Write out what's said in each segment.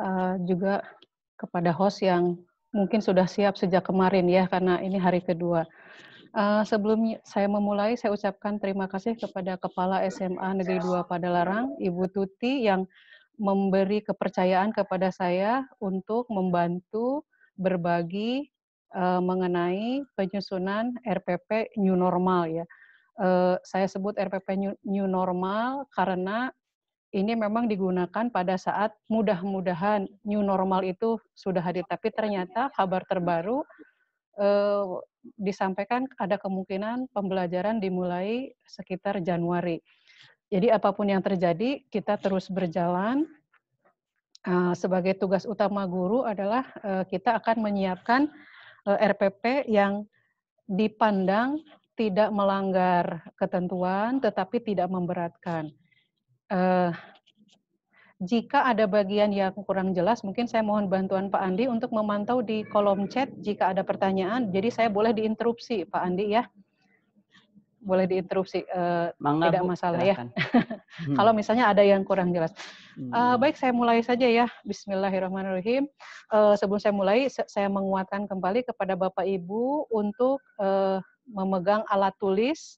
uh, juga kepada host yang mungkin sudah siap sejak kemarin ya karena ini hari kedua. Uh, sebelum saya memulai, saya ucapkan terima kasih kepada Kepala SMA Negeri 2 Padalarang, Ibu Tuti yang memberi kepercayaan kepada saya untuk membantu berbagi uh, mengenai penyusunan RPP new normal ya. Uh, saya sebut RPP new, new normal karena ini memang digunakan pada saat mudah-mudahan new normal itu sudah hadir. Tapi ternyata kabar terbaru eh, disampaikan ada kemungkinan pembelajaran dimulai sekitar Januari. Jadi apapun yang terjadi, kita terus berjalan. Eh, sebagai tugas utama guru adalah eh, kita akan menyiapkan eh, RPP yang dipandang tidak melanggar ketentuan tetapi tidak memberatkan uh, jika ada bagian yang kurang jelas, mungkin saya mohon bantuan Pak Andi untuk memantau di kolom chat jika ada pertanyaan. Jadi saya boleh diinterupsi Pak Andi ya. Boleh diinterupsi, uh, Mangga, tidak masalah ya. Kalau misalnya ada yang kurang jelas. Uh, baik, saya mulai saja ya. Bismillahirrahmanirrahim. Uh, sebelum saya mulai, saya menguatkan kembali kepada Bapak Ibu untuk uh, memegang alat tulis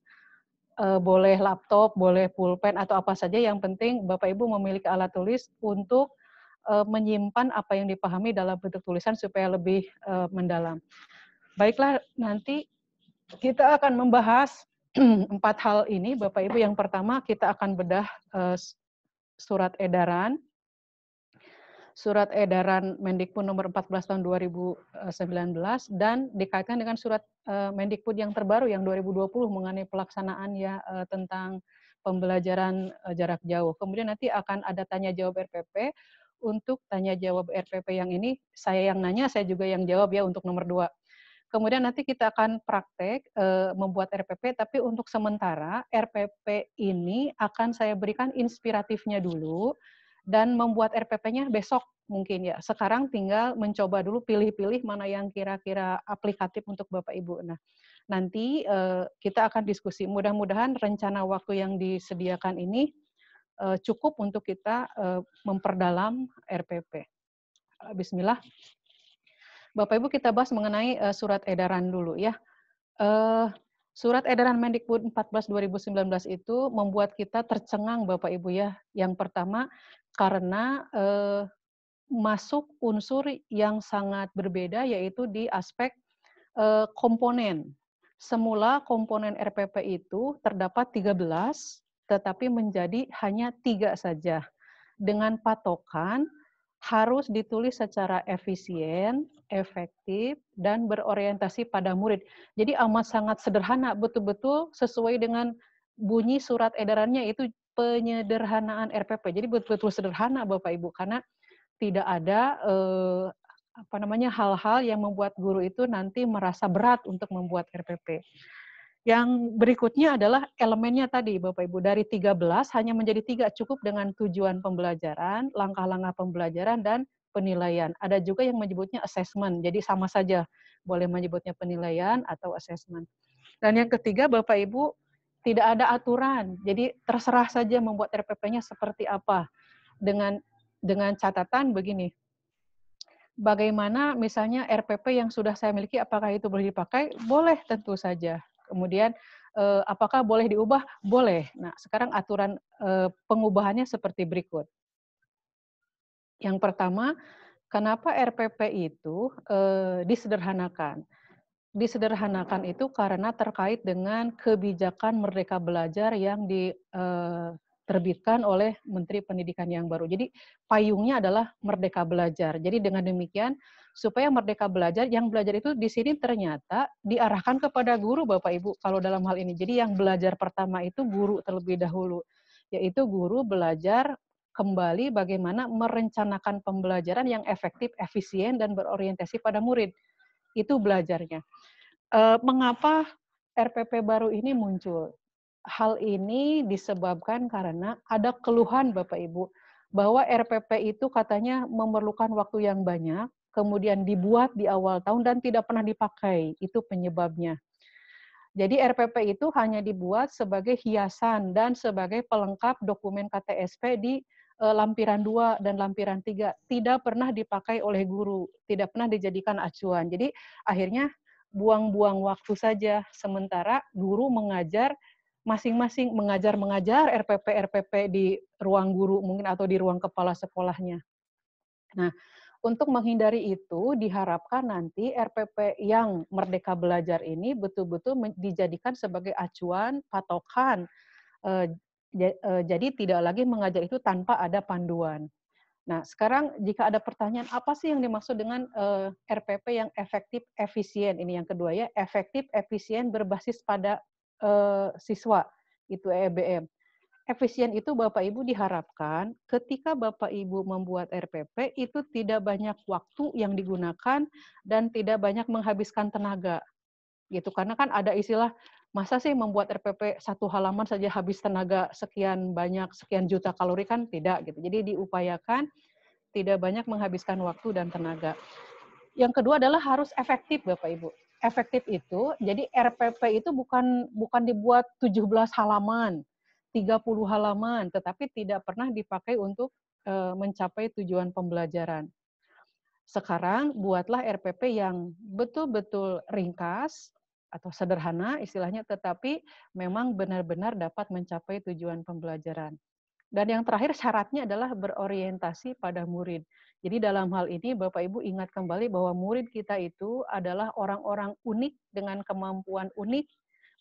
uh, boleh laptop, boleh pulpen atau apa saja yang penting Bapak Ibu memiliki alat tulis untuk uh, menyimpan apa yang dipahami dalam bentuk tulisan supaya lebih uh, mendalam. Baiklah, nanti kita akan membahas empat hal ini Bapak Ibu. Yang pertama kita akan bedah uh, surat edaran surat edaran Mendikbud nomor 14 tahun 2019 dan dikaitkan dengan surat eh, Mendikbud yang terbaru yang 2020 mengenai pelaksanaan ya eh, tentang pembelajaran eh, jarak jauh. Kemudian nanti akan ada tanya jawab RPP untuk tanya jawab RPP yang ini saya yang nanya saya juga yang jawab ya untuk nomor dua. Kemudian nanti kita akan praktek e, membuat RPP, tapi untuk sementara RPP ini akan saya berikan inspiratifnya dulu, dan membuat RPP-nya besok mungkin ya. Sekarang tinggal mencoba dulu pilih-pilih mana yang kira-kira aplikatif untuk Bapak Ibu. Nah, nanti uh, kita akan diskusi. Mudah-mudahan rencana waktu yang disediakan ini uh, cukup untuk kita uh, memperdalam RPP. Bismillah. Bapak Ibu kita bahas mengenai uh, surat edaran dulu ya. Uh, surat edaran Mendikbud 14 2019 itu membuat kita tercengang Bapak Ibu ya. Yang pertama, karena eh, masuk unsur yang sangat berbeda yaitu di aspek eh, komponen. Semula komponen RPP itu terdapat 13 tetapi menjadi hanya tiga saja. Dengan patokan harus ditulis secara efisien, efektif, dan berorientasi pada murid. Jadi amat sangat sederhana, betul-betul sesuai dengan bunyi surat edarannya itu penyederhanaan RPP. Jadi betul-betul sederhana Bapak Ibu karena tidak ada eh, apa namanya hal-hal yang membuat guru itu nanti merasa berat untuk membuat RPP. Yang berikutnya adalah elemennya tadi Bapak Ibu dari 13 hanya menjadi tiga cukup dengan tujuan pembelajaran, langkah-langkah pembelajaran dan penilaian. Ada juga yang menyebutnya assessment. Jadi sama saja boleh menyebutnya penilaian atau assessment. Dan yang ketiga Bapak Ibu tidak ada aturan. Jadi terserah saja membuat RPP-nya seperti apa. Dengan dengan catatan begini. Bagaimana misalnya RPP yang sudah saya miliki apakah itu boleh dipakai? Boleh tentu saja. Kemudian eh, apakah boleh diubah? Boleh. Nah, sekarang aturan eh, pengubahannya seperti berikut. Yang pertama, kenapa RPP itu eh, disederhanakan? disederhanakan itu karena terkait dengan kebijakan merdeka belajar yang diterbitkan eh, oleh Menteri Pendidikan yang baru. Jadi payungnya adalah merdeka belajar. Jadi dengan demikian supaya merdeka belajar yang belajar itu di sini ternyata diarahkan kepada guru Bapak Ibu kalau dalam hal ini. Jadi yang belajar pertama itu guru terlebih dahulu yaitu guru belajar kembali bagaimana merencanakan pembelajaran yang efektif, efisien dan berorientasi pada murid itu belajarnya uh, mengapa RPP baru ini muncul? Hal ini disebabkan karena ada keluhan Bapak Ibu bahwa RPP itu katanya memerlukan waktu yang banyak, kemudian dibuat di awal tahun dan tidak pernah dipakai. Itu penyebabnya. Jadi RPP itu hanya dibuat sebagai hiasan dan sebagai pelengkap dokumen KTSP di eh, lampiran 2 dan lampiran 3 tidak pernah dipakai oleh guru, tidak pernah dijadikan acuan. Jadi akhirnya buang-buang waktu saja. Sementara guru mengajar masing-masing mengajar-mengajar RPP-RPP di ruang guru mungkin atau di ruang kepala sekolahnya. Nah, untuk menghindari itu, diharapkan nanti RPP yang Merdeka Belajar ini betul-betul dijadikan sebagai acuan, patokan. Eh, eh, jadi tidak lagi mengajar itu tanpa ada panduan. Nah, sekarang jika ada pertanyaan apa sih yang dimaksud dengan uh, eh, RPP yang efektif efisien? Ini yang kedua ya, efektif efisien berbasis pada uh, siswa itu EBM. Efisien itu Bapak Ibu diharapkan ketika Bapak Ibu membuat RPP itu tidak banyak waktu yang digunakan dan tidak banyak menghabiskan tenaga. Gitu karena kan ada istilah masa sih membuat RPP satu halaman saja habis tenaga sekian banyak sekian juta kalori kan tidak gitu. Jadi diupayakan tidak banyak menghabiskan waktu dan tenaga. Yang kedua adalah harus efektif Bapak Ibu. Efektif itu jadi RPP itu bukan bukan dibuat 17 halaman, 30 halaman, tetapi tidak pernah dipakai untuk e, mencapai tujuan pembelajaran. Sekarang buatlah RPP yang betul-betul ringkas, atau sederhana istilahnya, tetapi memang benar-benar dapat mencapai tujuan pembelajaran. Dan yang terakhir syaratnya adalah berorientasi pada murid. Jadi dalam hal ini Bapak Ibu ingat kembali bahwa murid kita itu adalah orang-orang unik dengan kemampuan unik,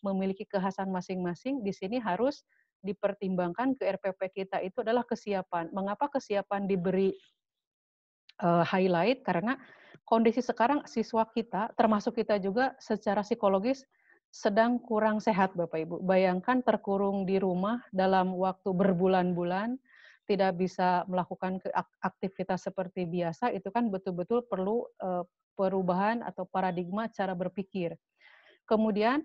memiliki kekhasan masing-masing. Di sini harus dipertimbangkan ke RPP kita itu adalah kesiapan. Mengapa kesiapan diberi eh, highlight? Karena kondisi sekarang siswa kita, termasuk kita juga secara psikologis sedang kurang sehat Bapak Ibu. Bayangkan terkurung di rumah dalam waktu berbulan-bulan, tidak bisa melakukan aktivitas seperti biasa, itu kan betul-betul perlu eh, perubahan atau paradigma cara berpikir. Kemudian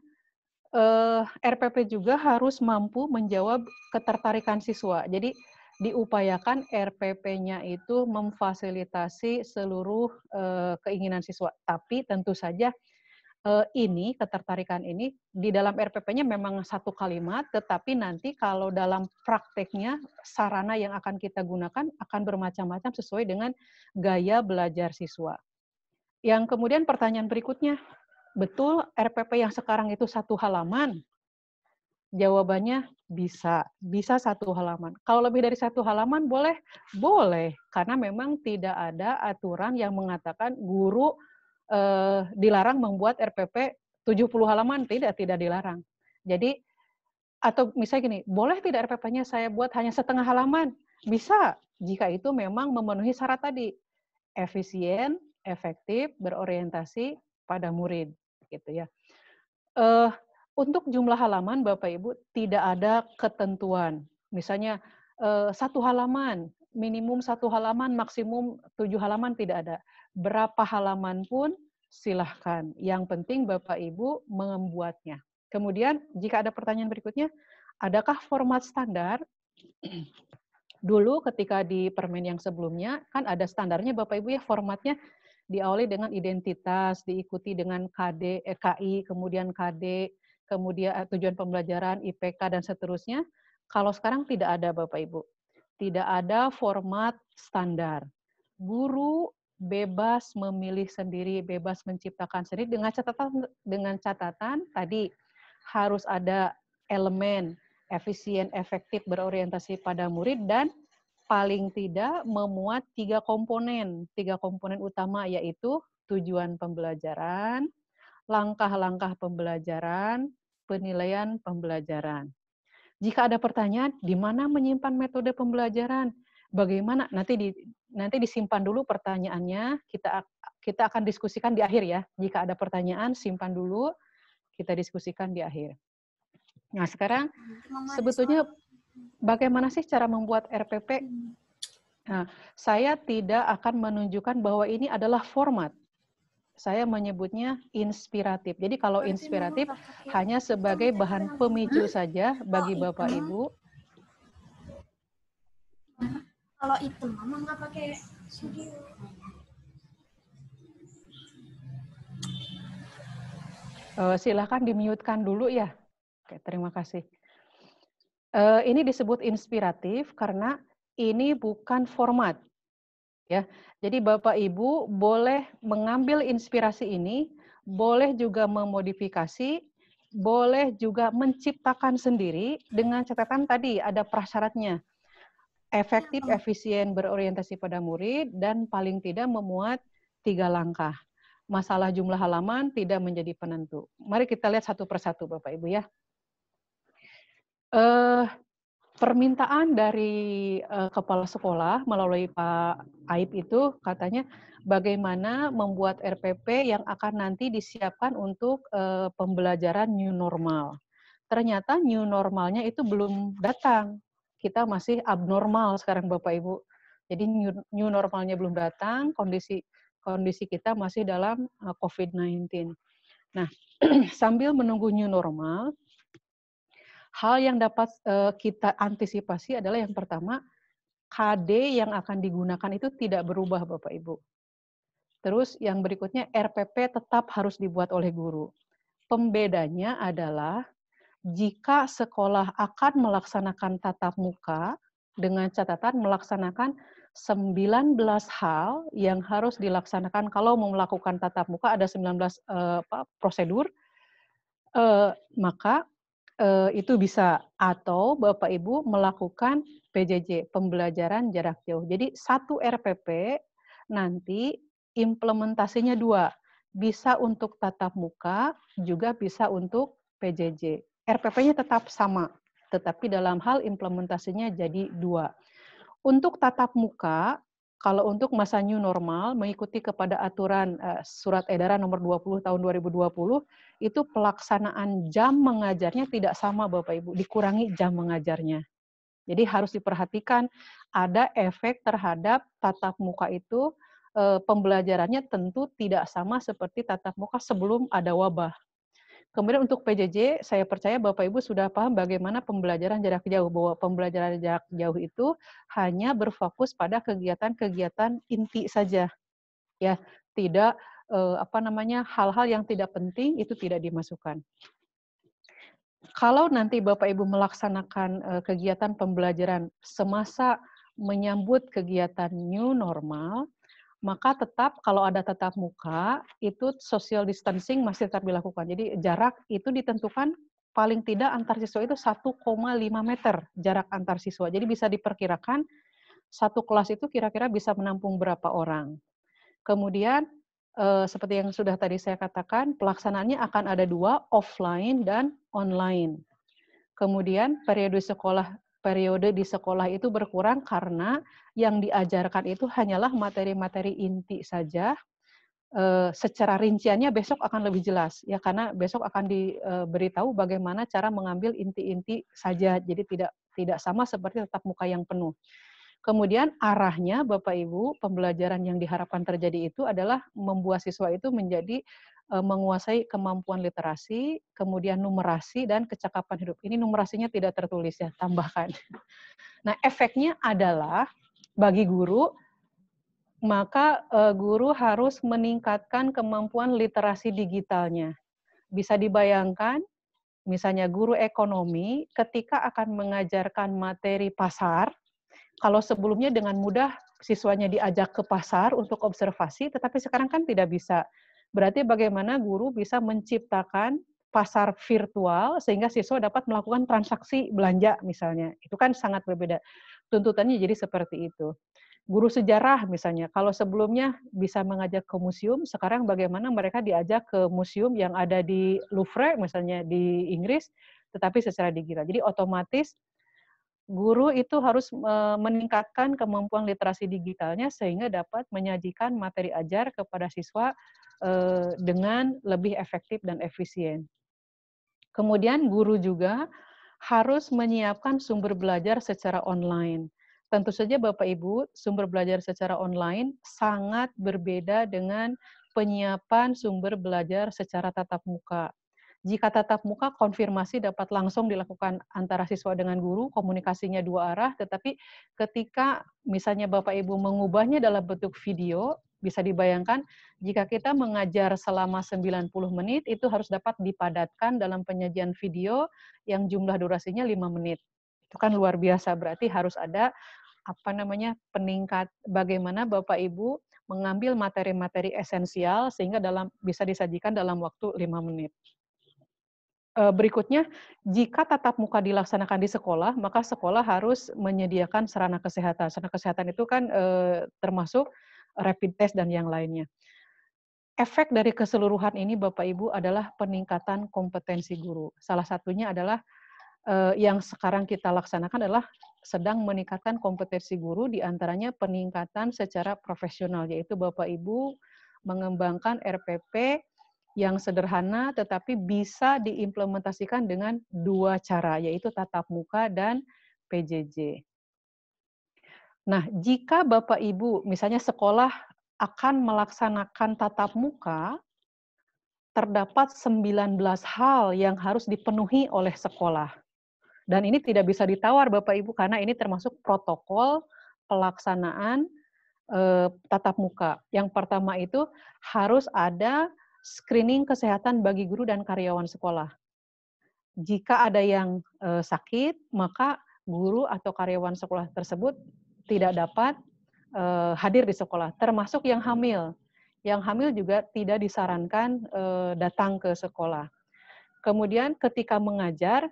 eh, RPP juga harus mampu menjawab ketertarikan siswa. Jadi diupayakan RPP-nya itu memfasilitasi seluruh e, keinginan siswa. Tapi tentu saja e, ini ketertarikan ini di dalam RPP-nya memang satu kalimat, tetapi nanti kalau dalam prakteknya sarana yang akan kita gunakan akan bermacam-macam sesuai dengan gaya belajar siswa. Yang kemudian pertanyaan berikutnya, betul RPP yang sekarang itu satu halaman Jawabannya bisa, bisa satu halaman. Kalau lebih dari satu halaman boleh, boleh karena memang tidak ada aturan yang mengatakan guru eh, dilarang membuat RPP 70 halaman, tidak tidak dilarang. Jadi atau misalnya gini, boleh tidak RPP-nya saya buat hanya setengah halaman? Bisa jika itu memang memenuhi syarat tadi. Efisien, efektif, berorientasi pada murid gitu ya. Eh untuk jumlah halaman, Bapak Ibu, tidak ada ketentuan. Misalnya eh, satu halaman, minimum satu halaman, maksimum tujuh halaman tidak ada. Berapa halaman pun silahkan. Yang penting Bapak Ibu membuatnya. Kemudian jika ada pertanyaan berikutnya, adakah format standar? Dulu ketika di permen yang sebelumnya kan ada standarnya Bapak Ibu ya formatnya diawali dengan identitas, diikuti dengan KD, eh, KI, kemudian KD, kemudian eh, tujuan pembelajaran, IPK, dan seterusnya. Kalau sekarang tidak ada Bapak Ibu, tidak ada format standar. Guru bebas memilih sendiri, bebas menciptakan sendiri dengan catatan dengan catatan tadi harus ada elemen efisien, efektif, berorientasi pada murid dan paling tidak memuat tiga komponen, tiga komponen utama yaitu tujuan pembelajaran, langkah-langkah pembelajaran, penilaian pembelajaran. Jika ada pertanyaan, di mana menyimpan metode pembelajaran? Bagaimana nanti di, nanti disimpan dulu pertanyaannya, kita kita akan diskusikan di akhir ya. Jika ada pertanyaan, simpan dulu, kita diskusikan di akhir. Nah, sekarang ya, sebetulnya bagaimana sih cara membuat RPP? Nah, saya tidak akan menunjukkan bahwa ini adalah format saya menyebutnya inspiratif. Jadi kalau inspiratif hanya sebagai bahan pemicu saja bagi oh, Bapak Ibu. Kalau itu mama nggak pakai studio. Uh, eh, silahkan dimiutkan dulu ya. Oke, terima kasih. Uh, ini disebut inspiratif karena ini bukan format. Ya, jadi Bapak Ibu boleh mengambil inspirasi ini, boleh juga memodifikasi, boleh juga menciptakan sendiri dengan catatan tadi ada prasyaratnya. Efektif, hmm. efisien, berorientasi pada murid, dan paling tidak memuat tiga langkah. Masalah jumlah halaman tidak menjadi penentu. Mari kita lihat satu persatu Bapak Ibu ya. Uh, permintaan dari uh, kepala sekolah melalui Pak Aib itu katanya bagaimana membuat RPP yang akan nanti disiapkan untuk uh, pembelajaran new normal. Ternyata new normalnya itu belum datang. Kita masih abnormal sekarang Bapak Ibu. Jadi new, new normalnya belum datang, kondisi kondisi kita masih dalam uh, eh, COVID-19. Nah, sambil menunggu new normal, Hal yang dapat uh, kita antisipasi adalah yang pertama, KD yang akan digunakan itu tidak berubah Bapak Ibu. Terus yang berikutnya RPP tetap harus dibuat oleh guru. Pembedanya adalah jika sekolah akan melaksanakan tatap muka dengan catatan melaksanakan 19 hal yang harus dilaksanakan kalau mau melakukan tatap muka ada 19 eh, prosedur uh, maka eh, itu bisa atau Bapak Ibu melakukan PJJ pembelajaran jarak jauh. Jadi satu RPP nanti implementasinya dua, bisa untuk tatap muka juga bisa untuk PJJ. RPP-nya tetap sama, tetapi dalam hal implementasinya jadi dua. Untuk tatap muka kalau untuk masa new normal mengikuti kepada aturan uh, surat edaran nomor 20 tahun 2020 itu pelaksanaan jam mengajarnya tidak sama Bapak Ibu, dikurangi jam mengajarnya. Jadi harus diperhatikan ada efek terhadap tatap muka itu eh, pembelajarannya tentu tidak sama seperti tatap muka sebelum ada wabah. Kemudian untuk PJJ, saya percaya Bapak Ibu sudah paham bagaimana pembelajaran jarak jauh bahwa pembelajaran jarak jauh itu hanya berfokus pada kegiatan-kegiatan inti saja. Ya, tidak eh, apa namanya hal-hal yang tidak penting itu tidak dimasukkan. Kalau nanti Bapak Ibu melaksanakan eh, kegiatan pembelajaran semasa menyambut kegiatan new normal, maka tetap kalau ada tetap muka itu social distancing masih tetap dilakukan. Jadi jarak itu ditentukan paling tidak antar siswa itu 1,5 meter jarak antar siswa. Jadi bisa diperkirakan satu kelas itu kira-kira bisa menampung berapa orang. Kemudian eh, seperti yang sudah tadi saya katakan, pelaksanaannya akan ada dua, offline dan online. Kemudian periode sekolah periode di sekolah itu berkurang karena yang diajarkan itu hanyalah materi-materi inti saja. E, secara rinciannya besok akan lebih jelas ya karena besok akan diberitahu eh, bagaimana cara mengambil inti-inti saja. Jadi tidak tidak sama seperti tetap muka yang penuh. Kemudian arahnya Bapak Ibu, pembelajaran yang diharapkan terjadi itu adalah membuat siswa itu menjadi Eh, menguasai kemampuan literasi, kemudian numerasi dan kecakapan hidup. Ini numerasinya tidak tertulis ya, tambahkan. Nah, efeknya adalah bagi guru maka eh, guru harus meningkatkan kemampuan literasi digitalnya. Bisa dibayangkan misalnya guru ekonomi ketika akan mengajarkan materi pasar, kalau sebelumnya dengan mudah siswanya diajak ke pasar untuk observasi, tetapi sekarang kan tidak bisa. Berarti bagaimana guru bisa menciptakan pasar virtual sehingga siswa dapat melakukan transaksi belanja misalnya. Itu kan sangat berbeda. Tuntutannya jadi seperti itu. Guru sejarah misalnya, kalau sebelumnya bisa mengajak ke museum, sekarang bagaimana mereka diajak ke museum yang ada di Louvre misalnya di Inggris, tetapi secara digital. Jadi otomatis guru itu harus meningkatkan kemampuan literasi digitalnya sehingga dapat menyajikan materi ajar kepada siswa eh, dengan lebih efektif dan efisien. Kemudian guru juga harus menyiapkan sumber belajar secara online. Tentu saja Bapak Ibu, sumber belajar secara online sangat berbeda dengan penyiapan sumber belajar secara tatap muka. Jika tatap muka, konfirmasi dapat langsung dilakukan antara siswa dengan guru, komunikasinya dua arah, tetapi ketika misalnya Bapak Ibu mengubahnya dalam bentuk video, bisa dibayangkan jika kita mengajar selama 90 menit itu harus dapat dipadatkan dalam penyajian video yang jumlah durasinya 5 menit. Itu kan luar biasa berarti harus ada apa namanya peningkat bagaimana Bapak Ibu mengambil materi-materi esensial sehingga dalam bisa disajikan dalam waktu 5 menit. Eh, berikutnya, jika tatap muka dilaksanakan di sekolah, maka sekolah harus menyediakan sarana kesehatan. Sarana kesehatan itu kan eh, termasuk rapid test dan yang lainnya. Efek dari keseluruhan ini, Bapak Ibu, adalah peningkatan kompetensi guru. Salah satunya adalah eh, yang sekarang kita laksanakan adalah sedang meningkatkan kompetensi guru, diantaranya peningkatan secara profesional, yaitu Bapak Ibu mengembangkan RPP yang sederhana tetapi bisa diimplementasikan dengan dua cara, yaitu tatap muka dan PJJ. Nah, jika Bapak Ibu, misalnya sekolah akan melaksanakan tatap muka, terdapat 19 hal yang harus dipenuhi oleh sekolah. Dan ini tidak bisa ditawar Bapak Ibu karena ini termasuk protokol pelaksanaan eh, tatap muka. Yang pertama itu harus ada screening kesehatan bagi guru dan karyawan sekolah. Jika ada yang e, sakit, maka guru atau karyawan sekolah tersebut tidak dapat e, hadir di sekolah, termasuk yang hamil. Yang hamil juga tidak disarankan e, datang ke sekolah. Kemudian ketika mengajar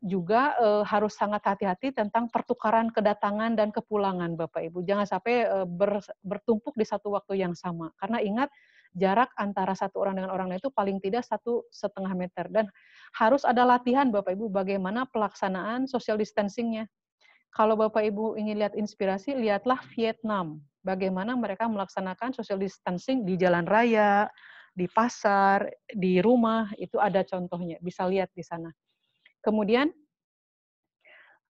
juga e, harus sangat hati-hati tentang pertukaran kedatangan dan kepulangan Bapak Ibu. Jangan sampai e, ber, bertumpuk di satu waktu yang sama. Karena ingat jarak antara satu orang dengan orang lain itu paling tidak satu setengah meter dan harus ada latihan Bapak Ibu bagaimana pelaksanaan social distancingnya. Kalau Bapak Ibu ingin lihat inspirasi, lihatlah Vietnam. Bagaimana mereka melaksanakan social distancing di jalan raya, di pasar, di rumah, itu ada contohnya. Bisa lihat di sana. Kemudian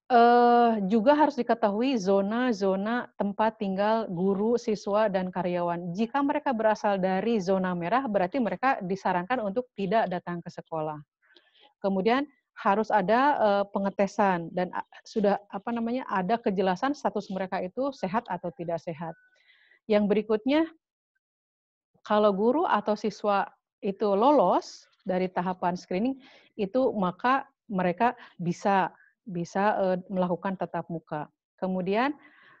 Uh, juga harus diketahui zona-zona tempat tinggal guru, siswa, dan karyawan. Jika mereka berasal dari zona merah, berarti mereka disarankan untuk tidak datang ke sekolah. Kemudian harus ada uh, pengetesan dan eh, sudah apa namanya ada kejelasan status mereka itu sehat atau tidak sehat. Yang berikutnya, kalau guru atau siswa itu lolos dari tahapan screening, itu maka mereka bisa bisa uh, melakukan tatap muka. Kemudian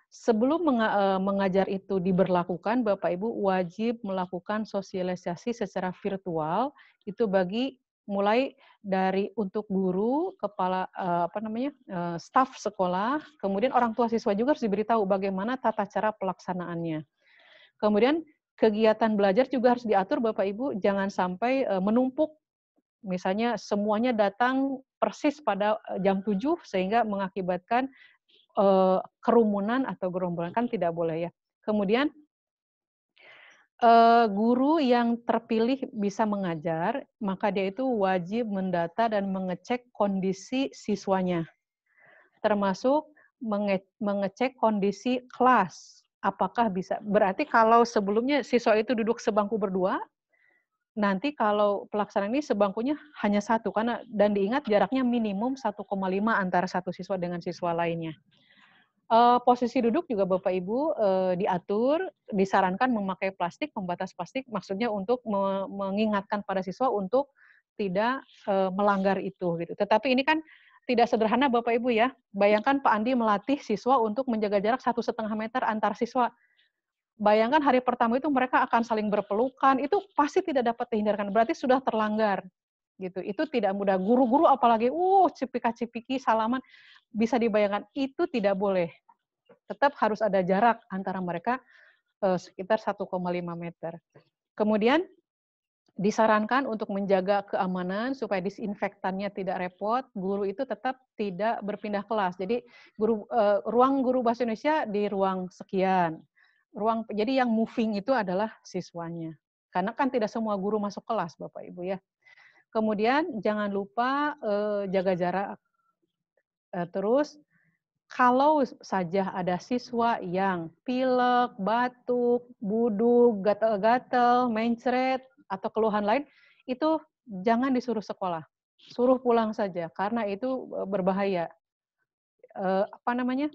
sebelum menga mengajar itu diberlakukan, Bapak Ibu wajib melakukan sosialisasi secara virtual itu bagi mulai dari untuk guru, kepala apa namanya? staf sekolah, kemudian orang tua siswa juga harus diberitahu bagaimana tata cara pelaksanaannya. Kemudian kegiatan belajar juga harus diatur Bapak Ibu, jangan sampai menumpuk Misalnya semuanya datang persis pada eh, jam 7 sehingga mengakibatkan uh, kerumunan atau gerombolan kan tidak boleh ya. Kemudian uh, guru yang terpilih bisa mengajar, maka dia itu wajib mendata dan mengecek kondisi siswanya. Termasuk menge mengecek kondisi kelas apakah bisa berarti kalau sebelumnya siswa itu duduk sebangku berdua nanti kalau pelaksanaan ini sebangkunya hanya satu karena dan diingat jaraknya minimum 1,5 antara satu siswa dengan siswa lainnya. Eh, posisi duduk juga Bapak Ibu eh, diatur, disarankan memakai plastik, pembatas plastik, maksudnya untuk mengingatkan para siswa untuk tidak eh, melanggar itu gitu. Tetapi ini kan tidak sederhana Bapak Ibu ya. Bayangkan Pak Andi melatih siswa untuk menjaga jarak satu setengah meter antar siswa. Bayangkan hari pertama itu mereka akan saling berpelukan, itu pasti tidak dapat dihindarkan. Berarti sudah terlanggar gitu. Itu tidak mudah. Guru-guru apalagi uh cipika-cipiki salaman bisa dibayangkan itu tidak boleh. Tetap harus ada jarak antara mereka eh, sekitar 1,5 meter. Kemudian disarankan untuk menjaga keamanan supaya disinfektannya tidak repot, guru itu tetap tidak berpindah kelas. Jadi guru uh, ruang guru bahasa Indonesia di ruang sekian, ruang jadi yang moving itu adalah siswanya. Karena kan tidak semua guru masuk kelas, Bapak Ibu ya. Kemudian jangan lupa eh, jaga jarak. Eh, terus kalau saja ada siswa yang pilek, batuk, buduk, gatel-gatel, mencret atau keluhan lain, itu jangan disuruh sekolah. Suruh pulang saja karena itu e, berbahaya. Eh, apa namanya?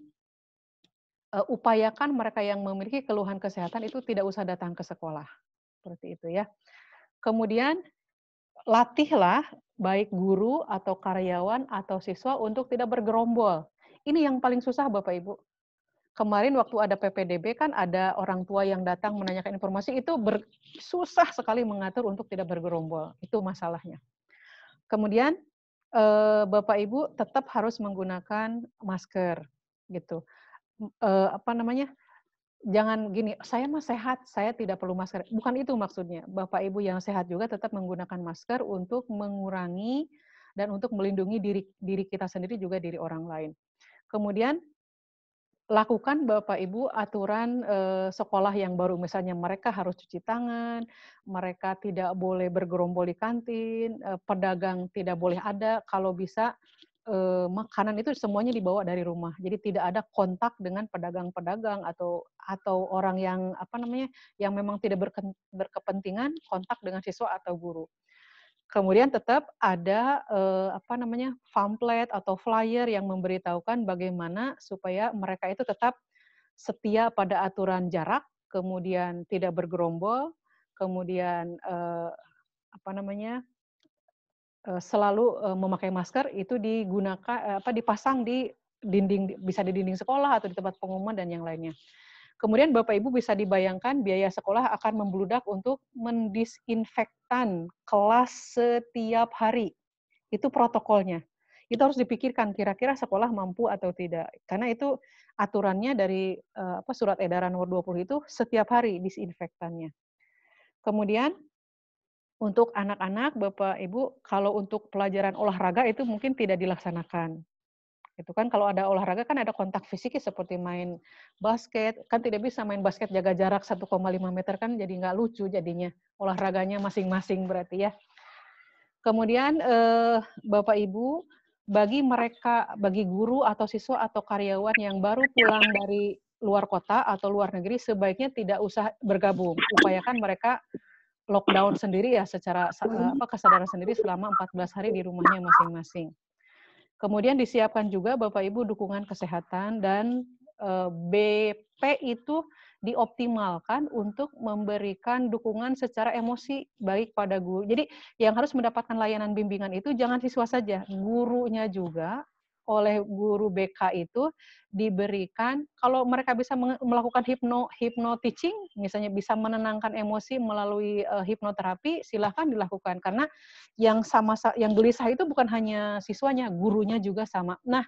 Eh, upayakan mereka yang memiliki keluhan kesehatan itu tidak usah datang ke sekolah. Seperti itu ya. Kemudian latihlah baik guru atau karyawan atau siswa untuk tidak bergerombol. Ini yang paling susah Bapak Ibu. Kemarin waktu ada PPDB kan ada orang tua yang datang menanyakan informasi itu susah sekali mengatur untuk tidak bergerombol. Itu masalahnya. Kemudian eh, Bapak Ibu tetap harus menggunakan masker gitu uh, apa namanya jangan gini saya mah sehat saya tidak perlu masker bukan itu maksudnya bapak ibu yang sehat juga tetap menggunakan masker untuk mengurangi dan untuk melindungi diri diri kita sendiri juga diri orang lain kemudian lakukan Bapak Ibu aturan eh, sekolah yang baru misalnya mereka harus cuci tangan, mereka tidak boleh bergerombol di kantin, eh, pedagang tidak boleh ada kalau bisa eh, makanan itu semuanya dibawa dari rumah. Jadi tidak ada kontak dengan pedagang-pedagang atau atau orang yang apa namanya yang memang tidak berke, berkepentingan kontak dengan siswa atau guru. Kemudian tetap ada eh, apa namanya pamflet atau flyer yang memberitahukan bagaimana supaya mereka itu tetap setia pada aturan jarak, kemudian tidak bergerombol, kemudian eh, apa namanya Eh, selalu eh, memakai masker itu digunakan eh, apa dipasang di dinding bisa di dinding sekolah atau di tempat pengumuman dan yang lainnya. Kemudian Bapak Ibu bisa dibayangkan biaya sekolah akan membludak untuk mendisinfektan kelas setiap hari. Itu protokolnya. Itu harus dipikirkan kira-kira sekolah mampu atau tidak. Karena itu aturannya dari apa surat edaran nomor 20 itu setiap hari disinfektannya. Kemudian untuk anak-anak, Bapak Ibu, kalau untuk pelajaran olahraga itu mungkin tidak dilaksanakan. Itu kan kalau ada olahraga kan ada kontak fisik ya, seperti main basket, kan tidak bisa main basket jaga jarak 1,5 meter kan jadi nggak lucu jadinya. Olahraganya masing-masing berarti ya. Kemudian eh, Bapak Ibu, bagi mereka, bagi guru atau siswa atau karyawan yang baru pulang dari luar kota atau luar negeri sebaiknya tidak usah bergabung. Upayakan mereka lockdown sendiri ya secara eh, apa kesadaran sendiri selama 14 hari di rumahnya masing-masing. Kemudian disiapkan juga Bapak Ibu dukungan kesehatan dan eh, BP itu dioptimalkan untuk memberikan dukungan secara emosi baik pada guru. Jadi yang harus mendapatkan layanan bimbingan itu jangan siswa saja, gurunya juga oleh guru BK itu diberikan kalau mereka bisa melakukan hipno hipno teaching misalnya bisa menenangkan emosi melalui uh, hipnoterapi silahkan dilakukan karena yang sama yang gelisah itu bukan hanya siswanya gurunya juga sama nah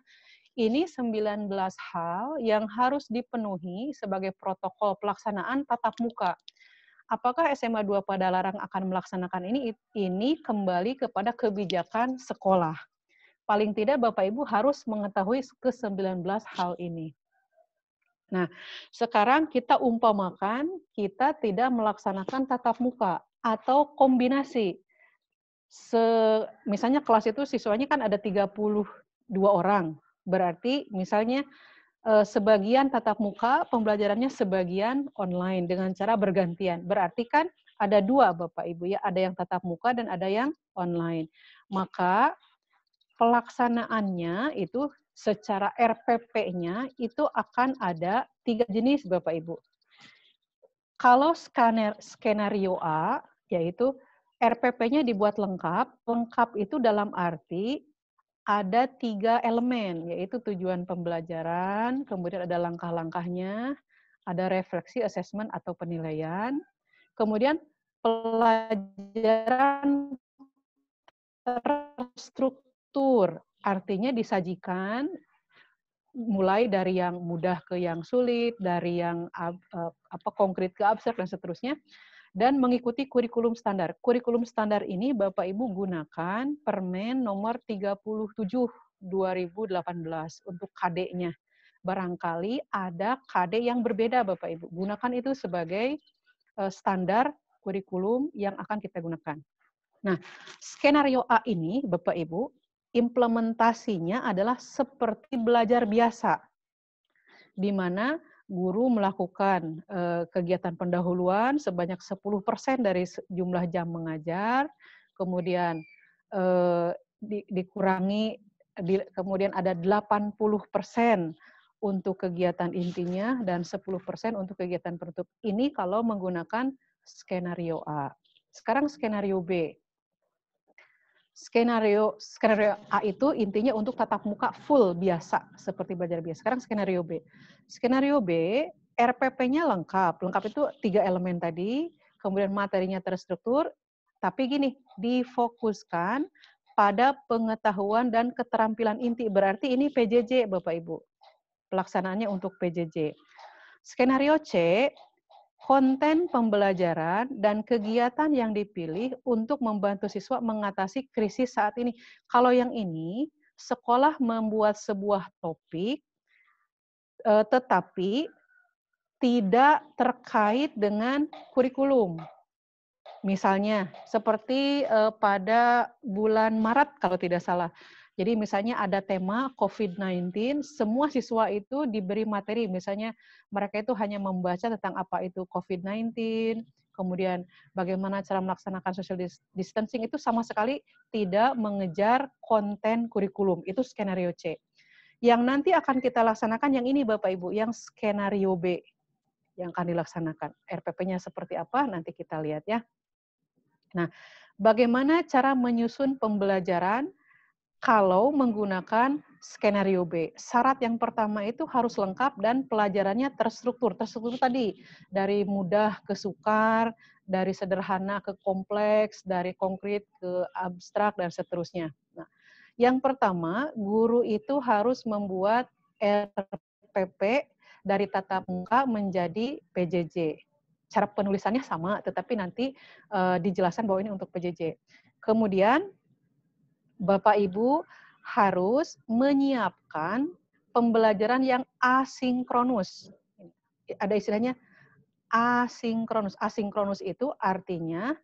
ini 19 hal yang harus dipenuhi sebagai protokol pelaksanaan tatap muka apakah SMA 2 larang akan melaksanakan ini ini kembali kepada kebijakan sekolah paling tidak Bapak Ibu harus mengetahui ke-19 hal ini. Nah, sekarang kita umpamakan kita tidak melaksanakan tatap muka atau kombinasi. Se, misalnya kelas itu siswanya kan ada 32 orang. Berarti misalnya eh, sebagian tatap muka, pembelajarannya sebagian online dengan cara bergantian. Berarti kan ada dua Bapak Ibu ya, ada yang tatap muka dan ada yang online. Maka pelaksanaannya itu secara RPP-nya itu akan ada tiga jenis Bapak Ibu. Kalau skener, skenario A yaitu RPP-nya dibuat lengkap, lengkap itu dalam arti ada tiga elemen yaitu tujuan pembelajaran, kemudian ada langkah-langkahnya, ada refleksi, assessment atau penilaian, kemudian pelajaran terstruktur teratur, artinya disajikan mulai dari yang mudah ke yang sulit, dari yang eh, apa konkret ke abstrak dan seterusnya dan mengikuti kurikulum standar. Kurikulum standar ini Bapak Ibu gunakan Permen nomor 37 2018 untuk KD-nya. Barangkali ada KD yang berbeda Bapak Ibu. Gunakan itu sebagai eh, standar kurikulum yang akan kita gunakan. Nah, skenario A ini Bapak Ibu implementasinya adalah seperti belajar biasa, di mana guru melakukan eh, kegiatan pendahuluan sebanyak 10% dari jumlah jam mengajar, kemudian eh, dikurangi, kemudian ada 80% untuk kegiatan intinya dan 10% untuk kegiatan penutup. Ini kalau menggunakan skenario A. Sekarang skenario B skenario skenario A itu intinya untuk tatap muka full biasa seperti belajar biasa. Sekarang skenario B. Skenario B RPP-nya lengkap. Lengkap itu tiga elemen tadi, kemudian materinya terstruktur, tapi gini, difokuskan pada pengetahuan dan keterampilan inti. Berarti ini PJJ Bapak Ibu. Pelaksanaannya untuk PJJ. Skenario C konten pembelajaran dan kegiatan yang dipilih untuk membantu siswa mengatasi krisis saat ini. Kalau yang ini, sekolah membuat sebuah topik, eh, tetapi tidak terkait dengan kurikulum. Misalnya, seperti eh, pada bulan Maret, kalau tidak salah, jadi misalnya ada tema COVID-19, semua siswa itu diberi materi. Misalnya mereka itu hanya membaca tentang apa itu COVID-19, kemudian bagaimana cara melaksanakan social distancing itu sama sekali tidak mengejar konten kurikulum. Itu skenario C. Yang nanti akan kita laksanakan yang ini Bapak Ibu, yang skenario B yang akan dilaksanakan. RPP-nya seperti apa nanti kita lihat ya. Nah, bagaimana cara menyusun pembelajaran kalau menggunakan skenario B. Syarat yang pertama itu harus lengkap dan pelajarannya terstruktur. Terstruktur tadi dari mudah ke sukar, dari sederhana ke kompleks, dari konkret ke abstrak dan seterusnya. Nah, yang pertama, guru itu harus membuat RPP dari tatap muka menjadi PJJ. Cara penulisannya sama, tetapi nanti uh, eh, dijelaskan bahwa ini untuk PJJ. Kemudian Bapak Ibu harus menyiapkan pembelajaran yang asinkronus. Ada istilahnya asinkronus. Asinkronus itu artinya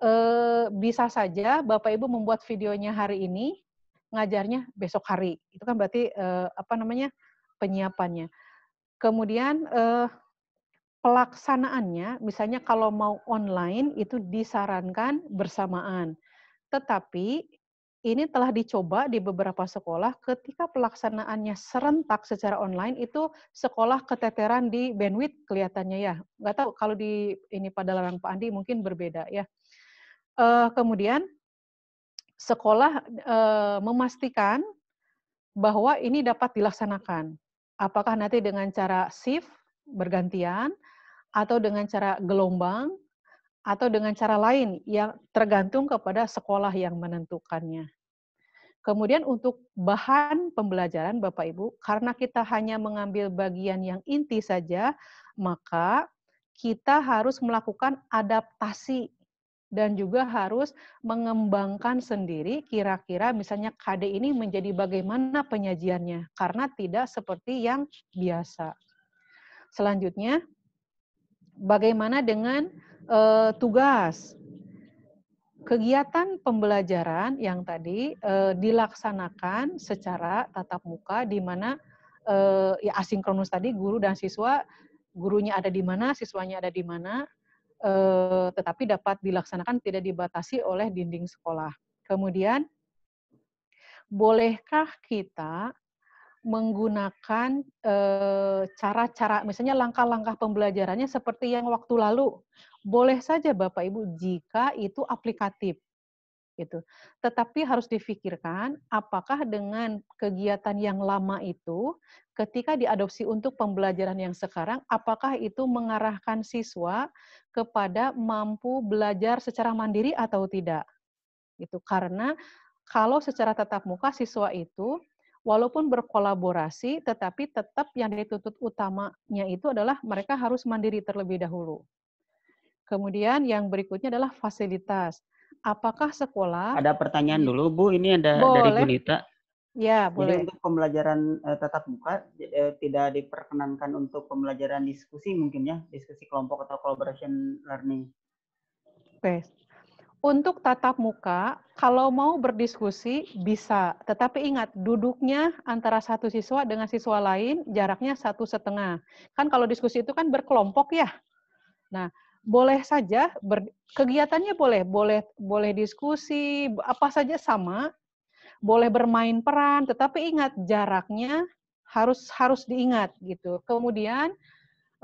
eh, bisa saja Bapak Ibu membuat videonya hari ini, ngajarnya besok hari. Itu kan berarti eh, apa namanya penyiapannya. Kemudian eh, pelaksanaannya, misalnya kalau mau online itu disarankan bersamaan. Tetapi ini telah dicoba di beberapa sekolah ketika pelaksanaannya serentak secara online itu sekolah keteteran di bandwidth kelihatannya ya. Nggak tahu kalau di ini pada larang Pak Andi mungkin berbeda ya. Eh, kemudian sekolah eh, memastikan bahwa ini dapat dilaksanakan. Apakah nanti dengan cara shift bergantian atau dengan cara gelombang atau dengan cara lain yang tergantung kepada sekolah yang menentukannya. Kemudian untuk bahan pembelajaran Bapak Ibu, karena kita hanya mengambil bagian yang inti saja, maka kita harus melakukan adaptasi dan juga harus mengembangkan sendiri kira-kira misalnya KD ini menjadi bagaimana penyajiannya karena tidak seperti yang biasa. Selanjutnya bagaimana dengan eh, tugas kegiatan pembelajaran yang tadi eh, dilaksanakan secara tatap muka di mana eh, ya asinkronus tadi guru dan siswa gurunya ada di mana siswanya ada di mana eh, tetapi dapat dilaksanakan tidak dibatasi oleh dinding sekolah kemudian bolehkah kita menggunakan eh, cara-cara, e, misalnya langkah-langkah pembelajarannya seperti yang waktu lalu. Boleh saja Bapak Ibu jika itu aplikatif. Gitu. Tetapi harus difikirkan apakah dengan kegiatan yang lama itu ketika diadopsi untuk pembelajaran yang sekarang apakah itu mengarahkan siswa kepada mampu belajar secara mandiri atau tidak. Gitu. Karena kalau secara tatap muka siswa itu walaupun berkolaborasi, tetapi tetap yang dituntut utamanya itu adalah mereka harus mandiri terlebih dahulu. Kemudian yang berikutnya adalah fasilitas. Apakah sekolah... Ada pertanyaan dulu, Bu. Ini ada boleh. dari Gunita. Ya, boleh. Jadi untuk pembelajaran uh, tatap muka uh, tidak diperkenankan untuk pembelajaran diskusi mungkin ya, diskusi kelompok atau collaboration learning. Oke, untuk tatap muka, kalau mau berdiskusi bisa, tetapi ingat duduknya antara satu siswa dengan siswa lain jaraknya satu setengah. Kan kalau diskusi itu kan berkelompok ya. Nah, boleh saja ber, kegiatannya boleh, boleh boleh diskusi apa saja sama, boleh bermain peran, tetapi ingat jaraknya harus harus diingat gitu. Kemudian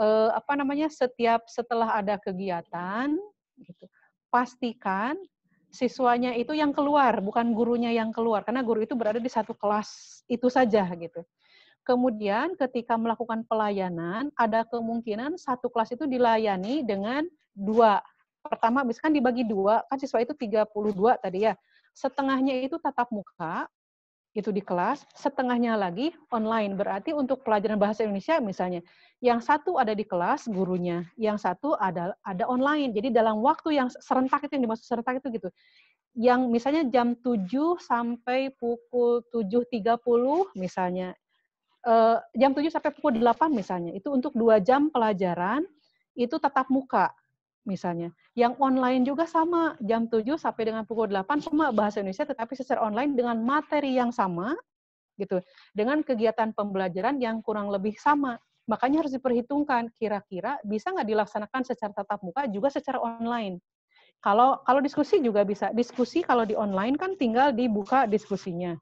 eh, apa namanya setiap setelah ada kegiatan gitu pastikan siswanya itu yang keluar, bukan gurunya yang keluar, karena guru itu berada di satu kelas itu saja gitu. Kemudian ketika melakukan pelayanan, ada kemungkinan satu kelas itu dilayani dengan dua. Pertama, misalkan dibagi dua, kan siswa itu 32 tadi ya. Setengahnya itu tatap muka, itu di kelas, setengahnya lagi online. Berarti untuk pelajaran bahasa Indonesia misalnya, yang satu ada di kelas gurunya, yang satu ada ada online. Jadi dalam waktu yang serentak itu yang dimaksud serentak itu gitu. Yang misalnya jam 7 sampai pukul 7.30 misalnya. Eh, jam 7 sampai pukul 8 misalnya. Itu untuk dua jam pelajaran itu tetap muka misalnya. Yang online juga sama, jam 7 sampai dengan pukul 8 cuma bahasa Indonesia tetapi secara online dengan materi yang sama gitu. Dengan kegiatan pembelajaran yang kurang lebih sama. Makanya harus diperhitungkan kira-kira bisa nggak dilaksanakan secara tatap muka juga secara online. Kalau kalau diskusi juga bisa. Diskusi kalau di online kan tinggal dibuka diskusinya.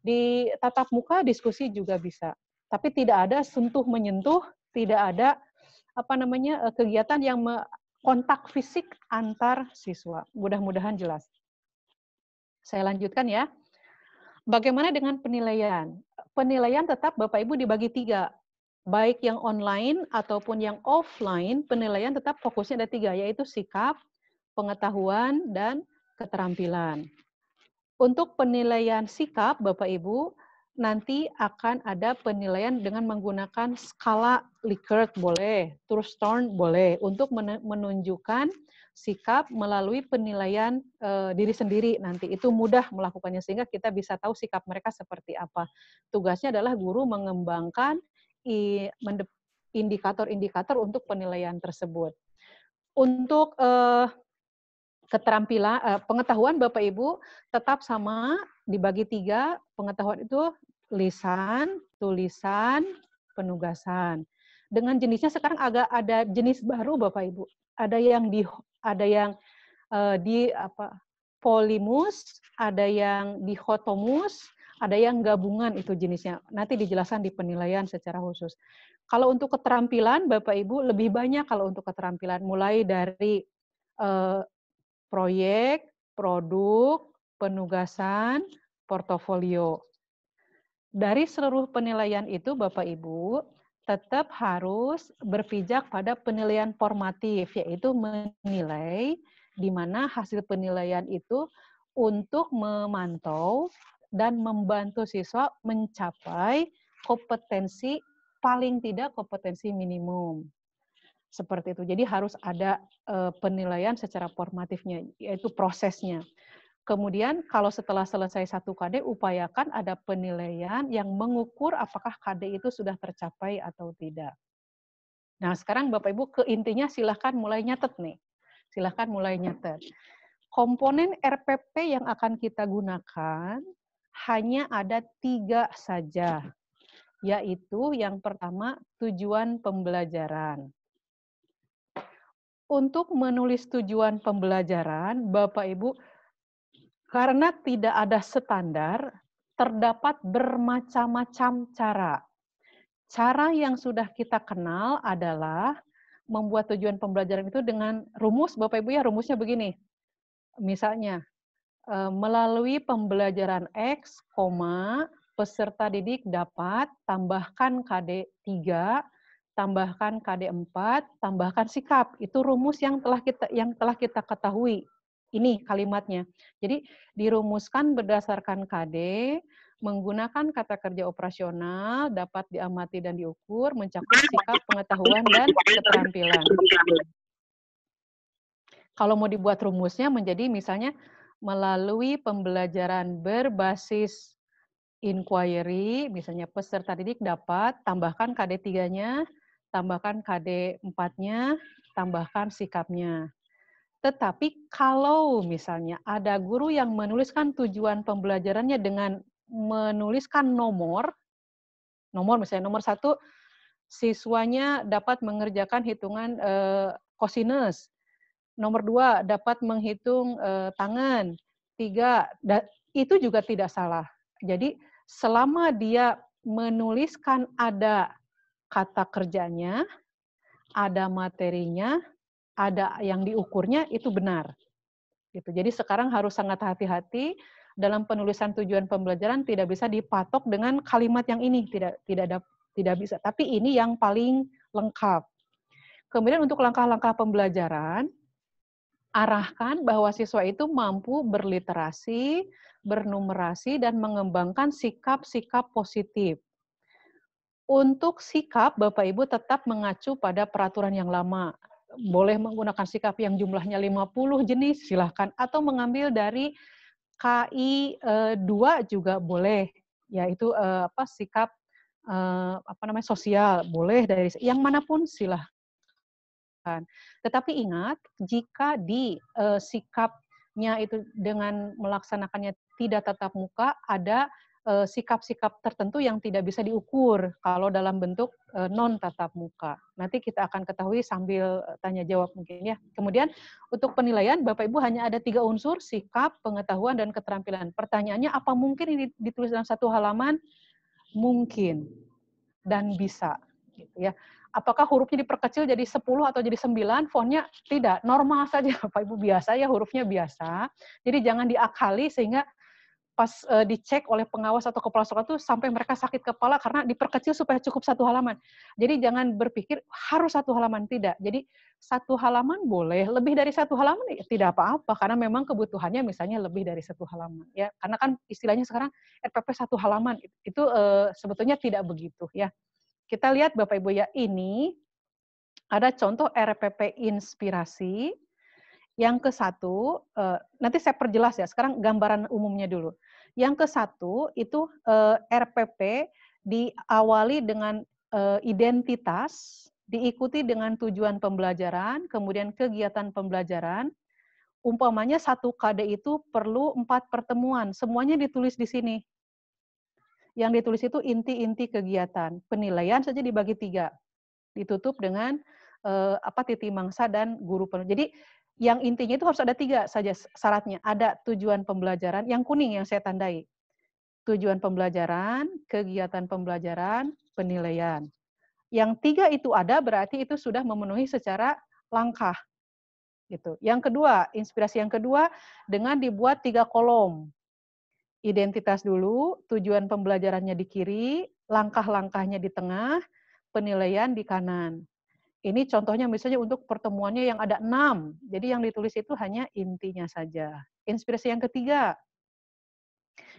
Di tatap muka diskusi juga bisa. Tapi tidak ada sentuh menyentuh, tidak ada apa namanya eh, kegiatan yang kontak fisik antar siswa. Mudah-mudahan jelas. Saya lanjutkan ya. Bagaimana dengan penilaian? Penilaian tetap Bapak Ibu dibagi tiga, baik yang online ataupun yang offline. Penilaian tetap fokusnya ada tiga, yaitu sikap, pengetahuan, dan keterampilan. Untuk penilaian sikap, Bapak Ibu, nanti akan ada penilaian dengan menggunakan skala Likert boleh, Thurston boleh untuk menunjukkan sikap melalui penilaian e, diri sendiri nanti itu mudah melakukannya sehingga kita bisa tahu sikap mereka seperti apa. Tugasnya adalah guru mengembangkan indikator-indikator untuk penilaian tersebut. Untuk e, keterampilan e, pengetahuan Bapak Ibu tetap sama dibagi tiga pengetahuan itu lisan, tulisan, penugasan. Dengan jenisnya sekarang agak ada jenis baru Bapak Ibu. Ada yang di ada yang uh, di apa polimus, ada yang dihotomus, ada yang gabungan itu jenisnya. Nanti dijelaskan di penilaian secara khusus. Kalau untuk keterampilan Bapak Ibu lebih banyak kalau untuk keterampilan mulai dari uh, proyek, produk, penugasan, portofolio. Dari seluruh penilaian itu, Bapak Ibu, tetap harus berpijak pada penilaian formatif, yaitu menilai di mana hasil penilaian itu untuk memantau dan membantu siswa mencapai kompetensi paling tidak kompetensi minimum. Seperti itu. Jadi harus ada eh, penilaian secara formatifnya, yaitu prosesnya. Kemudian kalau setelah selesai satu KD, upayakan ada penilaian yang mengukur apakah KD itu sudah tercapai atau tidak. Nah sekarang Bapak Ibu ke intinya silahkan mulai nyatet nih. Silahkan mulai nyatet. Komponen RPP yang akan kita gunakan hanya ada tiga saja, yaitu yang pertama tujuan pembelajaran untuk menulis tujuan pembelajaran, Bapak Ibu karena tidak ada standar, terdapat bermacam-macam cara. Cara yang sudah kita kenal adalah membuat tujuan pembelajaran itu dengan rumus, Bapak Ibu ya, rumusnya begini. Misalnya, e, melalui pembelajaran X, peserta didik dapat tambahkan KD 3, tambahkan KD 4, tambahkan sikap. Itu rumus yang telah kita yang telah kita ketahui ini kalimatnya. Jadi dirumuskan berdasarkan KD, menggunakan kata kerja operasional, dapat diamati dan diukur, mencakup sikap, pengetahuan, dan keterampilan. Kalau mau dibuat rumusnya menjadi misalnya melalui pembelajaran berbasis inquiry, misalnya peserta didik dapat tambahkan KD 3-nya, tambahkan KD 4-nya, tambahkan sikapnya. Tetapi kalau misalnya ada guru yang menuliskan tujuan pembelajarannya dengan menuliskan nomor, nomor misalnya nomor satu, siswanya dapat mengerjakan hitungan e, eh, kosinus. Nomor dua, dapat menghitung e, tangan. Tiga, da, itu juga tidak salah. Jadi selama dia menuliskan ada kata kerjanya, ada materinya, ada yang diukurnya itu benar. Gitu. Jadi sekarang harus sangat hati-hati dalam penulisan tujuan pembelajaran tidak bisa dipatok dengan kalimat yang ini tidak tidak ada tidak bisa tapi ini yang paling lengkap. Kemudian untuk langkah-langkah pembelajaran arahkan bahwa siswa itu mampu berliterasi, bernumerasi dan mengembangkan sikap-sikap positif. Untuk sikap Bapak Ibu tetap mengacu pada peraturan yang lama boleh menggunakan sikap yang jumlahnya 50 jenis silahkan atau mengambil dari KI e, dua 2 juga boleh yaitu e, apa sikap e, apa namanya sosial boleh dari yang manapun silahkan tetapi ingat jika di sikapnya itu dengan melaksanakannya tidak tatap muka ada Eh, sikap-sikap tertentu yang tidak bisa diukur kalau dalam bentuk eh, non tatap muka. Nanti kita akan ketahui sambil eh, tanya jawab mungkin ya. Kemudian untuk penilaian Bapak Ibu hanya ada tiga unsur sikap, pengetahuan dan keterampilan. Pertanyaannya apa mungkin ini ditulis dalam satu halaman? Mungkin dan bisa gitu ya. Apakah hurufnya diperkecil jadi 10 atau jadi 9? Fontnya tidak, normal saja Bapak Ibu biasa ya hurufnya biasa. Jadi jangan diakali sehingga pas uh, dicek oleh pengawas atau kepala sekolah itu sampai mereka sakit kepala karena diperkecil supaya cukup satu halaman. Jadi jangan berpikir harus satu halaman tidak. Jadi satu halaman boleh, lebih dari satu halaman ya tidak apa-apa karena memang kebutuhannya misalnya lebih dari satu halaman ya. Karena kan istilahnya sekarang RPP satu halaman itu uh, sebetulnya tidak begitu ya. Kita lihat Bapak Ibu ya ini ada contoh RPP inspirasi yang ke satu, eh, nanti saya perjelas ya, sekarang gambaran umumnya dulu. Yang ke satu itu eh, RPP diawali dengan eh, identitas, diikuti dengan tujuan pembelajaran, kemudian kegiatan pembelajaran. Umpamanya satu kade itu perlu empat pertemuan, semuanya ditulis di sini. Yang ditulis itu inti-inti kegiatan. Penilaian saja dibagi tiga, ditutup dengan eh, apa titi mangsa dan guru penuh. Jadi yang intinya itu harus ada tiga saja syaratnya. Ada tujuan pembelajaran yang kuning yang saya tandai. Tujuan pembelajaran, kegiatan pembelajaran, penilaian. Yang tiga itu ada berarti itu sudah memenuhi secara langkah. Gitu. Yang kedua, inspirasi yang kedua dengan dibuat tiga kolom. Identitas dulu, tujuan pembelajarannya di kiri, langkah-langkahnya di tengah, penilaian di kanan. Ini contohnya misalnya untuk pertemuannya yang ada enam. Jadi yang ditulis itu hanya intinya saja. Inspirasi yang ketiga,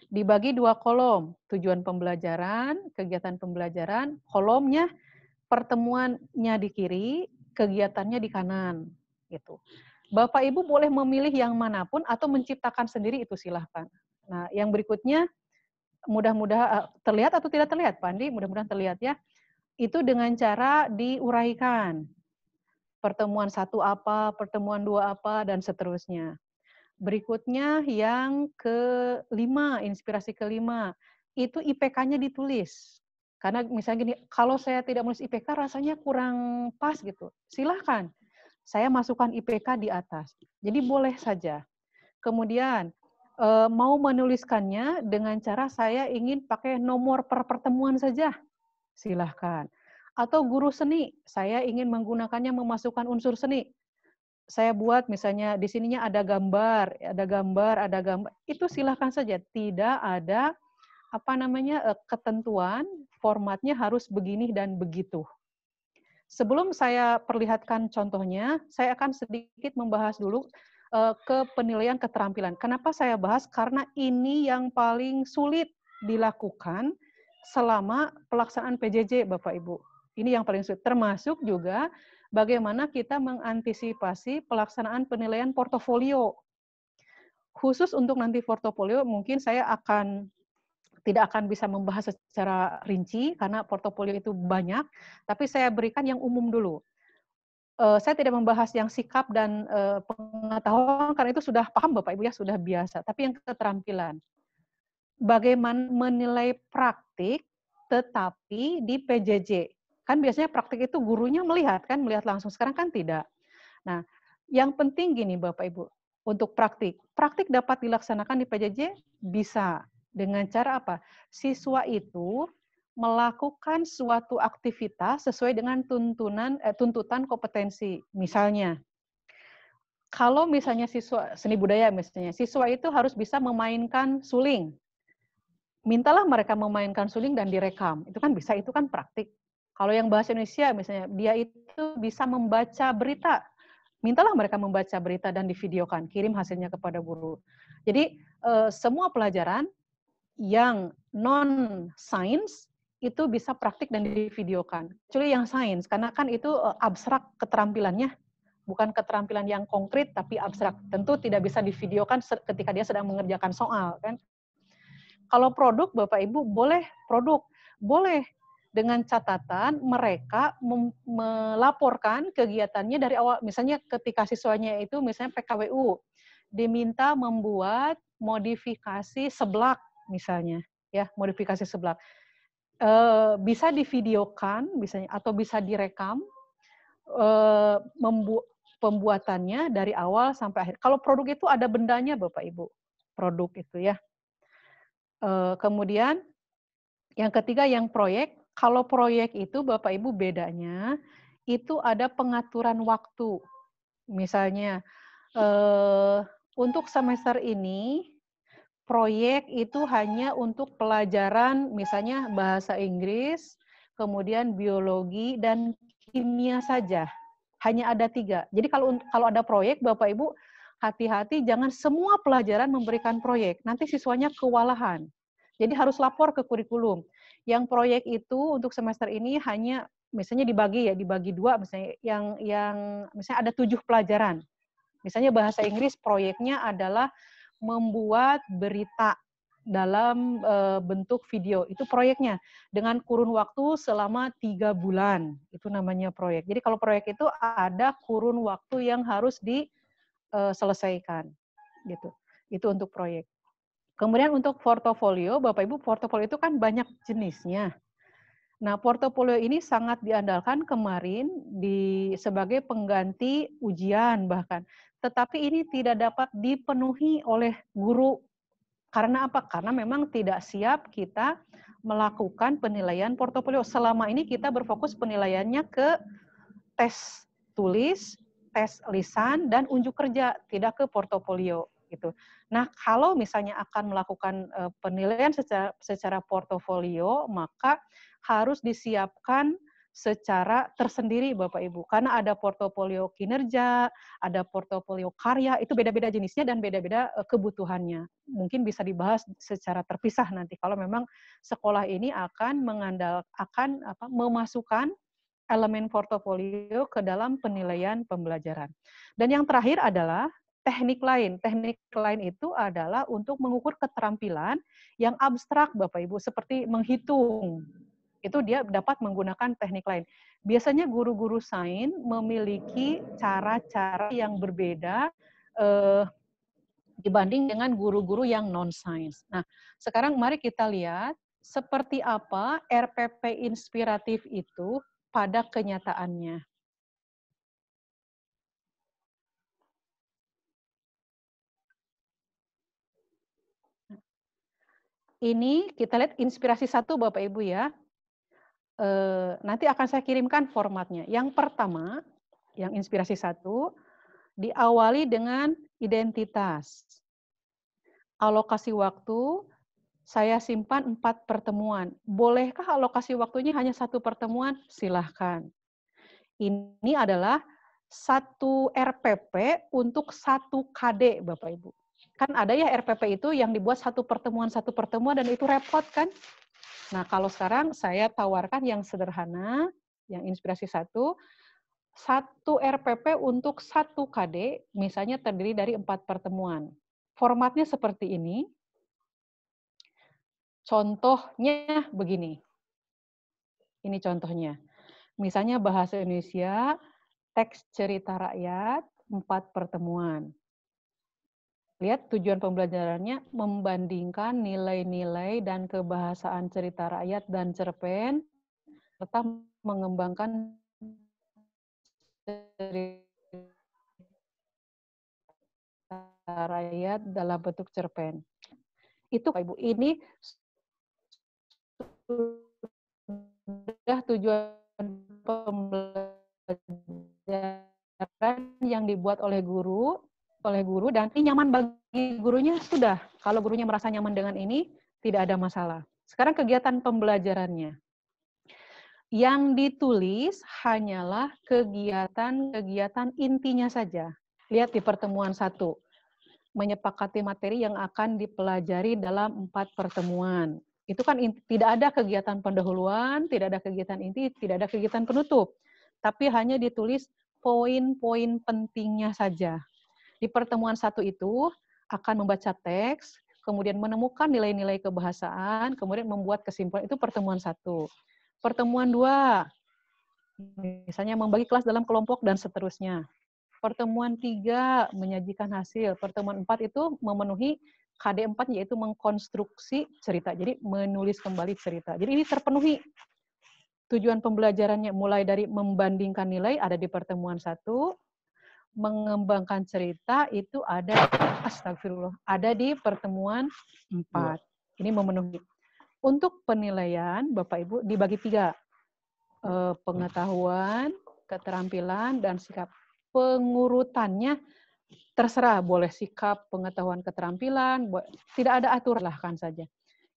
dibagi dua kolom, tujuan pembelajaran, kegiatan pembelajaran, kolomnya pertemuannya di kiri, kegiatannya di kanan, gitu. Bapak Ibu boleh memilih yang manapun atau menciptakan sendiri itu silahkan. Nah, yang berikutnya mudah-mudahan eh, terlihat atau tidak terlihat, Pandi, mudah-mudahan terlihat ya itu dengan cara diuraikan. Pertemuan satu apa, pertemuan dua apa, dan seterusnya. Berikutnya yang kelima, inspirasi kelima, itu IPK-nya ditulis. Karena misalnya gini, kalau saya tidak menulis IPK rasanya kurang pas gitu. Silahkan, saya masukkan IPK di atas. Jadi boleh saja. Kemudian, eh, mau menuliskannya dengan cara saya ingin pakai nomor per pertemuan saja silahkan. Atau guru seni, saya ingin menggunakannya memasukkan unsur seni. Saya buat misalnya di sininya ada gambar, ada gambar, ada gambar. Itu silahkan saja, tidak ada apa namanya eh, ketentuan formatnya harus begini dan begitu. Sebelum saya perlihatkan contohnya, saya akan sedikit membahas dulu eh, ke penilaian keterampilan. Kenapa saya bahas? Karena ini yang paling sulit dilakukan selama pelaksanaan PJJ, Bapak Ibu. Ini yang paling sulit. Termasuk juga bagaimana kita mengantisipasi pelaksanaan penilaian portofolio. Khusus untuk nanti portofolio, mungkin saya akan tidak akan bisa membahas secara rinci karena portofolio itu banyak, tapi saya berikan yang umum dulu. Eh, saya tidak membahas yang sikap dan eh, pengetahuan karena itu sudah paham Bapak Ibu ya sudah biasa, tapi yang keterampilan bagaimana menilai praktik tetapi di PJJ. Kan biasanya praktik itu gurunya melihat kan, melihat langsung. Sekarang kan tidak. Nah, yang penting gini Bapak Ibu, untuk praktik. Praktik dapat dilaksanakan di PJJ? Bisa. Dengan cara apa? Siswa itu melakukan suatu aktivitas sesuai dengan tuntunan eh, tuntutan kompetensi. Misalnya, kalau misalnya siswa seni budaya misalnya, siswa itu harus bisa memainkan suling mintalah mereka memainkan suling dan direkam. Itu kan bisa, itu kan praktik. Kalau yang bahasa Indonesia misalnya, dia itu bisa membaca berita. Mintalah mereka membaca berita dan divideokan, kirim hasilnya kepada guru. Jadi eh, semua pelajaran yang non sains itu bisa praktik dan divideokan. Kecuali yang sains, karena kan itu eh, abstrak keterampilannya, bukan keterampilan yang konkret tapi abstrak. Tentu tidak bisa divideokan ketika dia sedang mengerjakan soal kan. Kalau produk Bapak Ibu boleh produk, boleh dengan catatan mereka melaporkan kegiatannya dari awal. Misalnya ketika siswanya itu misalnya PKWU diminta membuat modifikasi seblak misalnya, ya modifikasi seblak e, bisa divideokan, misalnya atau bisa direkam e, membu pembuatannya dari awal sampai akhir. Kalau produk itu ada bendanya, Bapak Ibu, produk itu ya. Eh, kemudian yang ketiga yang proyek. Kalau proyek itu Bapak Ibu bedanya itu ada pengaturan waktu. Misalnya eh, untuk semester ini proyek itu hanya untuk pelajaran misalnya bahasa Inggris, kemudian biologi dan kimia saja. Hanya ada tiga. Jadi kalau kalau ada proyek Bapak Ibu hati-hati jangan semua pelajaran memberikan proyek. Nanti siswanya kewalahan. Jadi harus lapor ke kurikulum. Yang proyek itu untuk semester ini hanya misalnya dibagi ya, dibagi dua misalnya yang yang misalnya ada tujuh pelajaran. Misalnya bahasa Inggris proyeknya adalah membuat berita dalam e, bentuk video. Itu proyeknya dengan kurun waktu selama tiga bulan. Itu namanya proyek. Jadi kalau proyek itu ada kurun waktu yang harus di selesaikan gitu itu untuk proyek kemudian untuk portofolio bapak ibu portofolio itu kan banyak jenisnya nah portofolio ini sangat diandalkan kemarin di sebagai pengganti ujian bahkan tetapi ini tidak dapat dipenuhi oleh guru karena apa karena memang tidak siap kita melakukan penilaian portofolio selama ini kita berfokus penilaiannya ke tes tulis tes lisan dan unjuk kerja, tidak ke portofolio gitu. Nah, kalau misalnya akan melakukan eh, penilaian secara secara portofolio, maka harus disiapkan secara tersendiri Bapak Ibu. Karena ada portofolio kinerja, ada portofolio karya, itu beda-beda jenisnya dan beda-beda eh, kebutuhannya. Mungkin bisa dibahas secara terpisah nanti kalau memang sekolah ini akan mengandalkan akan apa memasukkan elemen portofolio ke dalam penilaian pembelajaran. Dan yang terakhir adalah teknik lain. Teknik lain itu adalah untuk mengukur keterampilan yang abstrak, Bapak Ibu, seperti menghitung. Itu dia dapat menggunakan teknik lain. Biasanya guru-guru sains memiliki cara-cara yang berbeda eh, dibanding dengan guru-guru yang non-sains. Nah, sekarang mari kita lihat seperti apa RPP inspiratif itu pada kenyataannya. Ini kita lihat inspirasi satu Bapak Ibu ya. E, nanti akan saya kirimkan formatnya. Yang pertama, yang inspirasi satu, diawali dengan identitas. Alokasi waktu, saya simpan empat pertemuan. Bolehkah alokasi waktunya hanya satu pertemuan? Silahkan. Ini adalah satu RPP untuk satu KD, Bapak Ibu. Kan ada ya RPP itu yang dibuat satu pertemuan, satu pertemuan, dan itu repot kan? Nah, kalau sekarang saya tawarkan yang sederhana, yang inspirasi satu, satu RPP untuk satu KD, misalnya terdiri dari empat pertemuan. Formatnya seperti ini, Contohnya begini. Ini contohnya. Misalnya bahasa Indonesia, teks cerita rakyat, empat pertemuan. Lihat tujuan pembelajarannya membandingkan nilai-nilai dan kebahasaan cerita rakyat dan cerpen, serta mengembangkan cerita rakyat dalam bentuk cerpen. Itu Ibu, ini sudah tujuan pembelajaran yang dibuat oleh guru, oleh guru dan ini nyaman bagi gurunya sudah. Kalau gurunya merasa nyaman dengan ini, tidak ada masalah. Sekarang kegiatan pembelajarannya. Yang ditulis hanyalah kegiatan-kegiatan intinya saja. Lihat di pertemuan satu menyepakati materi yang akan dipelajari dalam empat pertemuan. Itu kan inti, tidak ada kegiatan pendahuluan, tidak ada kegiatan inti, tidak ada kegiatan penutup. Tapi hanya ditulis poin-poin pentingnya saja. Di pertemuan satu itu akan membaca teks, kemudian menemukan nilai-nilai kebahasaan, kemudian membuat kesimpulan. Itu pertemuan satu. Pertemuan dua, misalnya membagi kelas dalam kelompok dan seterusnya. Pertemuan tiga, menyajikan hasil. Pertemuan empat itu memenuhi KD4 yaitu mengkonstruksi cerita. Jadi menulis kembali cerita. Jadi ini terpenuhi tujuan pembelajarannya mulai dari membandingkan nilai ada di pertemuan satu, mengembangkan cerita itu ada astagfirullah ada di pertemuan empat. Iya. Ini memenuhi. Untuk penilaian Bapak Ibu dibagi tiga eh, pengetahuan, keterampilan dan sikap pengurutannya terserah boleh sikap, pengetahuan keterampilan, tidak ada atur lah kan saja.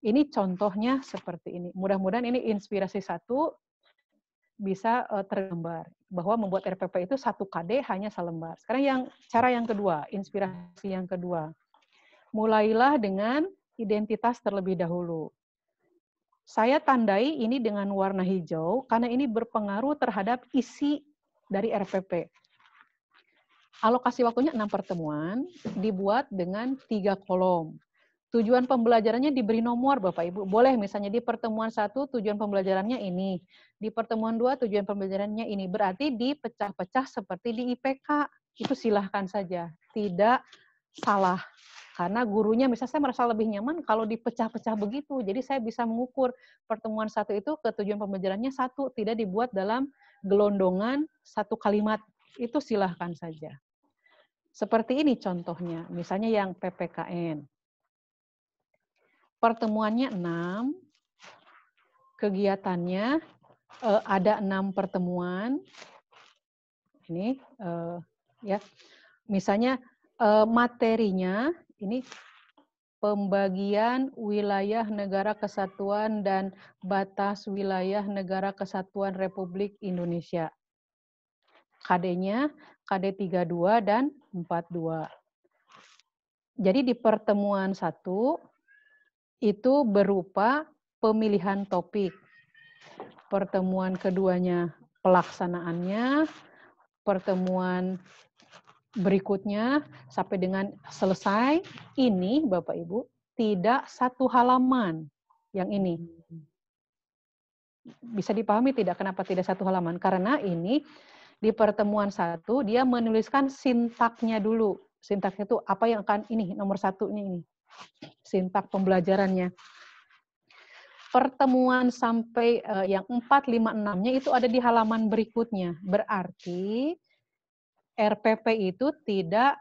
Ini contohnya seperti ini. Mudah-mudahan ini inspirasi satu bisa terlembar eh, tergambar bahwa membuat RPP itu satu KD hanya selembar. Sekarang yang cara yang kedua, inspirasi yang kedua. Mulailah dengan identitas terlebih dahulu. Saya tandai ini dengan warna hijau karena ini berpengaruh terhadap isi dari RPP. Alokasi waktunya enam pertemuan, dibuat dengan tiga kolom. Tujuan pembelajarannya diberi nomor, Bapak Ibu. Boleh misalnya di pertemuan satu tujuan pembelajarannya ini, di pertemuan dua tujuan pembelajarannya ini. Berarti dipecah-pecah seperti di IPK. Itu silahkan saja, tidak salah. Karena gurunya misalnya saya merasa lebih nyaman kalau dipecah-pecah begitu. Jadi saya bisa mengukur pertemuan satu itu ke tujuan pembelajarannya satu, tidak dibuat dalam gelondongan satu kalimat. Itu silahkan saja. Seperti ini contohnya, misalnya yang PPKN. Pertemuannya 6, kegiatannya eh, ada 6 pertemuan. Ini eh, ya. Misalnya eh, materinya ini pembagian wilayah negara kesatuan dan batas wilayah negara kesatuan Republik Indonesia. KD-nya KD32 dan 42. Jadi di pertemuan satu itu berupa pemilihan topik. Pertemuan keduanya pelaksanaannya, pertemuan berikutnya sampai dengan selesai ini Bapak Ibu tidak satu halaman yang ini. Hmm. Bisa dipahami tidak kenapa tidak satu halaman? Karena ini di pertemuan satu dia menuliskan sintaknya dulu. Sintaknya itu apa yang akan ini nomor satunya ini. Sintak pembelajarannya. Pertemuan sampai uh, yang 4, 5, 6-nya itu ada di halaman berikutnya. Berarti RPP itu tidak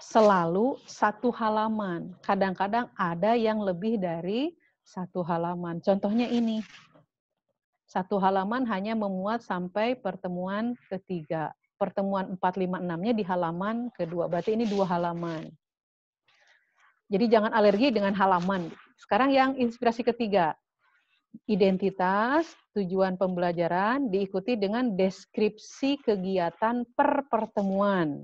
selalu satu halaman. Kadang-kadang ada yang lebih dari satu halaman. Contohnya ini. Satu halaman hanya memuat sampai pertemuan ketiga. Pertemuan 456-nya di halaman kedua. Berarti ini dua halaman. Jadi jangan alergi dengan halaman. Sekarang yang inspirasi ketiga, identitas, tujuan pembelajaran diikuti dengan deskripsi kegiatan per pertemuan.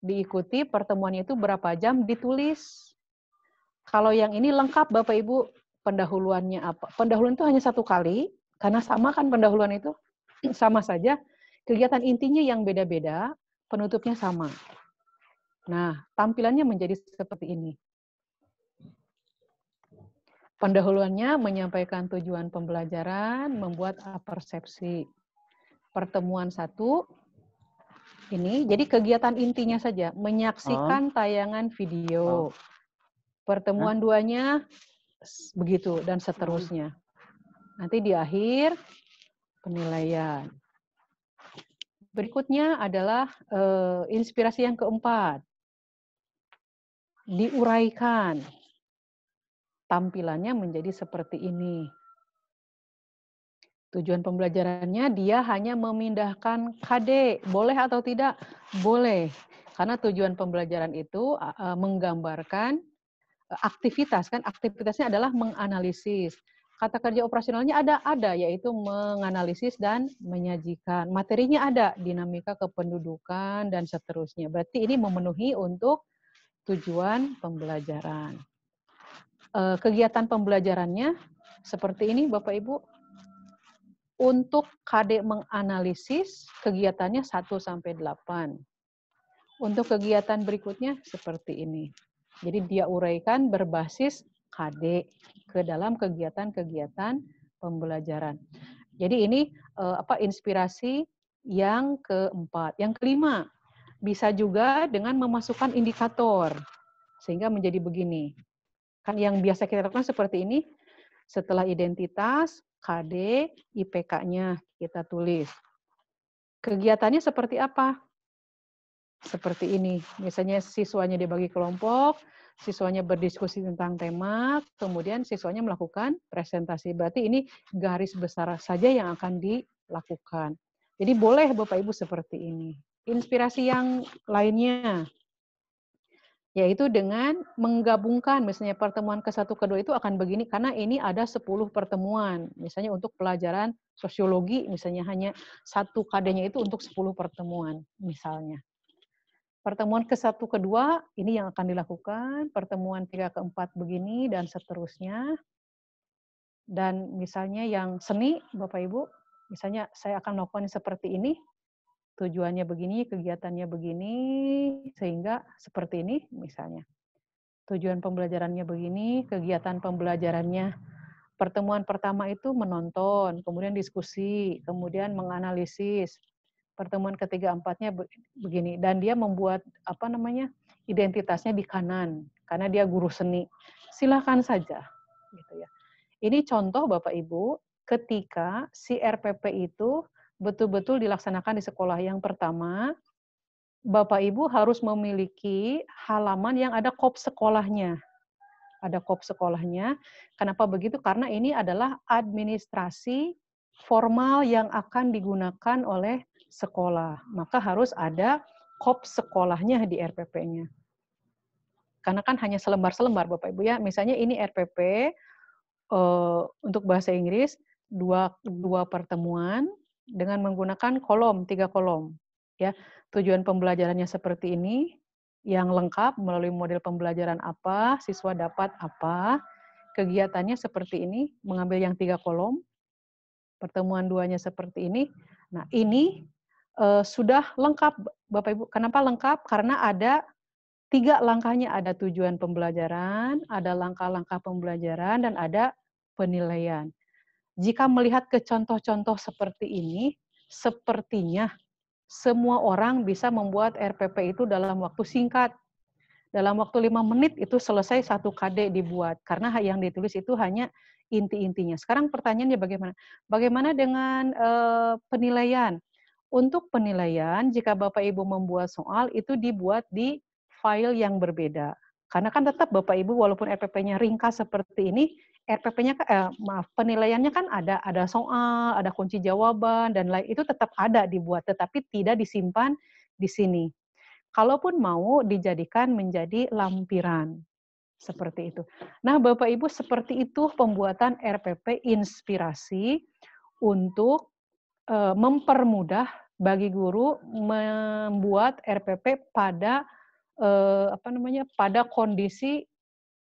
Diikuti pertemuannya itu berapa jam ditulis. Kalau yang ini lengkap Bapak Ibu, pendahuluannya apa. Pendahuluan itu hanya satu kali, karena sama kan pendahuluan itu sama saja. Kegiatan intinya yang beda-beda, penutupnya sama. Nah, tampilannya menjadi seperti ini. Pendahuluannya menyampaikan tujuan pembelajaran, membuat persepsi. Pertemuan satu, ini jadi kegiatan intinya saja, menyaksikan oh. tayangan video. Oh. Pertemuan duanya begitu dan seterusnya. Nanti di akhir penilaian. Berikutnya adalah eh, inspirasi yang keempat. Diuraikan. Tampilannya menjadi seperti ini. Tujuan pembelajarannya dia hanya memindahkan KD. Boleh atau tidak? Boleh. Karena tujuan pembelajaran itu menggambarkan aktivitas kan aktivitasnya adalah menganalisis kata kerja operasionalnya ada ada yaitu menganalisis dan menyajikan materinya ada dinamika kependudukan dan seterusnya berarti ini memenuhi untuk tujuan pembelajaran eh, kegiatan pembelajarannya seperti ini Bapak Ibu untuk KD menganalisis kegiatannya 1 sampai 8 untuk kegiatan berikutnya seperti ini jadi dia uraikan berbasis KD ke dalam kegiatan-kegiatan pembelajaran. Jadi ini uh, apa inspirasi yang keempat. Yang kelima, bisa juga dengan memasukkan indikator sehingga menjadi begini. Kan yang biasa kita lakukan seperti ini, setelah identitas, KD, IPK-nya kita tulis. Kegiatannya seperti apa? seperti ini. Misalnya siswanya dibagi kelompok, siswanya berdiskusi tentang tema, kemudian siswanya melakukan presentasi. Berarti ini garis besar saja yang akan dilakukan. Jadi boleh Bapak Ibu seperti ini. Inspirasi yang lainnya yaitu dengan menggabungkan misalnya pertemuan ke satu kedua itu akan begini karena ini ada 10 pertemuan misalnya untuk pelajaran sosiologi misalnya hanya satu kadenya itu untuk 10 pertemuan misalnya Pertemuan ke-1 kedua ini yang akan dilakukan, pertemuan tiga ke-4 begini dan seterusnya. Dan misalnya yang seni Bapak Ibu, misalnya saya akan melakukan seperti ini, tujuannya begini, kegiatannya begini, sehingga seperti ini misalnya. Tujuan pembelajarannya begini, kegiatan pembelajarannya pertemuan pertama itu menonton, kemudian diskusi, kemudian menganalisis, pertemuan ketiga empatnya begini dan dia membuat apa namanya identitasnya di kanan karena dia guru seni silahkan saja gitu ya ini contoh bapak ibu ketika si RPP itu betul-betul dilaksanakan di sekolah yang pertama bapak ibu harus memiliki halaman yang ada kop sekolahnya ada kop sekolahnya kenapa begitu karena ini adalah administrasi formal yang akan digunakan oleh sekolah. Maka harus ada kop sekolahnya di RPP-nya. Karena kan hanya selembar-selembar Bapak Ibu ya. Misalnya ini RPP eh, untuk bahasa Inggris dua, dua pertemuan dengan menggunakan kolom, tiga kolom. Ya, tujuan pembelajarannya seperti ini, yang lengkap melalui model pembelajaran apa, siswa dapat apa, kegiatannya seperti ini, mengambil yang tiga kolom, pertemuan duanya seperti ini. Nah, ini uh, sudah lengkap Bapak Ibu. Kenapa lengkap? Karena ada tiga langkahnya, ada tujuan pembelajaran, ada langkah-langkah pembelajaran dan ada penilaian. Jika melihat ke contoh-contoh seperti ini, sepertinya semua orang bisa membuat RPP itu dalam waktu singkat dalam waktu lima menit itu selesai satu KD dibuat karena yang ditulis itu hanya inti-intinya. Sekarang pertanyaannya bagaimana? Bagaimana dengan e, penilaian? Untuk penilaian, jika Bapak Ibu membuat soal itu dibuat di file yang berbeda. Karena kan tetap Bapak Ibu walaupun RPP-nya ringkas seperti ini, RPP-nya eh, maaf penilaiannya kan ada ada soal, ada kunci jawaban dan lain itu tetap ada dibuat tetapi tidak disimpan di sini kalaupun mau dijadikan menjadi lampiran. Seperti itu. Nah, Bapak Ibu, seperti itu pembuatan RPP inspirasi untuk eh, mempermudah bagi guru membuat RPP pada eh, apa namanya? pada kondisi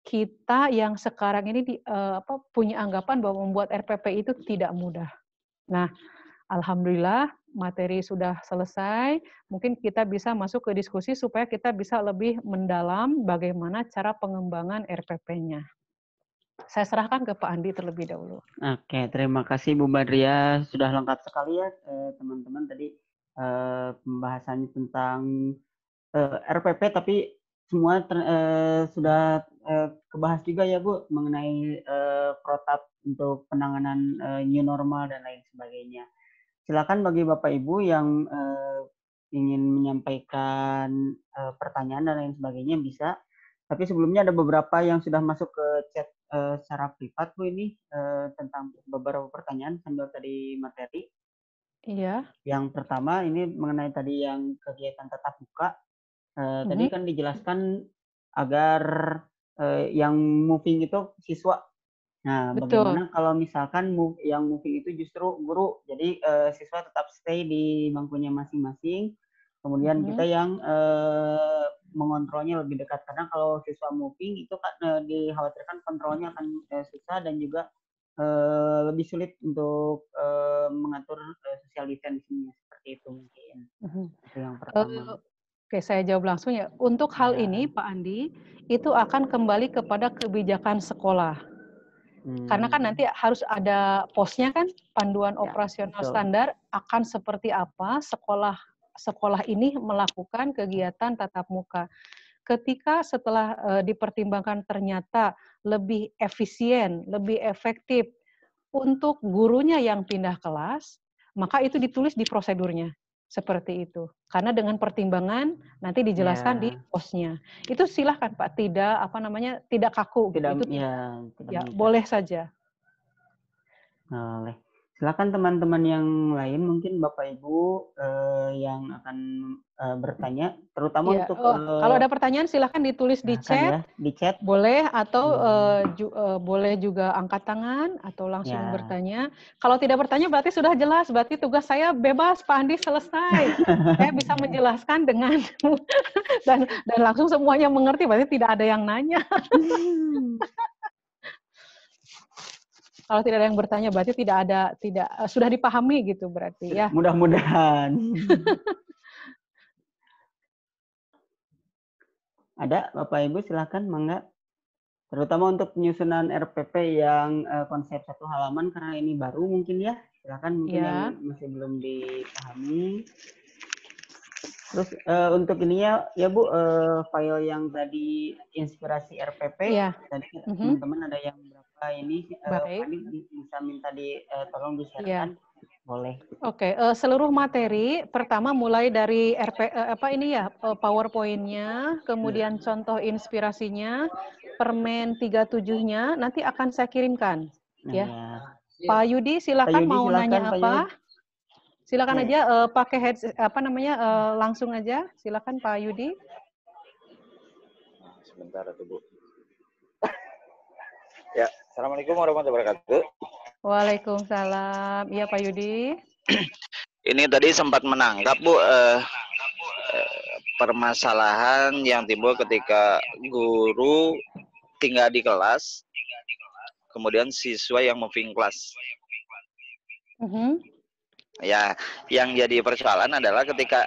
kita yang sekarang ini di, eh, apa, punya anggapan bahwa membuat RPP itu tidak mudah. Nah, alhamdulillah materi sudah selesai, mungkin kita bisa masuk ke diskusi supaya kita bisa lebih mendalam bagaimana cara pengembangan RPP-nya. Saya serahkan ke Pak Andi terlebih dahulu. Oke, terima kasih Bu Badria. Sudah lengkap sekali ya eh, teman-teman tadi eh, pembahasannya tentang eh, RPP, tapi semua sudah kebahas juga ya Bu mengenai protap untuk penanganan new normal dan lain sebagainya. Silakan bagi Bapak Ibu yang uh, ingin menyampaikan uh, pertanyaan dan lain sebagainya bisa. Tapi sebelumnya ada beberapa yang sudah masuk ke chat uh, secara privat Bu ini uh, tentang beberapa pertanyaan sambil tadi materi. Iya. Yang pertama ini mengenai tadi yang kegiatan tetap buka. uh, Tadi mhm. kan dijelaskan agar uh, yang moving itu siswa Nah, Betul. bagaimana kalau misalkan move, yang moving itu justru guru, jadi uh, siswa tetap stay di bangkunya masing-masing, kemudian hmm. kita yang uh, mengontrolnya lebih dekat karena kalau siswa moving itu kan uh, dikhawatirkan kontrolnya akan uh, susah dan juga uh, lebih sulit untuk uh, mengatur uh, social distancing seperti itu mungkin. Hmm. Itu yang pertama. Uh, Oke, saya jawab langsung ya. Untuk hal iya. ini, Pak Andi, itu akan kembali kepada kebijakan sekolah. Karena kan nanti hmm. harus ada posnya kan panduan ya, operasional betul. standar akan seperti apa sekolah sekolah ini melakukan kegiatan tatap muka. Ketika setelah e, dipertimbangkan ternyata lebih efisien, lebih efektif untuk gurunya yang pindah kelas, maka itu ditulis di prosedurnya seperti itu. Karena dengan pertimbangan nanti dijelaskan ya. di posnya. Itu silahkan Pak, tidak apa namanya tidak kaku. Tidak, itu, ya, tidak ya boleh saja. Boleh. Silakan teman-teman yang lain mungkin Bapak Ibu eh, yang akan eh, bertanya, terutama ya. untuk oh, kalau eh, ada pertanyaan silakan ditulis di chat, ya, di chat boleh atau hmm. eh, ju, eh, boleh juga angkat tangan atau langsung ya. bertanya. Kalau tidak bertanya berarti sudah jelas, berarti tugas saya bebas, Pak Andi selesai. saya bisa menjelaskan dengan dan dan langsung semuanya mengerti, berarti tidak ada yang nanya. Hmm. Kalau tidak ada yang bertanya berarti tidak ada tidak eh, sudah dipahami gitu berarti ya. Mudah-mudahan. ada Bapak Ibu silahkan mangga. Terutama untuk penyusunan RPP yang uh, konsep satu halaman karena ini baru mungkin ya. silahkan mungkin ya. yang masih belum dipahami. Terus uh, untuk ini ya, ya Bu, uh, file yang tadi inspirasi RPP, ya. tadi mhm. teman-teman mm -hmm. ada yang uh, ini uh, Baik. bisa minta di uh, tolong disiarkan. Yeah. Boleh. Oke, okay. uh, seluruh materi pertama mulai dari RP uh, apa ini ya uh, PowerPoint-nya, kemudian yeah. contoh inspirasinya, permen 37-nya nanti akan saya kirimkan nah, ya. ya. Pak Yudi silakan Pak Yudi, mau silakan, nanya Pak apa? Yudi. Silakan ya. aja uh, pakai head apa namanya uh, langsung aja. Silakan Pak Yudi. Sebentar tuh Bu. ya, Assalamualaikum warahmatullahi wabarakatuh. Waalaikumsalam. Iya Pak Yudi. Ini tadi sempat menangkap Bu eh, permasalahan yang timbul ketika guru tinggal di kelas, kemudian siswa yang moving kelas. Mm -hmm. Ya, yang jadi persoalan adalah ketika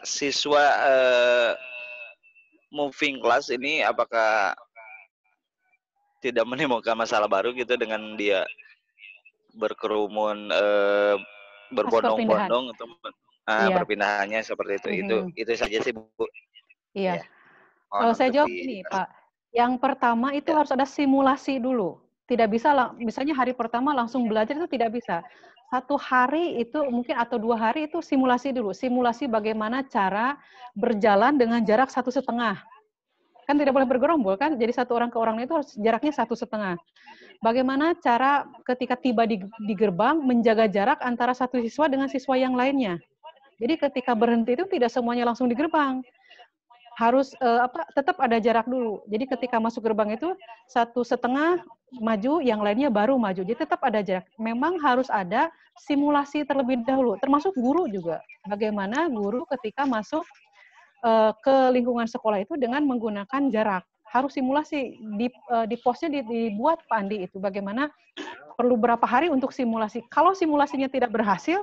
siswa eh, moving kelas ini apakah tidak menimbulkan masalah baru gitu dengan dia berkerumun eh, berbondong-bondong atau ah, iya. perpindahannya seperti itu. -hmm. Itu itu saja sih Bu. Iya. Ya. Kalau saya jawab ini Pak, yang pertama itu ya. harus ada simulasi dulu. Tidak bisa, misalnya hari pertama langsung belajar itu tidak bisa. Satu hari itu mungkin atau dua hari itu simulasi dulu. Simulasi bagaimana cara berjalan dengan jarak satu setengah kan tidak boleh bergerombol kan jadi satu orang ke orang itu harus jaraknya satu setengah bagaimana cara ketika tiba di, di gerbang menjaga jarak antara satu siswa dengan siswa yang lainnya jadi ketika berhenti itu tidak semuanya langsung di gerbang harus eh, apa tetap ada jarak dulu jadi ketika masuk gerbang itu satu setengah maju yang lainnya baru maju jadi tetap ada jarak memang harus ada simulasi terlebih dahulu termasuk guru juga bagaimana guru ketika masuk uh, ke lingkungan sekolah itu dengan menggunakan jarak. Harus simulasi di uh, di posnya dibuat Pak Andi itu bagaimana perlu berapa hari untuk simulasi. Kalau simulasinya tidak berhasil,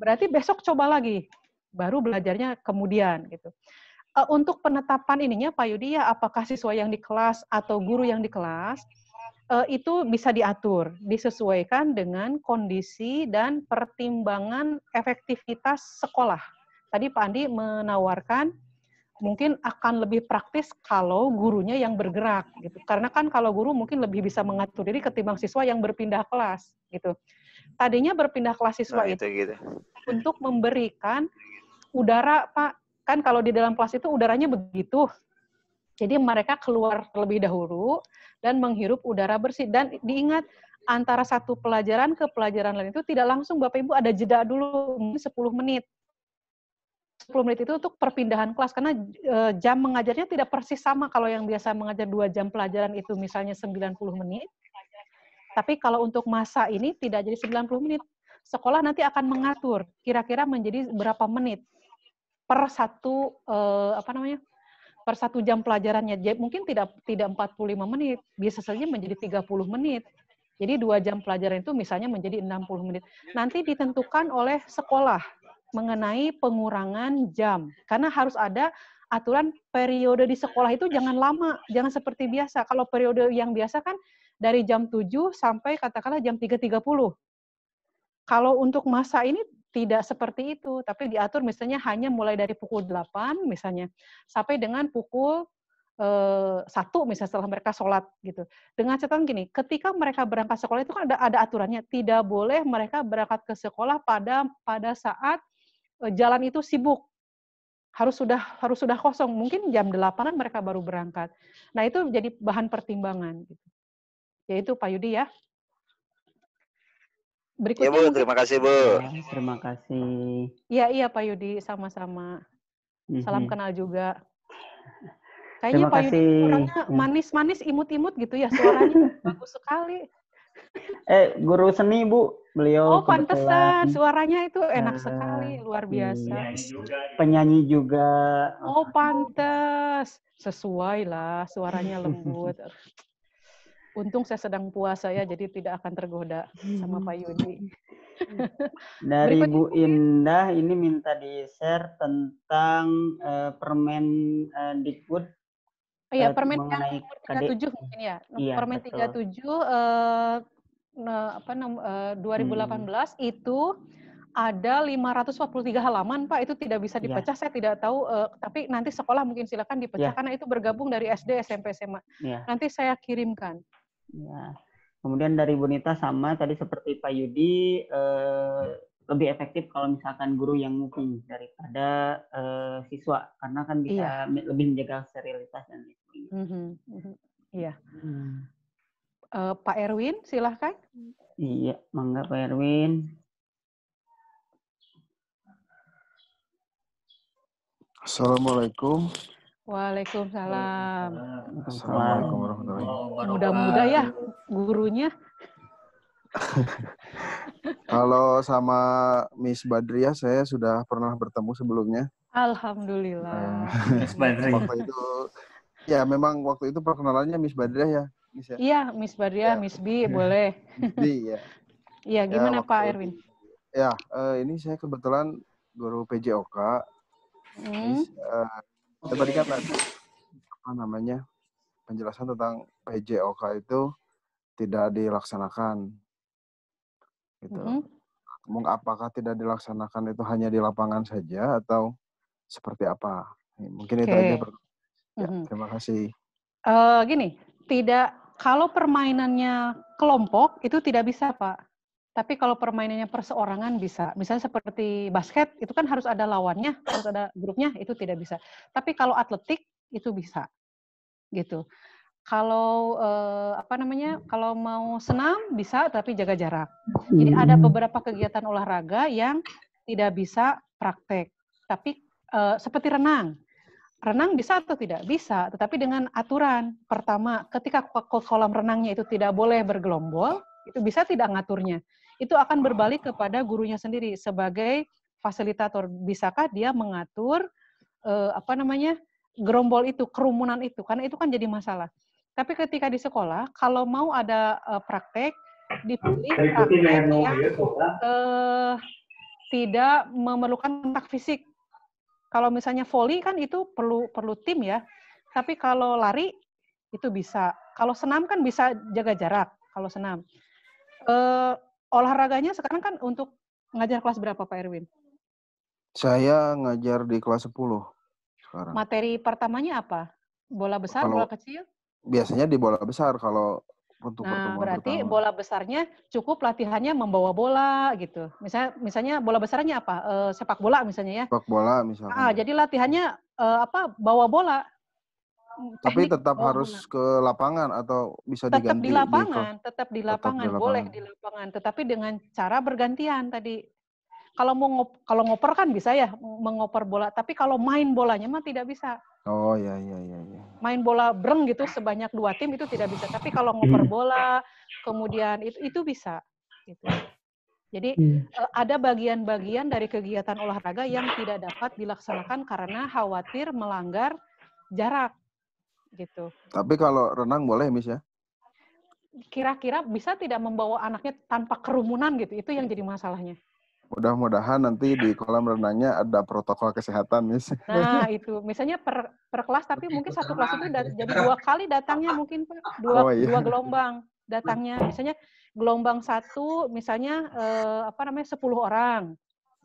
berarti besok coba lagi. Baru belajarnya kemudian gitu. Uh, untuk penetapan ininya Pak Yudi ya apakah siswa yang di kelas atau guru yang di kelas itu bisa diatur, disesuaikan dengan kondisi dan pertimbangan efektivitas sekolah. Tadi Pak Andi menawarkan mungkin akan lebih praktis kalau gurunya yang bergerak gitu. Karena kan kalau guru mungkin lebih bisa mengatur diri ketimbang siswa yang berpindah kelas gitu. Tadinya berpindah kelas siswa nah, itu, itu gitu. untuk memberikan udara Pak kan kalau di dalam kelas itu udaranya begitu. Jadi mereka keluar terlebih dahulu dan menghirup udara bersih dan diingat antara satu pelajaran ke pelajaran lain itu tidak langsung Bapak Ibu ada jeda dulu 10 menit 10 menit itu untuk perpindahan kelas karena eh, jam mengajarnya tidak persis sama kalau yang biasa mengajar dua jam pelajaran itu misalnya 90 menit. Tapi kalau untuk masa ini tidak jadi 90 menit. Sekolah nanti akan mengatur kira-kira menjadi berapa menit per satu eh, apa namanya? per satu jam pelajarannya. Jadi mungkin tidak tidak 45 menit, bisa saja menjadi 30 menit. Jadi dua jam pelajaran itu misalnya menjadi 60 menit. Nanti ditentukan oleh sekolah mengenai pengurangan jam. Karena harus ada aturan periode di sekolah itu jangan lama, jangan seperti biasa. Kalau periode yang biasa kan dari jam 7 sampai katakanlah jam 3.30. Kalau untuk masa ini tidak seperti itu, tapi diatur misalnya hanya mulai dari pukul 8 misalnya sampai dengan pukul eh, satu misalnya setelah mereka sholat gitu. Dengan catatan gini, ketika mereka berangkat sekolah itu kan ada ada aturannya, tidak boleh mereka berangkat ke sekolah pada pada saat E, jalan itu sibuk harus sudah harus sudah kosong mungkin jam delapanan mereka baru berangkat nah itu jadi bahan pertimbangan yaitu ya Pak Yudi ya berikutnya ya, Bu, terima kasih Bu ya, terima kasih iya iya Pak Yudi sama-sama salam mhm. kenal juga kayaknya terima Pak kasih. Yudi orangnya manis-manis imut-imut gitu ya suaranya bagus sekali eh guru seni bu beliau oh pantesan suaranya itu enak nah, sekali luar iya. biasa penyanyi juga oh pantes sesuai lah suaranya lembut untung saya sedang puasa ya jadi tidak akan tergoda sama Pak Yudi dari Bu Indah ini minta di share tentang uh, permen uh, Dikbud Oh iya, eh, permen mengenai 37 mungkin ya. Nah, iya, permen betul. 37 uh, nah, apa uh, eh, 2018 hmm. itu ada 543 halaman Pak itu tidak bisa iya. dipecah yeah. saya tidak tahu uh, tapi nanti sekolah mungkin silakan iya. dipecah yeah. karena itu bergabung dari SD SMP SMA yeah. nanti saya kirimkan yeah. kemudian dari Bonita sama tadi seperti Pak Yudi uh, lebih efektif kalau misalkan guru yang nguping daripada uh, siswa karena kan bisa iya. lebih menjaga sterilitas dan lain sebagainya. Mm -hmm. Iya. Hmm. Uh, Pak Erwin, silahkan. Iya, mangga Pak Erwin. Assalamualaikum. Waalaikumsalam. Assalamualaikum warahmatullahi wabarakatuh. Mudah-mudah ya gurunya kalau sama Miss Badria, saya sudah pernah bertemu sebelumnya. Alhamdulillah. Eh, Miss Badriah. Waktu itu ya memang waktu itu perkenalannya Miss Badria ya. ya? Iya, Miss Badria, ya. Miss B boleh. B ya. Iya, ya, gimana ya, Pak Erwin? Ya, eh, ini saya kebetulan guru PJOK. Hmm. Miss, uh, eh, tadi apa namanya? Penjelasan tentang PJOK itu tidak dilaksanakan gitu. Mm -hmm. Apakah tidak dilaksanakan itu hanya di lapangan saja atau seperti apa? Mungkin okay. itu aja. Ya, mm -hmm. Terima kasih. Uh, gini, tidak kalau permainannya kelompok itu tidak bisa pak. Tapi kalau permainannya perseorangan bisa. Misalnya seperti basket itu kan harus ada lawannya, harus ada grupnya itu tidak bisa. Tapi kalau atletik itu bisa, gitu kalau eh, apa namanya kalau mau senam bisa tapi jaga jarak. Jadi hmm. ada beberapa kegiatan olahraga yang tidak bisa praktek. Tapi eh, seperti renang, renang bisa atau tidak bisa, tetapi dengan aturan. Pertama, ketika kolam renangnya itu tidak boleh bergelombol, itu bisa tidak ngaturnya. Itu akan berbalik kepada gurunya sendiri sebagai fasilitator. Bisakah dia mengatur eh, apa namanya gerombol itu, kerumunan itu, karena itu kan jadi masalah. Tapi ketika di sekolah, kalau mau ada uh, praktek, dipilih nah, praktek yang uh, tidak memerlukan kontak fisik. Kalau misalnya voli kan itu perlu perlu tim ya. Tapi kalau lari itu bisa. Kalau senam kan bisa jaga jarak. Kalau senam. Uh, olahraganya sekarang kan untuk ngajar kelas berapa Pak Erwin? Saya ngajar di kelas 10 sekarang. Materi pertamanya apa? Bola besar, kalau, bola kecil? biasanya di bola besar kalau untuk nah, berarti pertama. bola besarnya cukup latihannya membawa bola gitu. Misalnya misalnya bola besarnya apa? E, sepak bola misalnya ya. Sepak bola misalnya. Ah, jadi latihannya e, apa? bawa bola. Tapi Teknik tetap harus ke lapangan atau bisa tetap diganti. Di lapangan, di tetap di lapangan, tetap di lapangan, boleh di lapangan, tetapi dengan cara bergantian tadi kalau mau ngop, kalau ngoper kan bisa ya mengoper bola, tapi kalau main bolanya mah tidak bisa. Oh ya ya ya. Main bola breng gitu sebanyak dua tim itu tidak bisa, tapi kalau ngoper bola kemudian itu itu bisa. Gitu. Jadi hmm. ada bagian-bagian dari kegiatan olahraga yang tidak dapat dilaksanakan karena khawatir melanggar jarak gitu. Tapi kalau renang boleh, mis ya? Kira-kira bisa tidak membawa anaknya tanpa kerumunan gitu. Itu yang jadi masalahnya mudah-mudahan nanti di kolam renangnya ada protokol kesehatan mis. Nah itu, misalnya per, per kelas tapi mungkin satu kelas itu jadi dua kali datangnya mungkin dua oh, iya. dua gelombang datangnya, misalnya gelombang satu misalnya eh, apa namanya sepuluh orang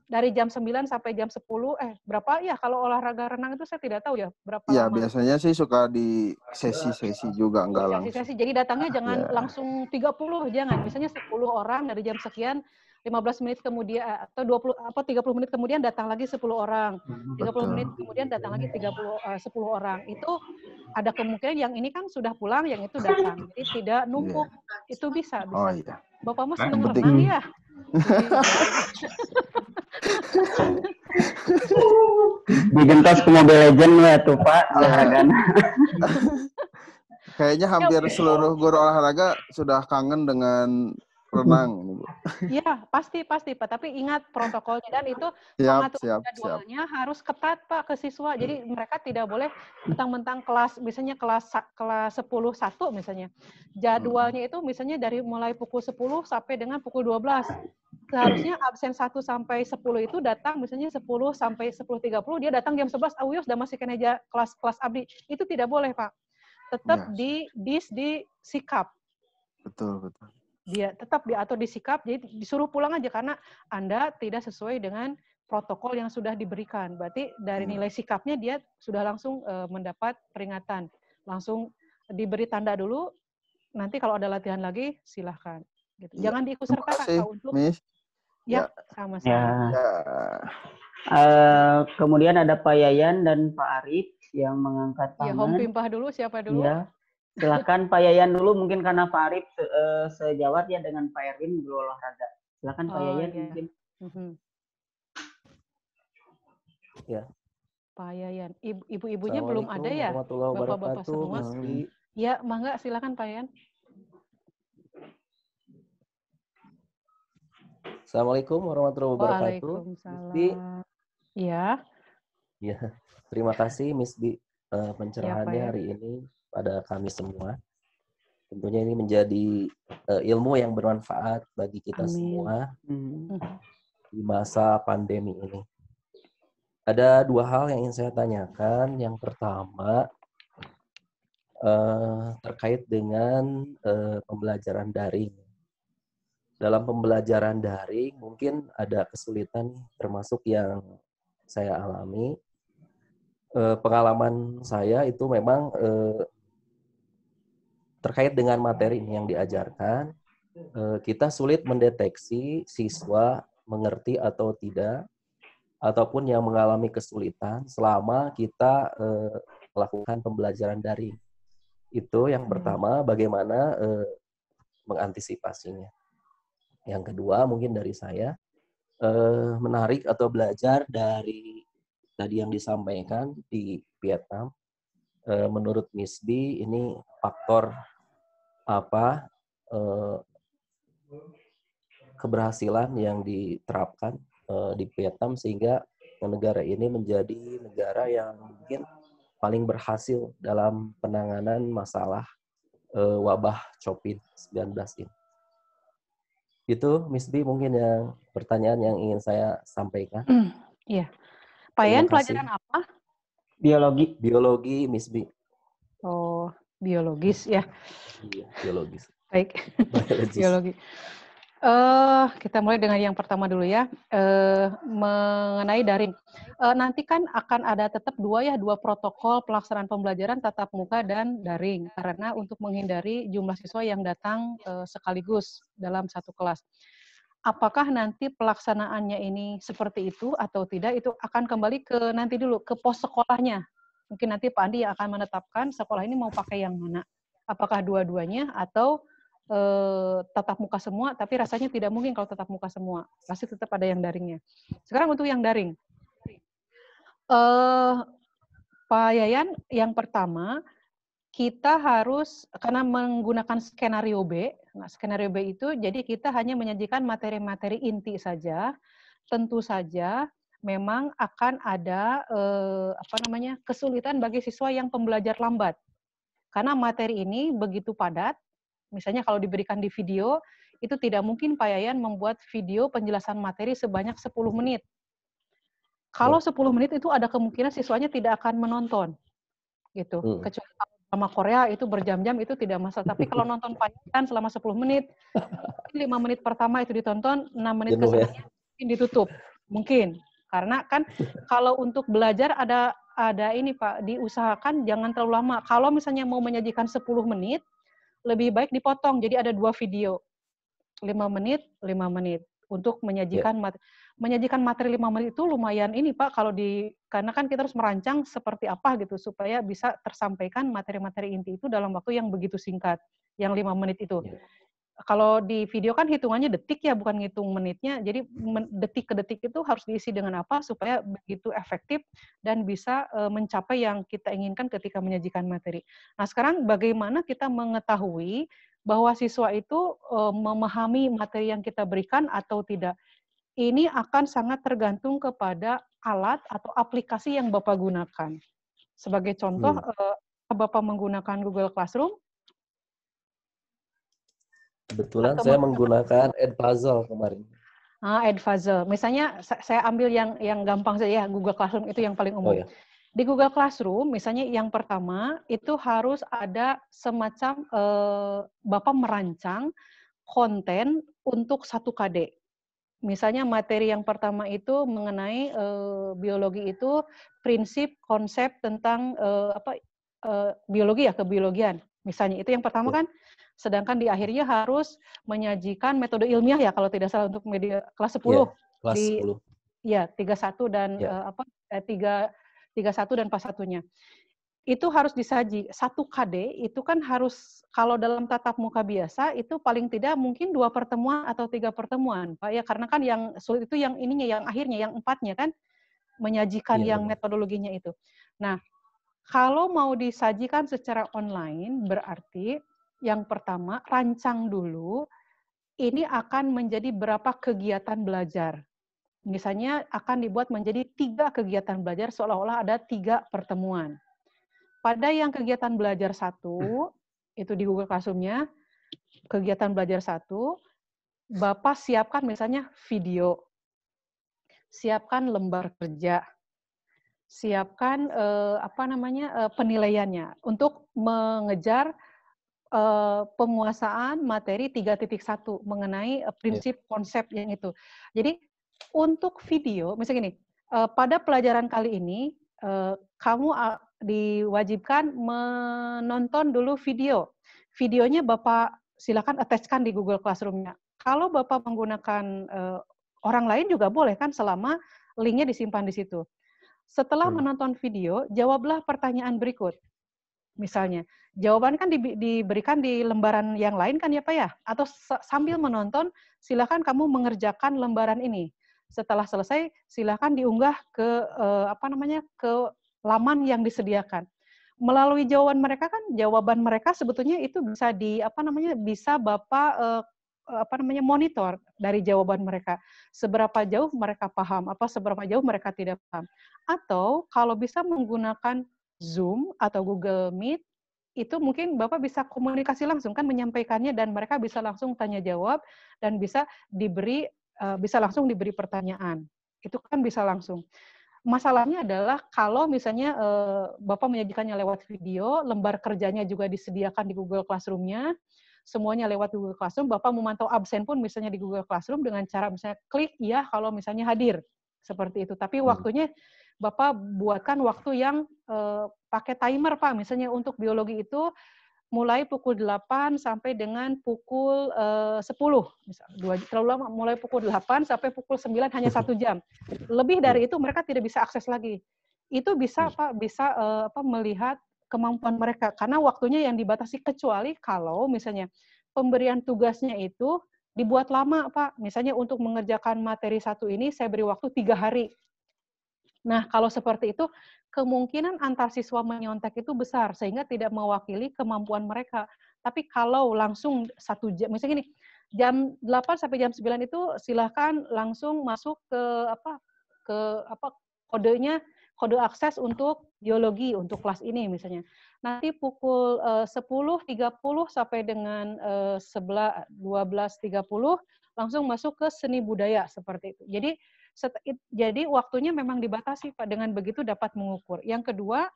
dari jam sembilan sampai jam sepuluh eh berapa ya kalau olahraga renang itu saya tidak tahu ya berapa ya lama. biasanya sih suka di sesi-sesi juga enggak sesi iya, -sesi. langsung sesi jadi datangnya ah, jangan ya. langsung puluh jangan misalnya sepuluh orang dari jam sekian 15 menit kemudian eh, atau 20 apa 30 menit kemudian datang lagi 10 orang. 30 hmm, menit kemudian datang lagi 30 uh, 10 orang. Itu ada kemungkinan yang ini kan sudah pulang, yang itu datang. Jadi tidak iya. numpuk. Yeah. Itu bisa bisa. Oh yeah. Bapak Mas senang nah, renang ya? Digentas ke Mobile Legend lah tuh Pak, iya. olahraga. Kayaknya hampir ya, okay. seluruh guru olahraga sudah kangen dengan renang. Ya pasti pasti Pak, tapi ingat protokolnya dan itu siap, mengatur siap, jadwalnya siap. harus ketat Pak ke siswa. Jadi hmm. mereka tidak boleh mentang-mentang kelas misalnya kelas kelas 10 1 misalnya. Jadwalnya hmm. itu misalnya dari mulai pukul sepuluh sampai dengan pukul dua belas Seharusnya absen satu sampai sepuluh itu datang misalnya sepuluh sampai sepuluh tiga puluh dia datang jam sebelas awios sudah masih kena kelas kelas abdi. Itu tidak boleh, Pak. Tetap ya. di dis di sikap. Betul, betul dia tetap diatur disikap jadi disuruh pulang aja karena Anda tidak sesuai dengan protokol yang sudah diberikan. Berarti dari hmm. nilai sikapnya dia sudah langsung eh, mendapat peringatan. Langsung diberi tanda dulu nanti kalau ada latihan lagi silahkan gitu. ya, Jangan diikut serta kak untuk ya, ya, sama-sama. Ya. Uh, kemudian ada Pak Yayan dan Pak Arif yang mengangkat tangan. Ya, Home Pimpah dulu siapa dulu? Ya. Silakan Pak Yayan dulu mungkin karena Pak Arif se eh, sejawat ya dengan Pak Erwin berolahraga. Silakan Pak oh, Yayan ya. mungkin. Mhm. Ya. Pak Yayan, ibu-ibunya belum ada ya? Bapak-bapak semua. Mangli. Ya, Mangga silakan Pak Yayan. Assalamualaikum warahmatullahi wabarakatuh. Waalaikumsalam. Ya. Ya, terima kasih Miss Bi uh, eh, pencerahannya ya. hari ini pada kami semua. Tentunya ini menjadi uh, ilmu yang bermanfaat bagi kita Amin. semua hmm. di masa pandemi ini. Ada dua hal yang ingin saya tanyakan. Yang pertama uh, terkait dengan uh, pembelajaran daring. Dalam pembelajaran daring mungkin ada kesulitan termasuk yang saya alami. Uh, pengalaman saya itu memang uh, terkait dengan materi yang diajarkan, eh, kita sulit mendeteksi siswa mengerti atau tidak, ataupun yang mengalami kesulitan selama kita eh, melakukan pembelajaran daring. Itu yang hmm. pertama, bagaimana eh, mengantisipasinya. Yang kedua, mungkin dari saya, menarik atau belajar dari tadi yang disampaikan di Vietnam, menurut Misbi ini faktor apa eh, keberhasilan yang diterapkan eh, di Vietnam sehingga negara ini menjadi negara yang mungkin paling berhasil dalam penanganan masalah eh, wabah COVID-19 ini. Itu Miss B mungkin yang pertanyaan yang ingin saya sampaikan. Mm, iya. Pak Yan pelajaran apa? Biologi. Biologi Miss B. Oh biologis ya. Iya, biologis. Baik. Biologis. biologi. Uh, kita mulai dengan yang pertama dulu ya uh, mengenai daring. Uh, nanti kan akan ada tetap dua ya dua protokol pelaksanaan pembelajaran tatap muka dan daring karena untuk menghindari jumlah siswa yang datang uh, sekaligus dalam satu kelas. Apakah nanti pelaksanaannya ini seperti itu atau tidak itu akan kembali ke nanti dulu ke pos sekolahnya Mungkin nanti Pak Andi yang akan menetapkan sekolah ini mau pakai yang mana. Apakah dua-duanya atau e, tatap muka semua, tapi rasanya tidak mungkin kalau tatap muka semua. Pasti tetap ada yang daringnya. Sekarang untuk yang daring. Eh, Pak Yayan, yang pertama, kita harus, karena menggunakan skenario B, nah, skenario B itu, jadi kita hanya menyajikan materi-materi inti saja, tentu saja memang akan ada eh, apa namanya kesulitan bagi siswa yang pembelajar lambat karena materi ini begitu padat misalnya kalau diberikan di video itu tidak mungkin Pak Yayan membuat video penjelasan materi sebanyak 10 menit. Kalau 10 iya. menit itu ada kemungkinan siswanya tidak akan menonton. Gitu. Hmm. Kecuali drama Korea itu berjam-jam itu tidak masalah. Tapi kalau nonton panjang selama 10 menit, 5 menit pertama itu ditonton, 6 menit ya. kesannya mungkin ditutup. Mungkin. Karena kan kalau untuk belajar ada ada ini Pak, diusahakan jangan terlalu lama. Kalau misalnya mau menyajikan 10 menit, lebih baik dipotong. Jadi ada dua video. 5 menit, 5 menit untuk menyajikan yeah. materi. Menyajikan materi 5 menit itu lumayan ini Pak kalau di karena kan kita harus merancang seperti apa gitu supaya bisa tersampaikan materi-materi inti itu dalam waktu yang begitu singkat, yang 5 menit itu. Yeah kalau di video kan hitungannya detik ya, bukan ngitung menitnya. Jadi detik ke detik itu harus diisi dengan apa supaya begitu efektif dan bisa eh, mencapai yang kita inginkan ketika menyajikan materi. Nah, sekarang bagaimana kita mengetahui bahwa siswa itu eh, memahami materi yang kita berikan atau tidak? Ini akan sangat tergantung kepada alat atau aplikasi yang Bapak gunakan. Sebagai contoh, hmm. Eh, Bapak menggunakan Google Classroom, Kebetulan Atau saya menggunakan Edpuzzle kemarin. Ah, Edpuzzle. Misalnya saya ambil yang yang gampang saja ya, Google Classroom itu yang paling umum. Oh, ya. Di Google Classroom misalnya yang pertama itu harus ada semacam eh, Bapak merancang konten untuk satu KD. Misalnya materi yang pertama itu mengenai eh, biologi itu prinsip konsep tentang eh, apa eh, biologi ya kebiologian. Misalnya itu yang pertama iya. kan sedangkan di akhirnya harus menyajikan metode ilmiah ya kalau tidak salah untuk media kelas 10 yeah, iya, kelas di 10. ya 31 dan yeah. Iya. uh, apa eh, tiga tiga satu dan pas satunya itu harus disaji satu KD itu kan harus kalau dalam tatap muka biasa itu paling tidak mungkin dua pertemuan atau tiga pertemuan pak ya karena kan yang sulit itu yang ininya yang akhirnya yang empatnya kan menyajikan yeah. yang metodologinya itu nah kalau mau disajikan secara online berarti yang pertama, rancang dulu ini akan menjadi berapa kegiatan belajar. Misalnya akan dibuat menjadi tiga kegiatan belajar seolah-olah ada tiga pertemuan. Pada yang kegiatan belajar satu, hmm. itu di Google Classroom-nya, kegiatan belajar satu, Bapak siapkan misalnya video, siapkan lembar kerja, siapkan eh, apa namanya eh, penilaiannya untuk mengejar uh, penguasaan materi 3.1 mengenai uh, prinsip yeah. konsep yang itu. Jadi untuk video, misalnya gini, uh, pada pelajaran kali ini uh, kamu uh, diwajibkan menonton dulu video. Videonya Bapak silakan attachkan di Google Classroom-nya. Kalau Bapak menggunakan uh, orang lain juga boleh kan selama linknya disimpan di situ. Setelah hmm. menonton video, jawablah pertanyaan berikut misalnya. Jawaban kan di, diberikan di lembaran yang lain kan ya Pak ya? Atau sambil iya. menonton silakan kamu mengerjakan lembaran ini. Setelah selesai silakan diunggah ke eh, apa namanya ke laman yang disediakan. Melalui jawaban mereka kan jawaban mereka sebetulnya itu bisa di apa namanya bisa Bapak eh, apa namanya monitor dari jawaban mereka seberapa jauh mereka paham apa seberapa jauh mereka tidak paham atau kalau bisa menggunakan Zoom atau Google Meet itu mungkin Bapak bisa komunikasi langsung kan menyampaikannya dan mereka bisa langsung tanya jawab dan bisa diberi eh, bisa langsung diberi pertanyaan. Itu kan bisa langsung. Masalahnya adalah kalau misalnya eh, Bapak menyajikannya lewat video, lembar kerjanya juga disediakan di Google Classroom-nya, semuanya lewat Google Classroom, Bapak memantau absen pun misalnya di Google Classroom dengan cara misalnya klik ya kalau misalnya hadir. Seperti itu. Tapi hmm. waktunya Bapak buatkan waktu yang eh, pakai timer Pak, misalnya untuk biologi itu mulai pukul 8 sampai dengan pukul eh, uh, 10. Misalnya, dua, terlalu lama, mulai pukul 8 sampai pukul 9 hanya satu jam. Lebih dari itu mereka tidak bisa akses lagi. Itu bisa Pak, bisa uh, apa, melihat kemampuan mereka. Karena waktunya yang dibatasi kecuali kalau misalnya pemberian tugasnya itu dibuat lama Pak. Misalnya untuk mengerjakan materi satu ini saya beri waktu tiga hari. Nah, kalau seperti itu, kemungkinan antar siswa menyontek itu besar, sehingga tidak mewakili kemampuan mereka. Tapi kalau langsung satu jam, misalnya gini, jam 8 sampai jam 9 itu silahkan langsung masuk ke apa ke apa kodenya kode akses untuk biologi untuk kelas ini misalnya. Nanti pukul eh, uh, 10.30 sampai dengan uh, tiga 12.30 langsung masuk ke seni budaya seperti itu. Jadi jadi waktunya memang dibatasi Pak dengan begitu dapat mengukur. Yang kedua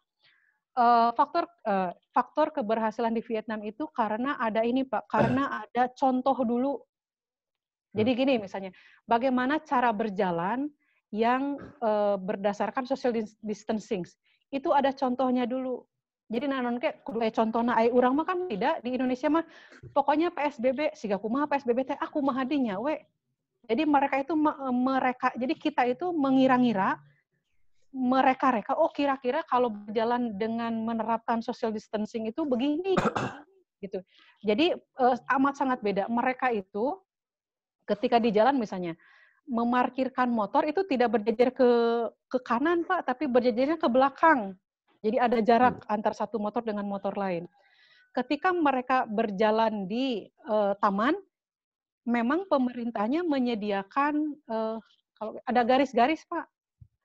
eh, faktor eh, faktor keberhasilan di Vietnam itu karena ada ini Pak, karena eh. ada contoh dulu. Jadi hmm. gini misalnya, bagaimana cara berjalan yang berdasarkan social distancing. Itu ada contohnya dulu. Jadi nanon ke kudu aya contohna mah kan tidak di Indonesia mah pokoknya PSBB siga kumaha PSBB teh aku mah mahadinya we jadi mereka itu e, mereka jadi kita itu mengira-ngira mereka-reka oh kira-kira kalau berjalan dengan menerapkan social distancing itu begini gitu. Jadi eh, amat sangat beda. Mereka itu ketika di jalan misalnya memarkirkan motor itu tidak berjejer ke ke kanan pak, tapi berjejernya ke belakang. Jadi ada jarak hmm. antar satu motor dengan motor lain. Ketika mereka berjalan di eh, taman, memang pemerintahnya menyediakan uh, kalau ada garis-garis pak.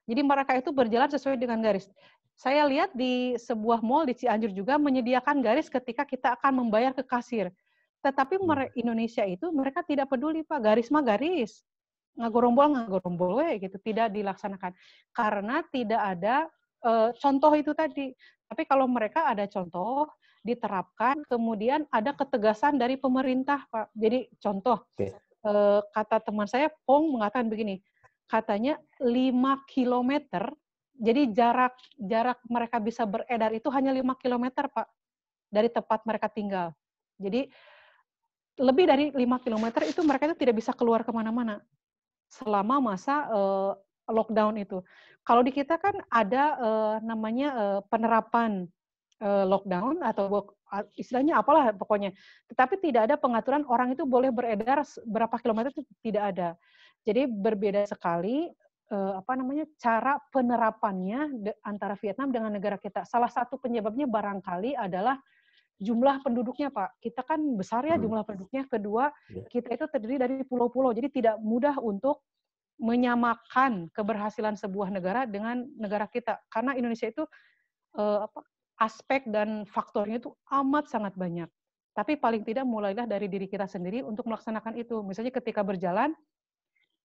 Jadi mereka itu berjalan sesuai dengan garis. Saya lihat di sebuah mall di Cianjur juga menyediakan garis ketika kita akan membayar ke kasir. Tetapi hmm. Indonesia itu mereka tidak peduli pak garis mah garis ngagorombol ngagorombol we gitu tidak dilaksanakan karena tidak ada e, contoh itu tadi. Tapi kalau mereka ada contoh diterapkan, kemudian ada ketegasan dari pemerintah, Pak. Jadi contoh, okay. Eh, kata teman saya, Pong mengatakan begini, katanya 5 km, jadi jarak jarak mereka bisa beredar itu hanya 5 km, Pak, dari tempat mereka tinggal. Jadi lebih dari 5 km itu mereka itu tidak bisa keluar kemana-mana selama masa eh, lockdown itu. Kalau di kita kan ada eh, namanya penerapan Eh, lockdown atau istilahnya apalah pokoknya. Tetapi tidak ada pengaturan orang itu boleh beredar berapa kilometer itu tidak ada. Jadi berbeda sekali eh, apa namanya cara penerapannya antara Vietnam dengan negara kita. Salah satu penyebabnya barangkali adalah jumlah penduduknya, Pak. Kita kan besar ya hmm. jumlah penduduknya. Kedua, ya. kita itu terdiri dari pulau-pulau. Jadi tidak mudah untuk menyamakan keberhasilan sebuah negara dengan negara kita. Karena Indonesia itu eh, apa aspek dan faktornya itu amat sangat banyak. Tapi paling tidak mulailah dari diri kita sendiri untuk melaksanakan itu. Misalnya ketika berjalan,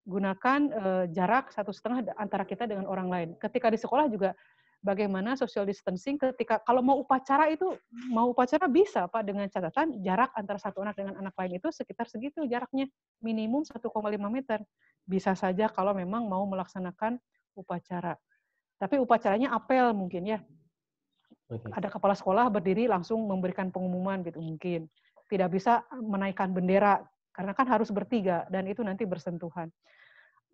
gunakan eh, jarak satu setengah antara kita dengan orang lain. Ketika di sekolah juga bagaimana social distancing ketika kalau mau upacara itu mau upacara bisa pak dengan catatan jarak antara satu anak dengan anak lain itu sekitar segitu jaraknya minimum 1,5 meter bisa saja kalau memang mau melaksanakan upacara tapi upacaranya apel mungkin ya Okay. Ada kepala sekolah berdiri langsung memberikan pengumuman gitu mungkin. Tidak bisa menaikkan bendera karena kan harus bertiga dan itu nanti bersentuhan.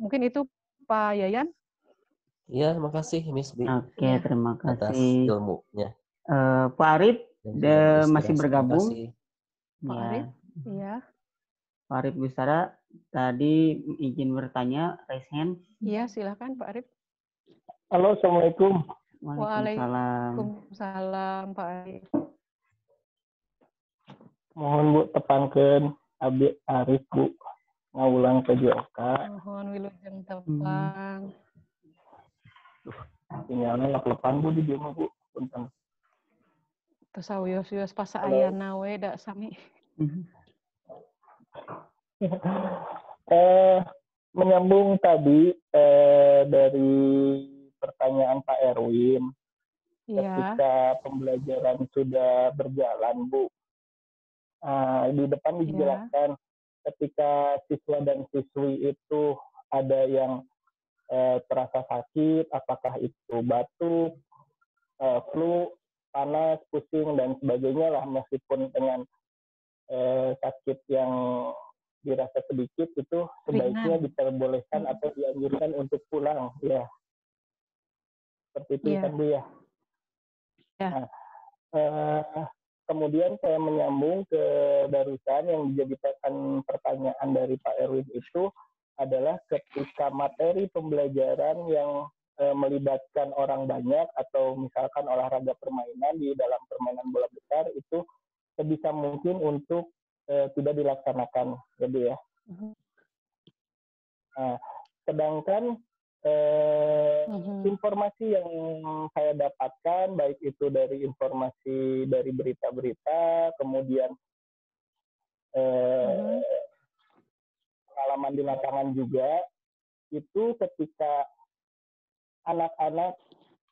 Mungkin itu Pak Yayan. Iya, terima kasih, Miss B. Oke, okay, terima kasih atas ilmunya. Uh, Pak Arif de, masih bergabung. Pak ya. Arif, iya. Pak Arif Bustara, tadi izin bertanya, raise hand. Iya, silakan Pak Arif. Halo, Assalamualaikum. Waalaikumsalam. Waalaikumsalam Pak Ari. Mohon Bu tepangkan Abi Arif Bu ngulang ke Joka. Mohon wilujeng tepang. Hmm. Sinyalnya lepan Bu di Joma Bu. Punten. Terus awios-wios pas saya nawe dak sami. eh menyambung tadi eh dari pertanyaan Pak Erwin. Yeah. Ketika pembelajaran sudah berjalan, Bu, uh, di depan iya. dijelaskan yeah. ketika siswa dan siswi itu ada yang uh, terasa sakit, apakah itu batuk, uh, flu, panas, pusing, dan sebagainya lah, meskipun dengan uh, sakit yang dirasa sedikit itu sebaiknya diperbolehkan atau dianjurkan untuk pulang ya seperti itu iya. yeah. kan bu ya. Yeah. Nah, uh, kemudian saya menyambung ke barusan yang dijadikan pertanyaan dari Pak Erwin itu adalah ketika materi pembelajaran yang eh, melibatkan orang banyak atau misalkan olahraga permainan di dalam permainan bola besar itu sebisa mungkin untuk eh, tidak dilaksanakan, ya Bu ya. Mm-hmm. Nah, sedangkan Eh, mm-hmm. informasi yang saya dapatkan baik itu dari informasi dari berita-berita kemudian pengalaman eh, mm-hmm. pengalaman di lapangan juga itu ketika anak-anak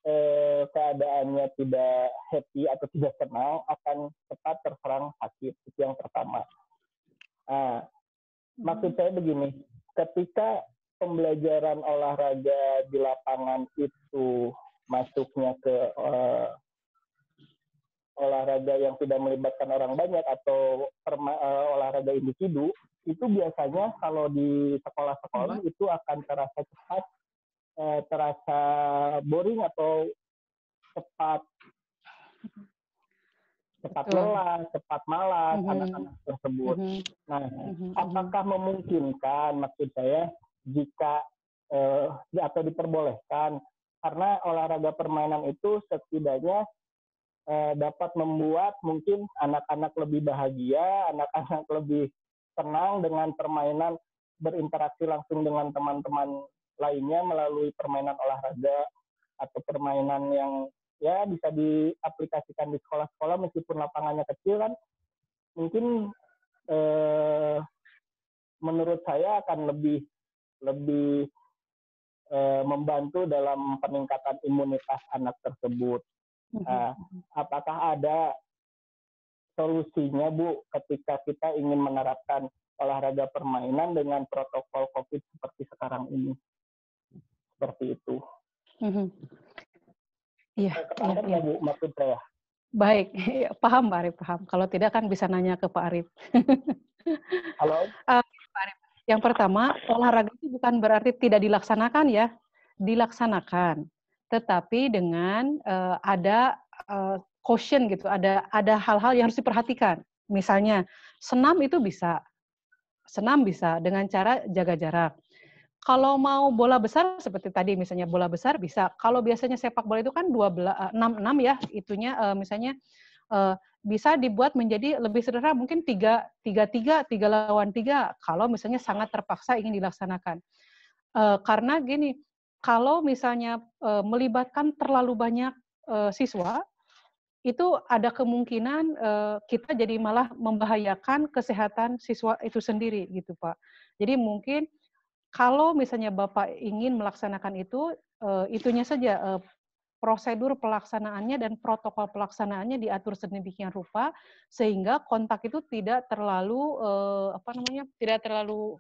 eh, keadaannya tidak happy atau tidak senang akan cepat terserang sakit itu yang pertama. Nah, mm-hmm. maksud saya begini, ketika pembelajaran olahraga di lapangan itu masuknya ke uh, olahraga yang tidak melibatkan orang banyak atau perma, uh, olahraga individu itu biasanya kalau di sekolah-sekolah hmm. itu akan terasa cepat uh, terasa boring atau cepat cepat Betul. lelah, cepat malas mm anak-anak tersebut. hmm Nah, hmm apakah memungkinkan maksud saya jika eh, atau diperbolehkan karena olahraga permainan itu setidaknya eh, dapat membuat mungkin anak-anak lebih bahagia, anak-anak lebih tenang dengan permainan berinteraksi langsung dengan teman-teman lainnya melalui permainan olahraga atau permainan yang ya bisa diaplikasikan di sekolah-sekolah meskipun lapangannya kecil kan mungkin eh, menurut saya akan lebih lebih e, membantu dalam peningkatan imunitas anak tersebut. Mm-hmm. Nah, apakah ada solusinya Bu ketika kita ingin menerapkan olahraga permainan dengan protokol COVID seperti sekarang ini? Seperti itu. Mm-hmm. Iya. Eh, iya, iya. Bu, maksud saya. Baik, iya, paham Pak Arif, paham. Kalau tidak kan bisa nanya ke Pak Arif. Halo. Uh, yang pertama, olahraga itu bukan berarti tidak dilaksanakan ya, dilaksanakan, tetapi dengan uh, ada uh, caution gitu, ada ada hal-hal yang harus diperhatikan. Misalnya senam itu bisa, senam bisa dengan cara jaga jarak. Kalau mau bola besar seperti tadi misalnya bola besar bisa. Kalau biasanya sepak bola itu kan dua 6 6 eh, ya itunya misalnya uh, bisa dibuat menjadi lebih sederhana mungkin tiga tiga tiga tiga lawan tiga kalau misalnya sangat terpaksa ingin dilaksanakan uh, karena gini kalau misalnya uh, melibatkan terlalu banyak uh, siswa itu ada kemungkinan uh, kita jadi malah membahayakan kesehatan siswa itu sendiri gitu pak jadi mungkin kalau misalnya bapak ingin melaksanakan itu uh, itunya saja uh, prosedur pelaksanaannya dan protokol pelaksanaannya diatur sedemikian rupa sehingga kontak itu tidak terlalu eh, apa namanya tidak terlalu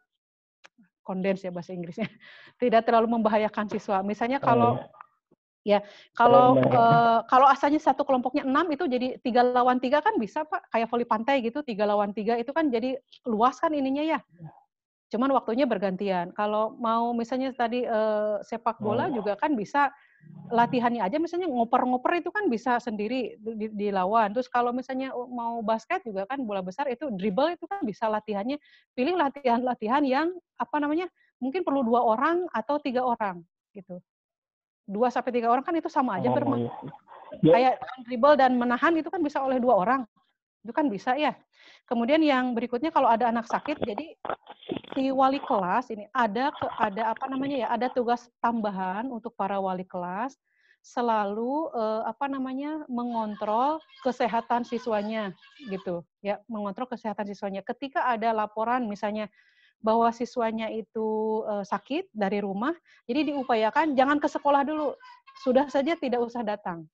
kondens ya bahasa Inggrisnya tidak terlalu membahayakan siswa misalnya oh, kalau oh. Ya, kalau eh, kalau asalnya satu kelompoknya enam itu jadi tiga lawan tiga kan bisa pak, kayak voli pantai gitu tiga lawan tiga itu kan jadi luas kan ininya ya. Iya. Cuman waktunya bergantian. Kalau mau misalnya tadi eh, sepak oh, bola oh. juga kan bisa latihannya aja misalnya ngoper-ngoper itu kan bisa sendiri dilawan. Terus kalau misalnya uh, mau basket juga kan bola besar itu dribble itu kan bisa latihannya. Pilih latihan-latihan yang apa namanya mungkin perlu dua orang atau tiga orang gitu. Dua sampai tiga orang kan itu sama aja oh, bermain. Iya. Ya. Kayak dribble dan menahan itu kan bisa oleh dua orang itu kan bisa ya. Kemudian yang berikutnya kalau ada anak sakit, jadi si wali kelas ini ada ke, ada apa namanya ya, ada tugas tambahan untuk para wali kelas selalu eh, apa namanya mengontrol kesehatan siswanya gitu ya mengontrol kesehatan siswanya ketika ada laporan misalnya bahwa siswanya itu eh, sakit dari rumah jadi diupayakan jangan ke sekolah dulu sudah saja tidak usah datang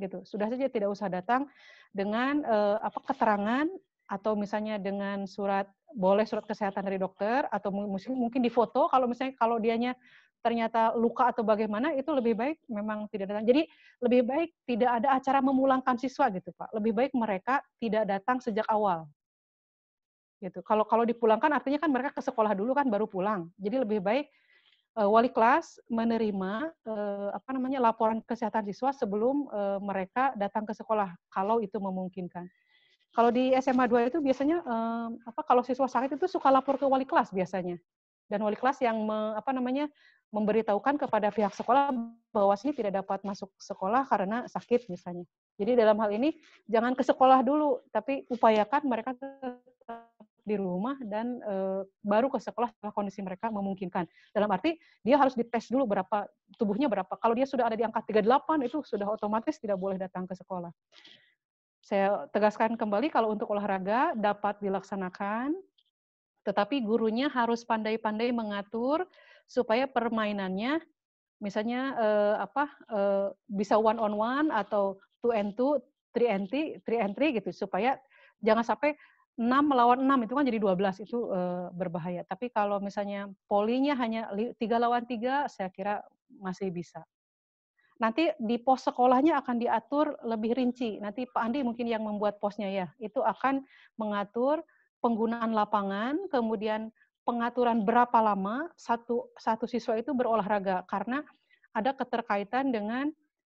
gitu. Sudah saja tidak usah datang dengan uh, apa keterangan atau misalnya dengan surat boleh surat kesehatan dari dokter atau mungkin difoto kalau misalnya kalau dianya ternyata luka atau bagaimana itu lebih baik memang tidak datang. Jadi lebih baik tidak ada acara memulangkan siswa gitu Pak. Lebih baik mereka tidak datang sejak awal. Gitu. Kalau kalau dipulangkan artinya kan mereka ke sekolah dulu kan baru pulang. Jadi lebih baik Eh, wali kelas menerima eh, apa namanya laporan kesehatan siswa sebelum eh, mereka datang ke sekolah kalau itu memungkinkan. Kalau di SMA 2 itu biasanya apa kalau siswa sakit itu suka lapor ke wali kelas biasanya. Dan wali kelas yang me, apa namanya memberitahukan kepada pihak sekolah bahwa sini tidak dapat masuk sekolah karena sakit misalnya. Jadi dalam hal ini jangan ke sekolah dulu tapi upayakan mereka tetap di rumah dan e, baru ke sekolah setelah kondisi mereka memungkinkan. Dalam arti dia harus dites dulu berapa tubuhnya berapa. Kalau dia sudah ada di angka 38 itu sudah otomatis tidak boleh datang ke sekolah. Saya tegaskan kembali kalau untuk olahraga dapat dilaksanakan tetapi gurunya harus pandai-pandai mengatur supaya permainannya misalnya e, apa e, bisa one on one atau two and two, three and three, three and three gitu supaya jangan sampai 6 melawan 6 itu kan jadi 12 itu uh, berbahaya. Tapi kalau misalnya polinya hanya 3 lawan 3 saya kira masih bisa. Nanti di pos sekolahnya akan diatur lebih rinci. Nanti Pak Andi mungkin yang membuat posnya ya. Itu akan mengatur penggunaan lapangan, kemudian pengaturan berapa lama satu satu siswa itu berolahraga karena ada keterkaitan dengan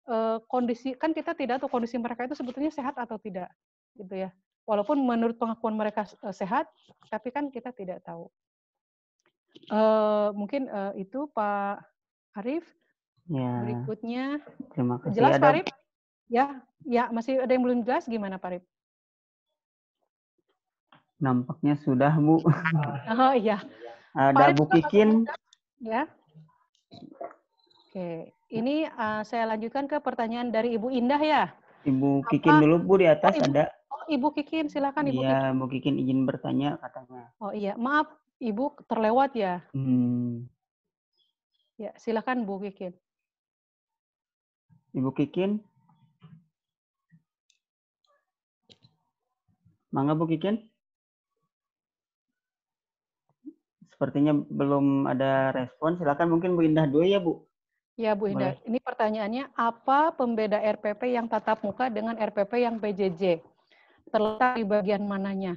uh, kondisi kan kita tidak tahu kondisi mereka itu sebetulnya sehat atau tidak gitu ya. Walaupun menurut pengakuan mereka eh, sehat, tapi kan kita tidak tahu. Uh, mungkin uh, itu Pak Arif. Ya. Berikutnya. Terima kasih. Jelas ada... Pak Arif? Ya, ya masih ada yang belum jelas gimana Pak Arif? Nampaknya sudah Bu. Oh iya. Ada Pak Bu Kikin. Ya. Oke, ini uh, saya lanjutkan ke pertanyaan dari Ibu Indah ya. Ibu Kikin Apa, dulu Bu di atas Ibu, ada. Ibu Kikin, silakan Ibu. Iya, Kikin. Bu Kikin izin bertanya katanya. Oh iya, maaf Ibu terlewat ya. Hmm. Ya, silakan Bu Kikin. Ibu Kikin. Mangga Bu Kikin. Sepertinya belum ada respon. Silakan mungkin Bu Indah dulu ya Bu. Ya Bu Indah, Boleh. ini pertanyaannya apa pembeda RPP yang tatap muka dengan RPP yang PJJ? terletak di bagian mananya.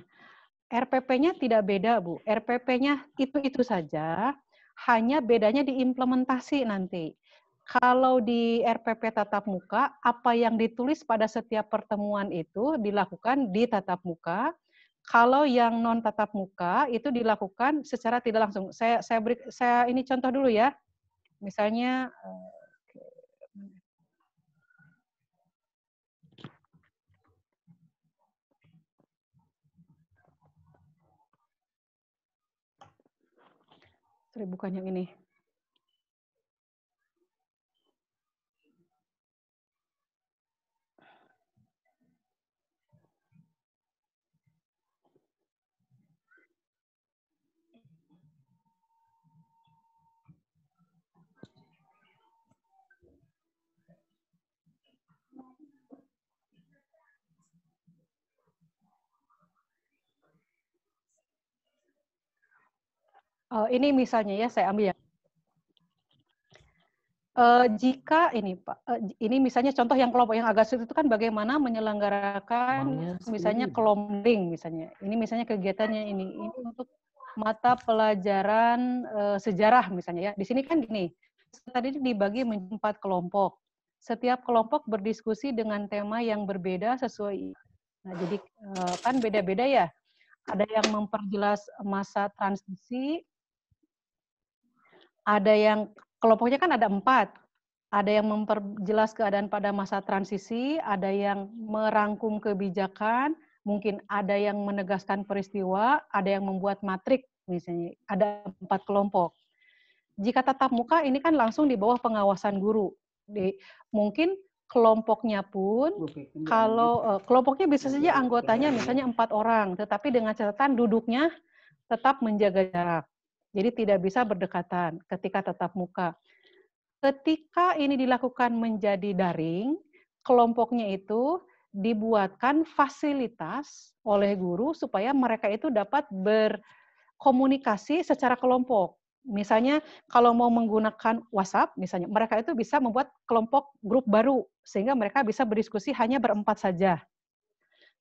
RPP-nya tidak beda, Bu. RPP-nya itu-itu saja, hanya bedanya diimplementasi nanti. Kalau di RPP tatap muka, apa yang ditulis pada setiap pertemuan itu dilakukan di tatap muka. Kalau yang non tatap muka itu dilakukan secara tidak langsung. Saya saya beri, saya ini contoh dulu ya. Misalnya eh, bukan yang ini. Uh, ini misalnya ya saya ambil ya. Uh, jika ini Pak, eh, ini misalnya contoh yang kelompok yang agak sulit itu kan bagaimana menyelenggarakan misalnya kelombing misalnya. Ini misalnya kegiatannya ini ini untuk mata pelajaran uh, sejarah misalnya ya. Di sini kan gini, tadi dibagi menjadi empat kelompok. Setiap kelompok berdiskusi dengan tema yang berbeda sesuai. Nah, jadi uh, kan beda-beda ya. Ada yang memperjelas masa transisi, ada yang kelompoknya kan ada empat. Ada yang memperjelas keadaan pada masa transisi, ada yang merangkum kebijakan, mungkin ada yang menegaskan peristiwa, ada yang membuat matrik misalnya. Ada empat kelompok. Jika tatap muka ini kan langsung di bawah pengawasan guru. Jadi, mungkin kelompoknya pun kalau eh, kelompoknya bisa saja anggotanya misalnya empat orang, tetapi dengan catatan duduknya tetap menjaga jarak. Jadi tidak bisa berdekatan ketika tetap muka. Ketika ini dilakukan menjadi daring, kelompoknya itu dibuatkan fasilitas oleh guru supaya mereka itu dapat berkomunikasi secara kelompok. Misalnya kalau mau menggunakan WhatsApp misalnya, mereka itu bisa membuat kelompok grup baru sehingga mereka bisa berdiskusi hanya berempat saja.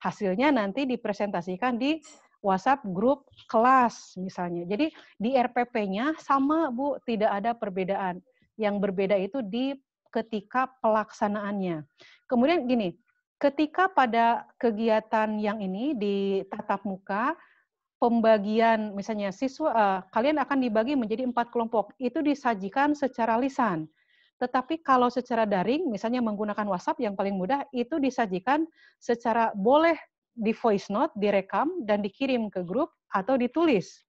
Hasilnya nanti dipresentasikan di WhatsApp grup kelas misalnya. Jadi di RPP-nya sama Bu, tidak ada perbedaan. Yang berbeda itu di ketika pelaksanaannya. Kemudian gini, ketika pada kegiatan yang ini di tatap muka, pembagian misalnya siswa uh, kalian akan dibagi menjadi empat kelompok itu disajikan secara lisan tetapi kalau secara daring misalnya menggunakan WhatsApp yang paling mudah itu disajikan secara boleh di voice note, direkam, dan dikirim ke grup atau ditulis.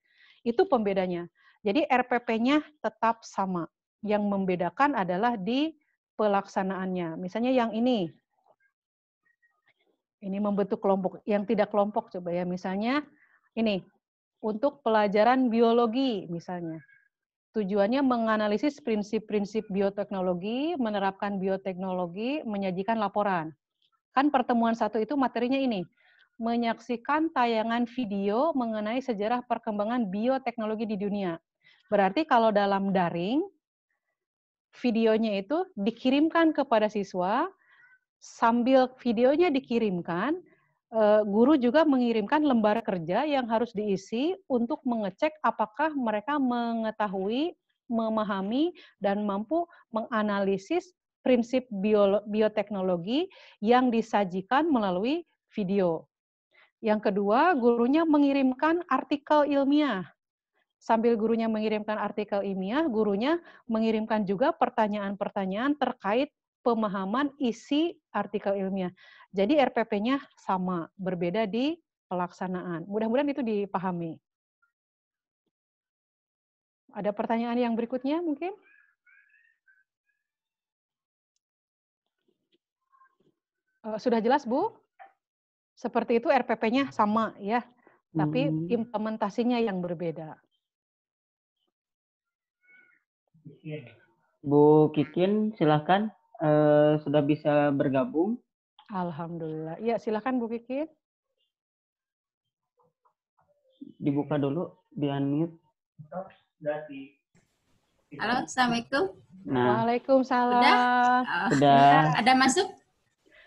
Itu pembedanya. Jadi RPP-nya tetap sama. Yang membedakan adalah di pelaksanaannya. Misalnya yang ini. Ini membentuk kelompok. Yang tidak kelompok coba ya. Misalnya ini. Untuk pelajaran biologi misalnya. Tujuannya menganalisis prinsip-prinsip bioteknologi, menerapkan bioteknologi, menyajikan laporan. Kan pertemuan satu itu materinya ini menyaksikan tayangan video mengenai sejarah perkembangan bioteknologi di dunia. Berarti kalau dalam daring, videonya itu dikirimkan kepada siswa, sambil videonya dikirimkan, eh, guru juga mengirimkan lembar kerja yang harus diisi untuk mengecek apakah mereka mengetahui, memahami, dan mampu menganalisis prinsip bioteknologi yang disajikan melalui video. Yang kedua, gurunya mengirimkan artikel ilmiah. Sambil gurunya mengirimkan artikel ilmiah, gurunya mengirimkan juga pertanyaan-pertanyaan terkait pemahaman isi artikel ilmiah. Jadi RPP-nya sama, berbeda di pelaksanaan. Mudah-mudahan itu dipahami. Ada pertanyaan yang berikutnya mungkin? Eh, sudah jelas, Bu? seperti itu RPP-nya sama ya, tapi hmm. implementasinya yang berbeda. Bu Kikin, silahkan uh, eh, sudah bisa bergabung. Alhamdulillah. Ya, silahkan Bu Kikin. Dibuka dulu, di unmute. Halo, Assalamualaikum. Nah. Waalaikumsalam. Sudah? Sudah. Ada masuk?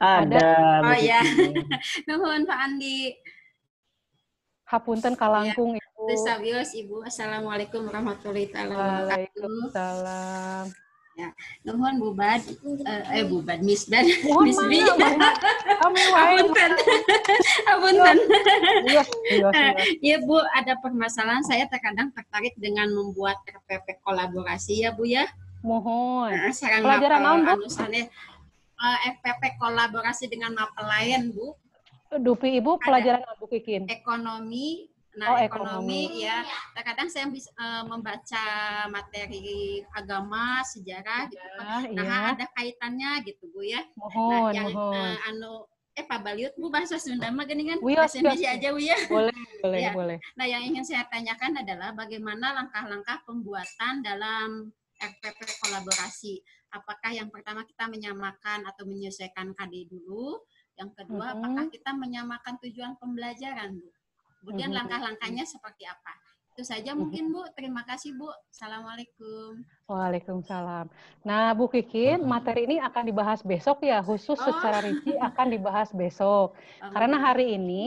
Ada. ada oh ya. Nuhun Pak Andi. Hapunten Kalangkung ya. Ibu. Sabios Ibu. Assalamualaikum warahmatullahi wabarakatuh. Waalaikumsalam. Ya, nuhun Bubad, uh, eh Bu eh, Bubad miss Misbi. hapunten hapunten Iya Bu, ada permasalahan saya terkadang tertarik dengan membuat RPP kolaborasi ya Bu ya. Mohon. Nah, Pelajaran apa, Bu? uh, eh, FPP kolaborasi dengan lain, Bu. Dupi Ibu pelajaran apa Bu Kikin? Ekonomi. Nah, oh, ekonomi, ekonomi ya. Terkadang saya bisa uh, membaca materi agama, sejarah gitu. Ya, nah, iya. ada kaitannya gitu Bu ya. Mohon, nah, yang mohon. Uh, anu eh Pak Baliut Bu bahasa Sunda mah gini kan bahasa Indonesia aja Bu ya. Boleh, boleh, ya. boleh. Nah, yang ingin saya tanyakan adalah bagaimana langkah-langkah pembuatan dalam RPP kolaborasi apakah yang pertama kita menyamakan atau menyesuaikan KD dulu, yang kedua mm-hmm. apakah kita menyamakan tujuan pembelajaran, Bu. Kemudian mm-hmm. langkah-langkahnya seperti apa? Itu saja mungkin Bu. Terima kasih Bu. Assalamualaikum. Waalaikumsalam. Nah Bu Kikin, materi ini akan dibahas besok ya. Khusus oh. secara rinci akan dibahas besok. Oh. Karena iya. hari ini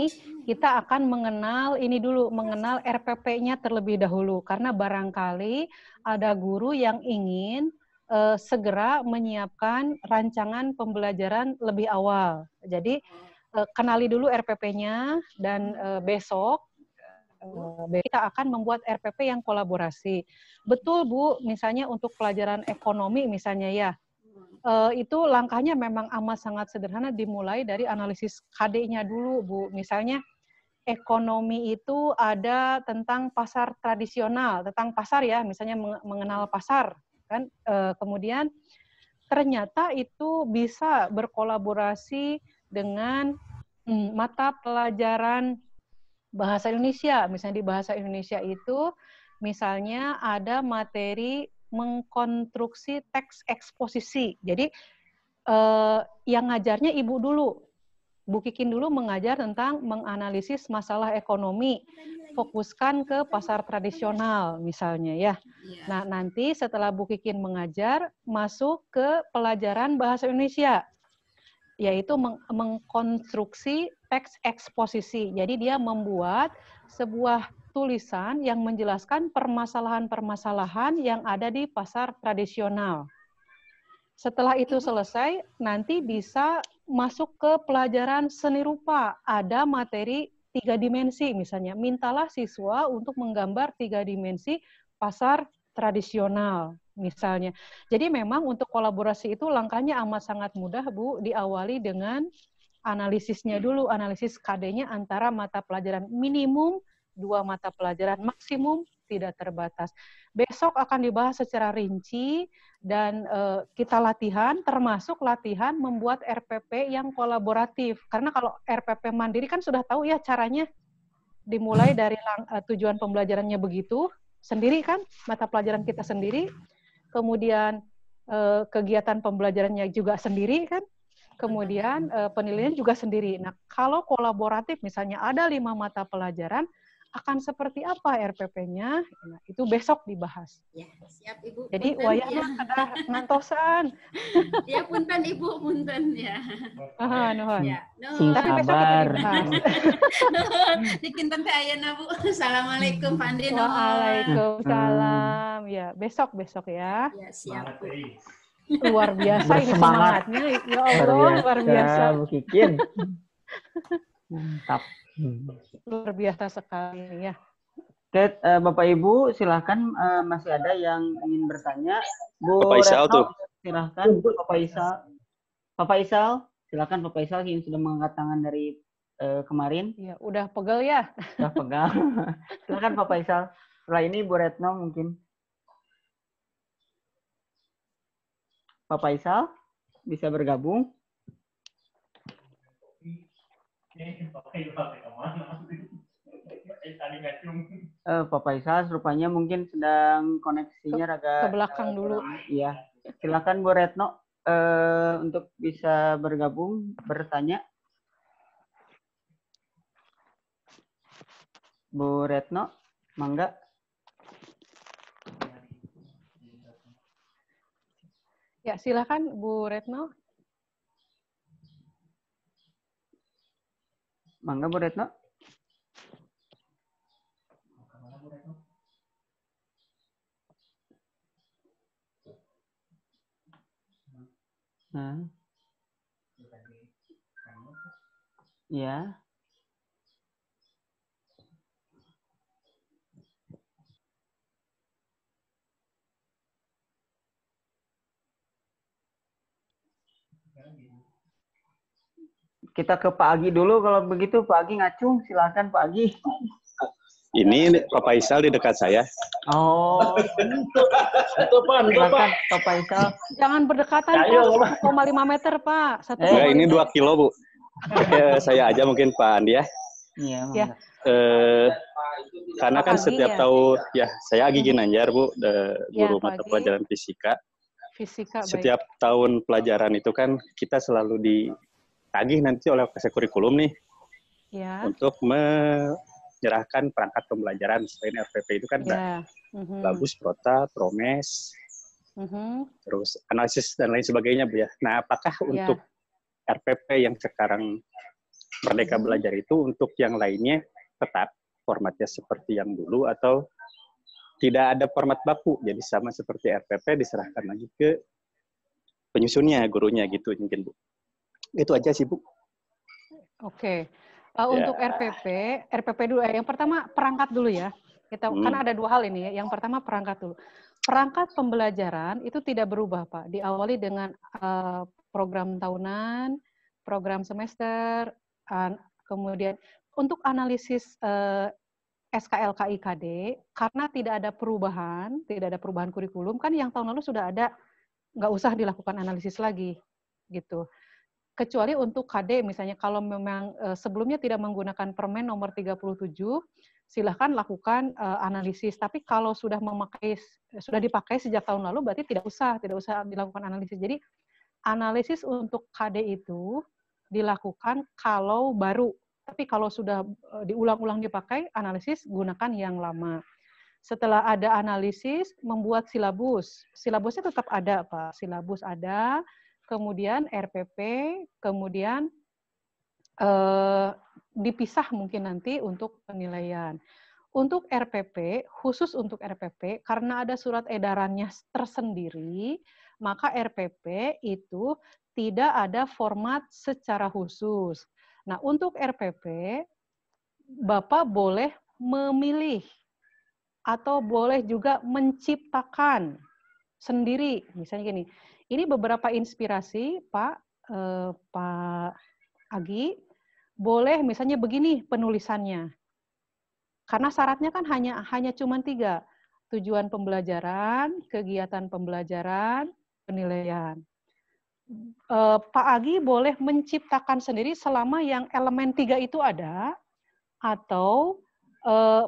kita akan mengenal ini dulu, mengenal RPP-nya terlebih dahulu. Karena barangkali ada guru yang ingin uh, segera menyiapkan rancangan pembelajaran lebih awal. Jadi uh, kenali dulu RPP-nya dan uh, besok kita akan membuat RPP yang kolaborasi. Betul Bu, misalnya untuk pelajaran ekonomi misalnya ya, uh, itu langkahnya memang amat sangat sederhana dimulai dari analisis KD-nya dulu Bu. Misalnya ekonomi itu ada tentang pasar tradisional, tentang pasar ya, misalnya mengenal pasar kan e, kemudian ternyata itu bisa berkolaborasi dengan hmm, mata pelajaran bahasa Indonesia misalnya di bahasa Indonesia itu misalnya ada materi mengkonstruksi teks eksposisi jadi e, yang ngajarnya ibu dulu Bu Kikin dulu mengajar tentang menganalisis masalah ekonomi, fokuskan ke pasar tradisional misalnya ya. Iya. Nah, nanti setelah Bu Kikin mengajar, masuk ke pelajaran bahasa Indonesia, yaitu meng mengkonstruksi teks eksposisi. Jadi dia membuat sebuah tulisan yang menjelaskan permasalahan-permasalahan yang ada di pasar tradisional. Setelah itu selesai, nanti bisa masuk ke pelajaran seni rupa, ada materi tiga dimensi misalnya. Mintalah siswa untuk menggambar tiga dimensi pasar tradisional misalnya. Jadi memang untuk kolaborasi itu langkahnya amat sangat mudah, Bu, diawali dengan analisisnya dulu, analisis KD-nya antara mata pelajaran minimum dua mata pelajaran maksimum tidak terbatas. Besok akan dibahas secara rinci dan uh, kita latihan termasuk latihan membuat RPP yang kolaboratif. Karena kalau RPP mandiri kan sudah tahu ya caranya dimulai hmm. dari lang, uh, tujuan pembelajarannya begitu sendiri kan mata pelajaran kita sendiri, kemudian uh, kegiatan pembelajarannya juga sendiri kan kemudian penilaian juga sendiri. Nah, kalau kolaboratif misalnya ada lima mata pelajaran, akan seperti apa RPP-nya, nah, itu besok dibahas. Ya, siap Ibu. Jadi punten, ada ya. ngantosan. ya punten Ibu, punten ya. Aha, Ya, nuhun. Tapi besok kita dibahas. nuhun. tempe Bu. Assalamualaikum Pandi No. Waalaikumsalam. Ya, besok-besok ya. Ya, siap. Bu. Luar biasa ini semangatnya. Ya Allah, luar biasa. Ya bu Kikin. Mantap. Hmm. Luar biasa sekali ya. Oke, uh, eh, Bapak Ibu, silahkan uh, eh, masih ada yang ingin bertanya. Bu Bapak Isal Retno, tuh. Silahkan Bapak Isal. Bapak Isal, silahkan Bapak Isal yang sudah mengangkat tangan dari uh, kemarin. Iya, ya, udah pegel ya. Udah pegel. silahkan Bapak Isal. Setelah ini Bu Retno mungkin. Bapak Isal bisa bergabung. Uh, Bapak Isas rupanya mungkin sedang koneksinya ke, agak ke belakang dulu. Iya. Silakan Bu Retno uh, untuk bisa bergabung bertanya. Bu Retno, mangga. Ya, silakan Bu Retno. Mangga Bu Retno. Nah. Ya. kita ke Pak Agi dulu kalau begitu Pak Agi ngacung silakan Pak Agi. Ini Pak Faisal di dekat saya. Oh. Topan, Topan. Pak Faisal. Jangan berdekatan, Ayo, Pak. 1,5 meter, Pak. Satu eh, ini dua kilo, Bu. Eh, saya aja mungkin Pak Andi ya. Iya, ya. Eh, karena kan setiap ya. tahun, ya saya Agi hmm. Ginanjar, Bu, de, ya, guru ya, mata pelajaran fisika. Fisika, Setiap baik. tahun pelajaran itu kan kita selalu di ditagih nanti oleh kese Kurikulum nih ya. untuk menyerahkan perangkat pembelajaran selain RPP itu kan ya. bagus, mm-hmm. bagus Prota, Promes, mm-hmm. terus analisis dan lain sebagainya Bu ya. Nah apakah ya. untuk RPP yang sekarang Merdeka mm-hmm. Belajar itu untuk yang lainnya tetap formatnya seperti yang dulu atau tidak ada format baku jadi sama seperti RPP diserahkan lagi ke penyusunnya gurunya gitu mungkin Bu. Itu aja sih, Bu. Oke. Okay. Uh, eh, yeah. Untuk RPP, RPP dulu. Eh, yang pertama perangkat dulu ya. Kita hmm. kan ada dua hal ini ya. Yang pertama perangkat dulu. Perangkat pembelajaran itu tidak berubah, Pak. Diawali dengan uh, program tahunan, program semester, uh, kemudian untuk analisis uh, eh, SKLKIKD karena tidak ada perubahan, tidak ada perubahan kurikulum kan yang tahun lalu sudah ada nggak usah dilakukan analisis lagi gitu kecuali untuk KD misalnya kalau memang eh, sebelumnya tidak menggunakan permen nomor 37 silahkan lakukan eh, analisis tapi kalau sudah memakai eh, sudah dipakai sejak tahun lalu berarti tidak usah tidak usah dilakukan analisis jadi analisis untuk KD itu dilakukan kalau baru tapi kalau sudah diulang-ulang dipakai analisis gunakan yang lama setelah ada analisis membuat silabus silabusnya tetap ada pak silabus ada kemudian RPP, kemudian eh, dipisah mungkin nanti untuk penilaian. Untuk RPP, khusus untuk RPP, karena ada surat edarannya tersendiri, maka RPP itu tidak ada format secara khusus. Nah, untuk RPP, Bapak boleh memilih atau boleh juga menciptakan sendiri. Misalnya gini, ini beberapa inspirasi, Pak eh, Pak Agi. Boleh misalnya begini penulisannya. Karena syaratnya kan hanya hanya cuma tiga. Tujuan pembelajaran, kegiatan pembelajaran, penilaian. Eh, Pak Agi boleh menciptakan sendiri selama yang elemen tiga itu ada, atau eh,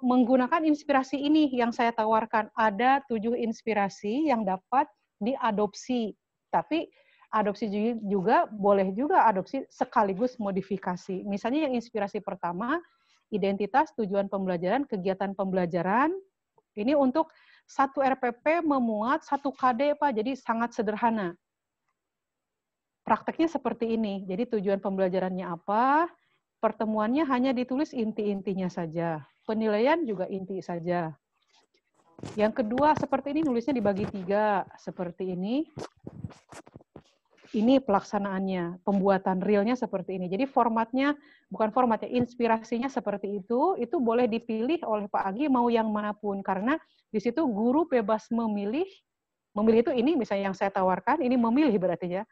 menggunakan inspirasi ini yang saya tawarkan. Ada tujuh inspirasi yang dapat diadopsi. Tapi adopsi juga boleh juga adopsi sekaligus modifikasi. Misalnya yang inspirasi pertama, identitas, tujuan pembelajaran, kegiatan pembelajaran. Ini untuk satu RPP memuat satu KD, Pak, jadi sangat sederhana. Prakteknya seperti ini, jadi tujuan pembelajarannya apa, pertemuannya hanya ditulis inti-intinya saja, penilaian juga inti saja. Yang kedua, seperti ini nulisnya dibagi tiga. Seperti ini. Ini pelaksanaannya, pembuatan realnya seperti ini. Jadi formatnya, bukan formatnya, inspirasinya seperti itu, itu boleh dipilih oleh Pak Agi mau yang manapun. Karena di situ guru bebas memilih, memilih itu ini misalnya yang saya tawarkan, ini memilih berarti ya.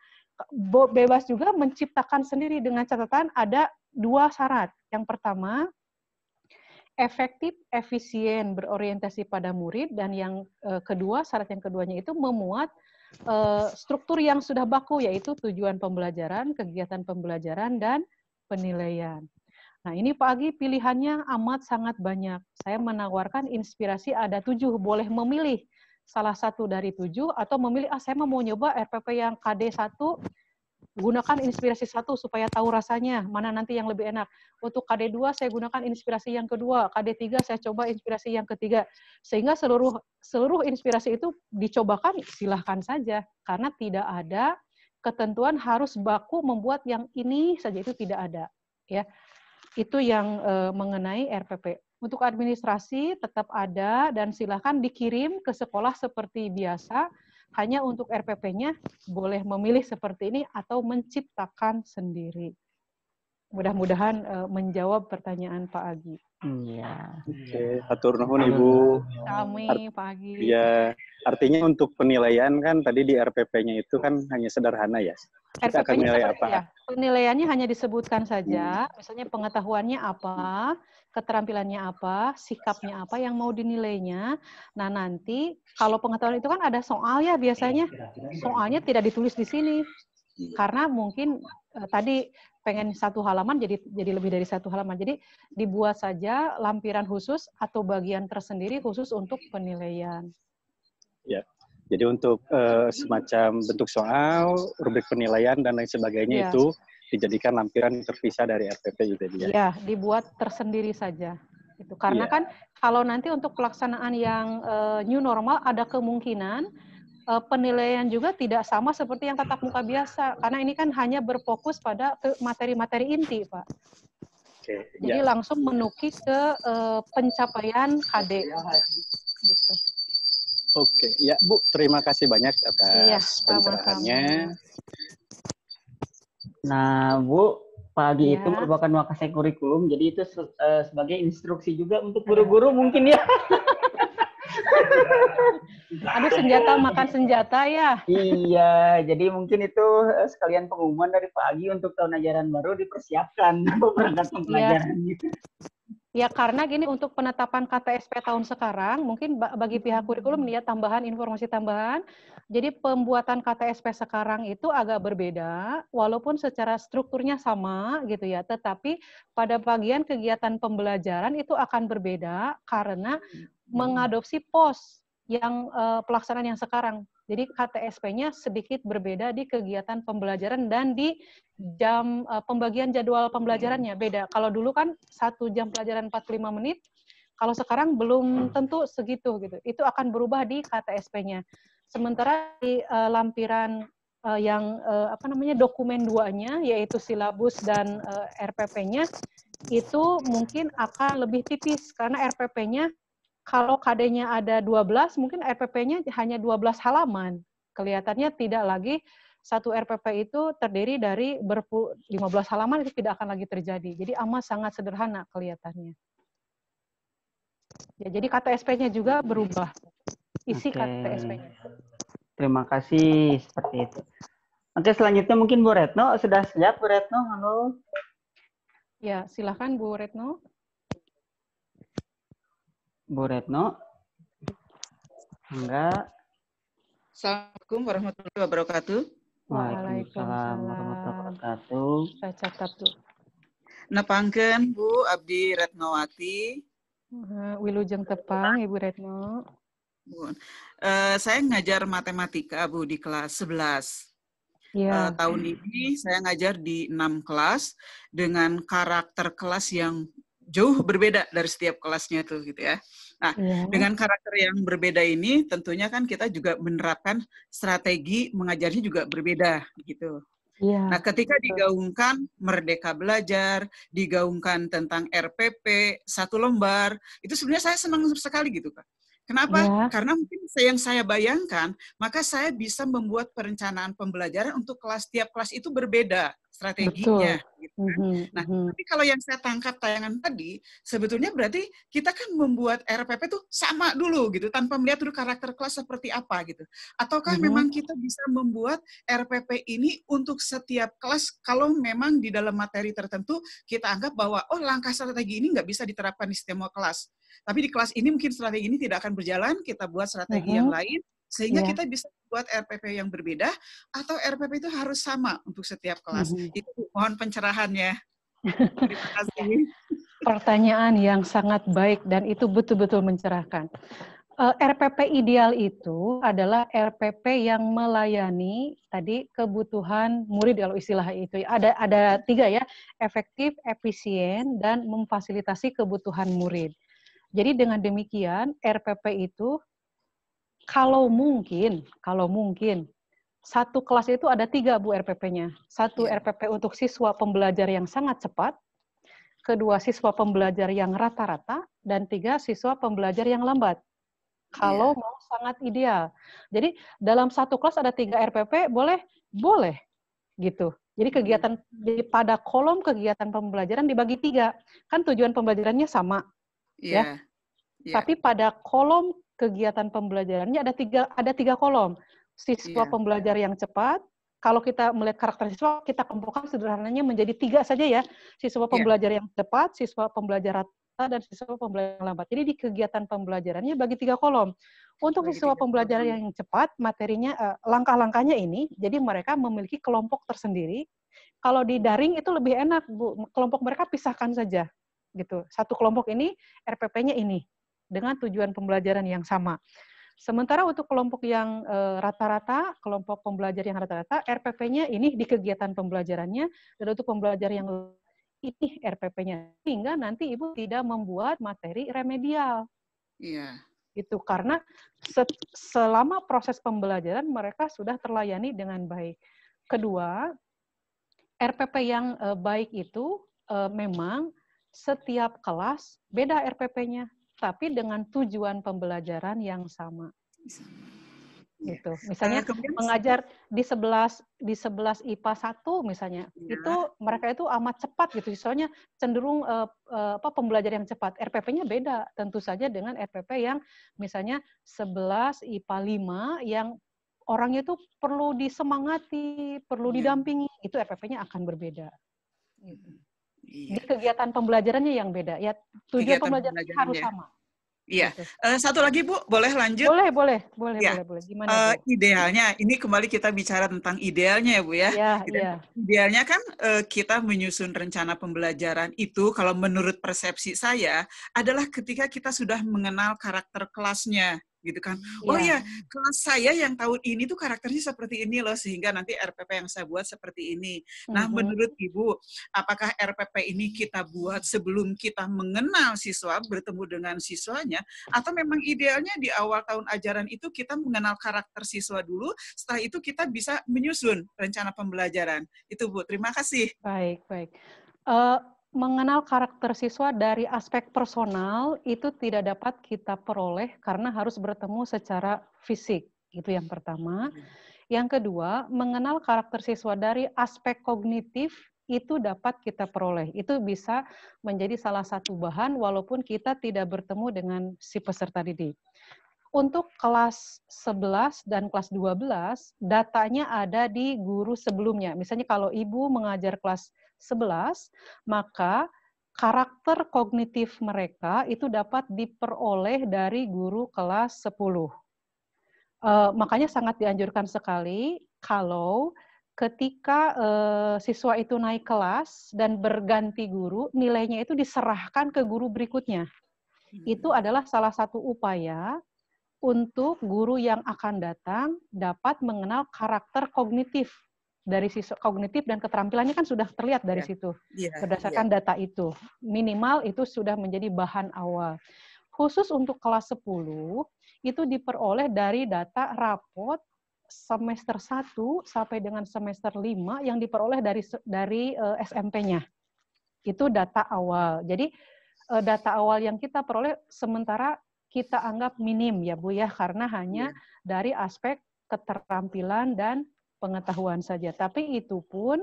Bebas juga menciptakan sendiri dengan catatan ada dua syarat. Yang pertama, efektif, efisien, berorientasi pada murid, dan yang uh, kedua, syarat yang keduanya itu memuat uh, struktur yang sudah baku, yaitu tujuan pembelajaran, kegiatan pembelajaran, dan penilaian. Nah, ini pagi pilihannya amat sangat banyak. Saya menawarkan inspirasi ada tujuh, boleh memilih salah satu dari tujuh, atau memilih, ah saya mau nyoba RPP yang KD1, gunakan inspirasi satu supaya tahu rasanya mana nanti yang lebih enak. Untuk KD2 saya gunakan inspirasi yang kedua, KD3 saya coba inspirasi yang ketiga. Sehingga seluruh seluruh inspirasi itu dicobakan silahkan saja karena tidak ada ketentuan harus baku membuat yang ini saja itu tidak ada ya. Itu yang e, mengenai RPP. Untuk administrasi tetap ada dan silahkan dikirim ke sekolah seperti biasa hanya untuk RPP-nya boleh memilih seperti ini atau menciptakan sendiri. Mudah-mudahan uh, menjawab pertanyaan Pak Agi. Iya. Oke, okay. hatur nuhun Ibu. Kami pagi. Pak Agi. Iya, artinya untuk penilaian kan tadi di RPP-nya itu kan hanya sederhana ya. Kita akan nilai apa? Ya, penilaiannya hanya disebutkan saja, misalnya pengetahuannya apa, keterampilannya apa, sikapnya apa, yang mau dinilainya. Nah nanti kalau pengetahuan itu kan ada soal ya biasanya, soalnya tidak ditulis di sini karena mungkin eh, tadi pengen satu halaman jadi jadi lebih dari satu halaman jadi dibuat saja lampiran khusus atau bagian tersendiri khusus untuk penilaian. Ya, jadi untuk eh, semacam bentuk soal, rubrik penilaian dan lain sebagainya ya. itu dijadikan lampiran terpisah dari RPP itu dia. Iya, dibuat tersendiri saja. Itu karena ya. kan kalau nanti untuk pelaksanaan yang uh, new normal ada kemungkinan uh, penilaian juga tidak sama seperti yang tatap muka biasa karena ini kan hanya berfokus pada materi-materi inti, Pak. Oke, iya. Jadi ya. langsung menukik ke uh, pencapaian KD. Gitu. Oke, ya Bu, terima kasih banyak atas iya, pencerahannya. Sama -sama. Nah, Bu, pagi ya. itu merupakan wakase kurikulum, jadi itu uh, sebagai instruksi juga untuk guru-guru mungkin ya. Aduh senjata makan senjata ya. Iya, jadi mungkin itu eh, sekalian pengumuman dari pagi untuk tahun ajaran baru dipersiapkan beberapa iya. pembelajaran. Ya. Ya karena gini untuk penetapan KTSP tahun sekarang mungkin bagi pihak hmm. kurikulum nih ya tambahan informasi tambahan. Jadi pembuatan KTSP sekarang itu agak berbeda walaupun secara strukturnya sama gitu ya, tetapi pada bagian kegiatan pembelajaran itu akan berbeda karena hmm. mengadopsi pos yang uh, pelaksanaan yang sekarang jadi KTSP-nya sedikit berbeda di kegiatan pembelajaran dan di jam uh, pembagian jadwal pembelajarannya hmm. beda. Kalau dulu kan satu jam pelajaran 45 menit, kalau sekarang belum hmm. tentu segitu gitu. Itu akan berubah di KTSP-nya. Sementara di uh, lampiran uh, yang uh, apa namanya dokumen duanya yaitu silabus dan uh, RPP-nya itu mungkin akan lebih tipis karena RPP-nya kalau KD-nya ada 12, mungkin RPP-nya hanya 12 halaman. Kelihatannya tidak lagi satu RPP itu terdiri dari 15 halaman itu tidak akan lagi terjadi. Jadi amat sangat sederhana kelihatannya. Ya, jadi KTSP-nya juga berubah. Isi kata KTSP-nya. Terima kasih seperti itu. Oke, selanjutnya mungkin Bu Retno sudah siap Bu Retno. Halo. Ya, silahkan Bu Retno. Bu Retno? Enggak. Assalamualaikum warahmatullahi wabarakatuh. Waalaikumsalam warahmatullahi wabarakatuh. Saya catat tuh. Nepangken Bu Abdi Retnowati. Eh, Wilujeng Tepang Ibu Retno. Bu, uh, saya ngajar matematika Bu di kelas 11. Yeah. Uh, tahun ini saya ngajar di enam kelas dengan karakter kelas yang jauh berbeda dari setiap kelasnya tuh gitu ya. Nah, yeah. dengan karakter yang berbeda ini, tentunya kan kita juga menerapkan strategi mengajarnya juga berbeda gitu. Yeah. Nah, ketika digaungkan merdeka belajar, digaungkan tentang RPP satu lembar, itu sebenarnya saya senang sekali gitu kak. Kenapa? Yeah. Karena mungkin yang saya bayangkan, maka saya bisa membuat perencanaan pembelajaran untuk kelas tiap kelas itu berbeda strateginya. Gitu mm-hmm. Nah, mhm. tapi kalau yang saya tangkap tayangan tadi, sebetulnya berarti kita kan membuat RPP itu sama dulu gitu, tanpa melihat dulu karakter kelas seperti apa gitu. Ataukah mm-hmm. memang kita bisa membuat RPP ini untuk setiap kelas kalau memang di dalam materi tertentu kita anggap bahwa oh langkah strategi ini nggak bisa diterapkan di setiap kelas. Tapi di kelas ini mungkin strategi ini tidak akan berjalan, kita buat strategi mm-hmm. yang mhm. lain sehingga yeah. kita bisa buat RPP yang berbeda atau RPP itu harus sama untuk setiap kelas. Mm -hmm. Itu mohon pencerahannya. Terima kasih. Pertanyaan yang sangat baik dan itu betul-betul mencerahkan. Eh, RPP ideal itu adalah RPP yang melayani tadi kebutuhan murid kalau istilah itu ada ada tiga ya efektif, efisien dan memfasilitasi kebutuhan murid. Jadi dengan demikian RPP itu kalau mungkin, kalau mungkin satu kelas itu ada tiga bu RPP-nya. Satu yeah. RPP untuk siswa pembelajar yang sangat cepat, kedua siswa pembelajar yang rata-rata, dan tiga siswa pembelajar yang lambat. Kalau yeah. mau sangat ideal. Jadi dalam satu kelas ada tiga RPP, boleh, boleh, gitu. Jadi hmm. kegiatan jadi pada kolom kegiatan pembelajaran dibagi tiga, kan tujuan pembelajarannya sama, yeah. ya. Yeah. Tapi pada kolom kegiatan pembelajarannya ada tiga ada tiga kolom siswa yeah. pembelajar yang cepat kalau kita melihat karakter siswa kita kumpulkan sederhananya menjadi tiga saja ya siswa iya. pembelajar yang cepat siswa pembelajar rata dan siswa pembelajar yang lambat jadi di kegiatan pembelajarannya bagi tiga kolom untuk bagi siswa pembelajar yang cepat materinya eh, langkah-langkahnya ini jadi mereka memiliki kelompok tersendiri kalau di daring itu lebih enak bu kelompok mereka pisahkan saja gitu satu kelompok ini RPP-nya ini dengan tujuan pembelajaran yang sama. Sementara untuk kelompok yang eh, rata-rata, kelompok pembelajar yang rata-rata, RPP-nya ini di kegiatan pembelajarannya, dan untuk pembelajar yang ini RPP-nya. Sehingga nanti Ibu tidak membuat materi remedial. Iya. Itu karena selama proses pembelajaran mereka sudah terlayani dengan baik. Kedua, RPP yang eh, baik itu eh, memang setiap kelas beda RPP-nya tapi dengan tujuan pembelajaran yang sama. Iya. Gitu. Eh, misalnya mengajar di 11 di 11 IPA 1 misalnya, ya. itu mereka itu amat cepat gitu. Soalnya cenderung uh, uh, apa pembelajaran yang cepat. RPP-nya beda tentu saja dengan RPP yang misalnya 11 IPA 5 yang orangnya itu perlu disemangati, perlu iya. didampingi, itu RPP-nya akan berbeda. Gitu. Iya. Di kegiatan pembelajarannya yang beda ya. Tujuan kegiatan pembelajaran harus sama. Iya. Gitu. Uh, satu lagi Bu, boleh lanjut? Boleh, boleh, boleh, ya. boleh, boleh. Gimana? Uh, Idealnya, ini kembali kita bicara tentang idealnya ya Bu ya. Iya. ya. Idealnya kan uh, kita menyusun rencana pembelajaran itu kalau menurut persepsi saya adalah ketika kita sudah mengenal karakter kelasnya gitu kan. Yeah. Oh iya, kelas saya yang tahun ini tuh karakternya seperti ini loh sehingga nanti RPP yang saya buat seperti ini. Nah, mm -hmm. menurut Ibu, apakah RPP ini kita buat sebelum kita mengenal siswa, bertemu dengan siswanya atau memang idealnya di awal tahun ajaran itu kita mengenal karakter siswa dulu, setelah itu kita bisa menyusun rencana pembelajaran. Itu Bu, terima kasih. Baik, baik. Uh, mengenal karakter siswa dari aspek personal itu tidak dapat kita peroleh karena harus bertemu secara fisik. Itu yang pertama. Yang kedua, mengenal karakter siswa dari aspek kognitif itu dapat kita peroleh. Itu bisa menjadi salah satu bahan walaupun kita tidak bertemu dengan si peserta didik. Untuk kelas 11 dan kelas 12, datanya ada di guru sebelumnya. Misalnya kalau ibu mengajar kelas 11, maka karakter kognitif mereka itu dapat diperoleh dari guru kelas 10. E, makanya sangat dianjurkan sekali kalau ketika e, siswa itu naik kelas dan berganti guru, nilainya itu diserahkan ke guru berikutnya. Hmm. Itu adalah salah satu upaya untuk guru yang akan datang dapat mengenal karakter kognitif dari siswa kognitif dan keterampilannya kan sudah terlihat dari yeah. situ yeah. berdasarkan yeah. data itu minimal itu sudah menjadi bahan awal khusus untuk kelas 10 itu diperoleh dari data rapot semester 1 sampai dengan semester 5 yang diperoleh dari dari uh, eh, SMP-nya itu data awal jadi eh, data awal yang kita peroleh sementara kita anggap minim ya Bu ya karena hanya iya. dari aspek keterampilan dan pengetahuan saja. Tapi itu pun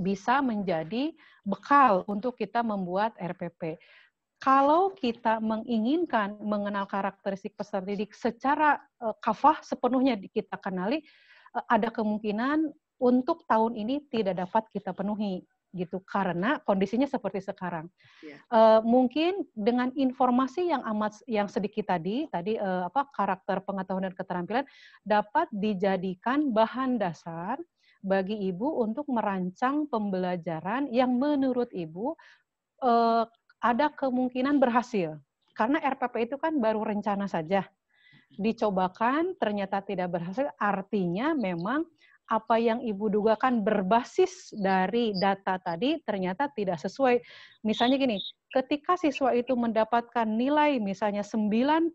bisa menjadi bekal untuk kita membuat RPP. Kalau kita menginginkan mengenal karakteristik peserta didik secara eh, kafah sepenuhnya kita kenali, eh, ada kemungkinan untuk tahun ini tidak dapat kita penuhi gitu karena kondisinya seperti sekarang. Yeah. Iya. Uh, mungkin dengan informasi yang amat yang sedikit tadi tadi uh, apa karakter pengetahuan dan keterampilan dapat dijadikan bahan dasar bagi ibu untuk merancang pembelajaran yang menurut ibu uh, ada kemungkinan berhasil karena RPP itu kan baru rencana saja dicobakan ternyata tidak berhasil artinya memang apa yang Ibu dugakan berbasis dari data tadi ternyata tidak sesuai. Misalnya gini, ketika siswa itu mendapatkan nilai misalnya 95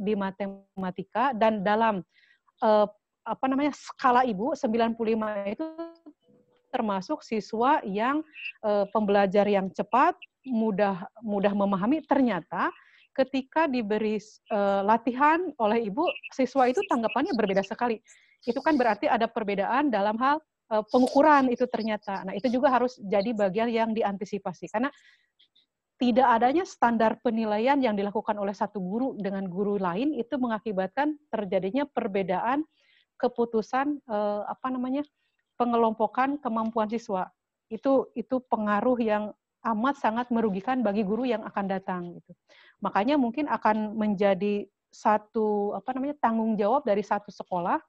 di matematika dan dalam eh, apa namanya skala Ibu 95 itu termasuk siswa yang eh, pembelajar yang cepat, mudah mudah memahami ternyata ketika diberi uh, latihan oleh Ibu, siswa itu tanggapannya berbeda sekali itu kan berarti ada perbedaan dalam hal eh, pengukuran itu ternyata. Nah, itu juga harus jadi bagian yang diantisipasi karena tidak adanya standar penilaian yang dilakukan oleh satu guru dengan guru lain itu mengakibatkan terjadinya perbedaan keputusan eh, apa namanya pengelompokan kemampuan siswa itu itu pengaruh yang amat sangat merugikan bagi guru yang akan datang gitu. Makanya mungkin akan menjadi satu apa namanya tanggung jawab dari satu sekolah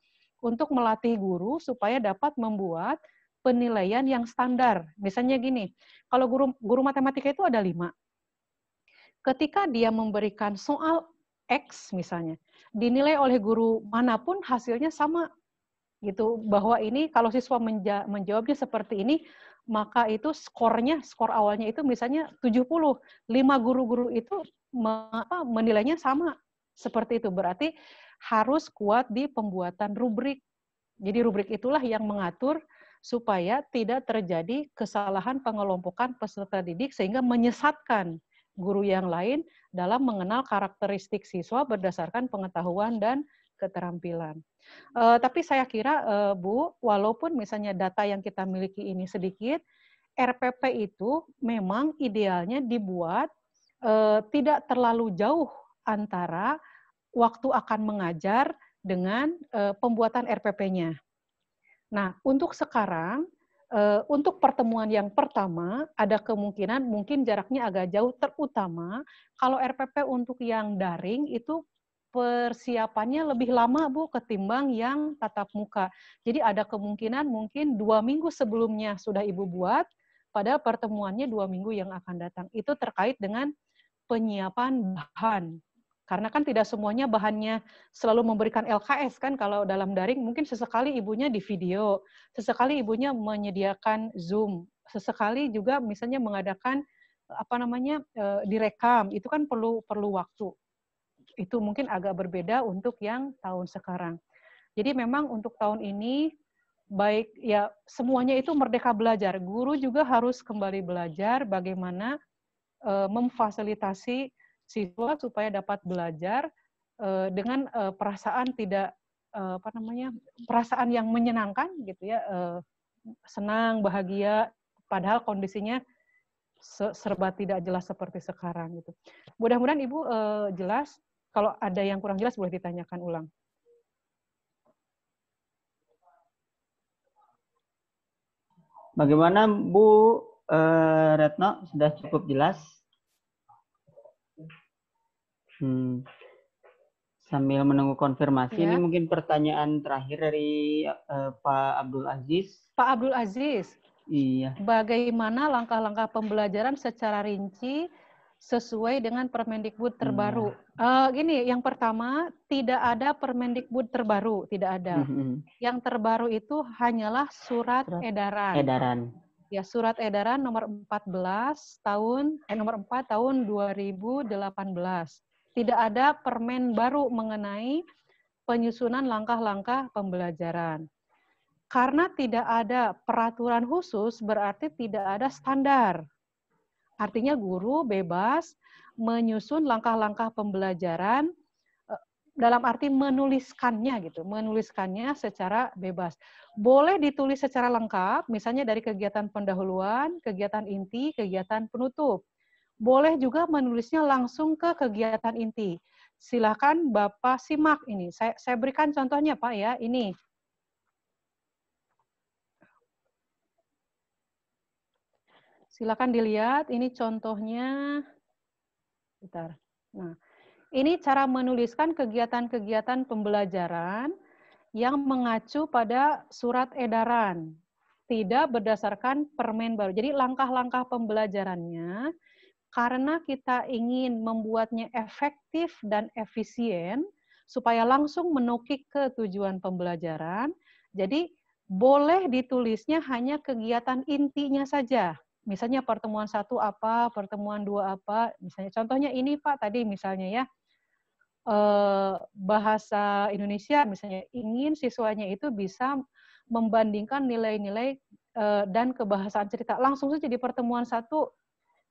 untuk melatih guru supaya dapat membuat penilaian yang standar. Misalnya gini, kalau guru guru matematika itu ada lima. Ketika dia memberikan soal X misalnya, dinilai oleh guru manapun hasilnya sama gitu bahwa ini kalau siswa menja menjawabnya seperti ini maka itu skornya skor awalnya itu misalnya 70 lima guru-guru itu menilainya sama seperti itu berarti harus kuat di pembuatan rubrik. Jadi rubrik itulah yang mengatur supaya tidak terjadi kesalahan pengelompokan peserta didik sehingga menyesatkan guru yang lain dalam mengenal karakteristik siswa berdasarkan pengetahuan dan keterampilan. Uh, tapi saya kira uh, Bu, walaupun misalnya data yang kita miliki ini sedikit, RPP itu memang idealnya dibuat uh, tidak terlalu jauh antara waktu akan mengajar dengan uh, pembuatan RPP-nya. Nah, untuk sekarang, uh, untuk pertemuan yang pertama, ada kemungkinan mungkin jaraknya agak jauh, terutama kalau RPP untuk yang daring itu persiapannya lebih lama, Bu, ketimbang yang tatap muka. Jadi ada kemungkinan mungkin dua minggu sebelumnya sudah Ibu buat, pada pertemuannya dua minggu yang akan datang. Itu terkait dengan penyiapan bahan karena kan tidak semuanya bahannya selalu memberikan LKS kan kalau dalam daring mungkin sesekali ibunya di video, sesekali ibunya menyediakan Zoom, sesekali juga misalnya mengadakan apa namanya eh, direkam, itu kan perlu perlu waktu. Itu mungkin agak berbeda untuk yang tahun sekarang. Jadi memang untuk tahun ini baik ya semuanya itu merdeka belajar. Guru juga harus kembali belajar bagaimana eh, memfasilitasi siswa supaya dapat belajar uh, dengan uh, perasaan tidak uh, apa namanya perasaan yang menyenangkan gitu ya uh, senang bahagia padahal kondisinya serba tidak jelas seperti sekarang gitu. Mudah-mudahan Ibu uh, jelas. Kalau ada yang kurang jelas boleh ditanyakan ulang. Bagaimana Bu uh, Retno sudah cukup jelas? Hmm. Sambil menunggu konfirmasi, ya. ini mungkin pertanyaan terakhir dari uh, Pak Abdul Aziz. Pak Abdul Aziz, iya. bagaimana langkah-langkah pembelajaran secara rinci sesuai dengan Permendikbud terbaru? Hmm. Uh, gini, yang pertama tidak ada Permendikbud terbaru, tidak ada. Hmm, hmm. Yang terbaru itu hanyalah surat, surat edaran. Edaran. Ya, surat edaran nomor 14 tahun eh nomor 4 tahun 2018 tidak ada permen baru mengenai penyusunan langkah-langkah pembelajaran. Karena tidak ada peraturan khusus, berarti tidak ada standar. Artinya guru bebas menyusun langkah-langkah pembelajaran eh, dalam arti menuliskannya gitu, menuliskannya secara bebas. Boleh ditulis secara lengkap, misalnya dari kegiatan pendahuluan, kegiatan inti, kegiatan penutup boleh juga menulisnya langsung ke kegiatan inti. Silakan Bapak simak ini. Saya, saya berikan contohnya Pak ya, ini. Silakan dilihat, ini contohnya. Bentar. Nah, ini cara menuliskan kegiatan-kegiatan pembelajaran yang mengacu pada surat edaran, tidak berdasarkan permen baru. Jadi langkah-langkah pembelajarannya karena kita ingin membuatnya efektif dan efisien supaya langsung menukik ke tujuan pembelajaran. Jadi boleh ditulisnya hanya kegiatan intinya saja. Misalnya pertemuan satu apa, pertemuan dua apa, misalnya contohnya ini Pak tadi misalnya ya, eh, bahasa Indonesia misalnya ingin siswanya itu bisa membandingkan nilai-nilai eh, dan kebahasaan cerita langsung saja di pertemuan satu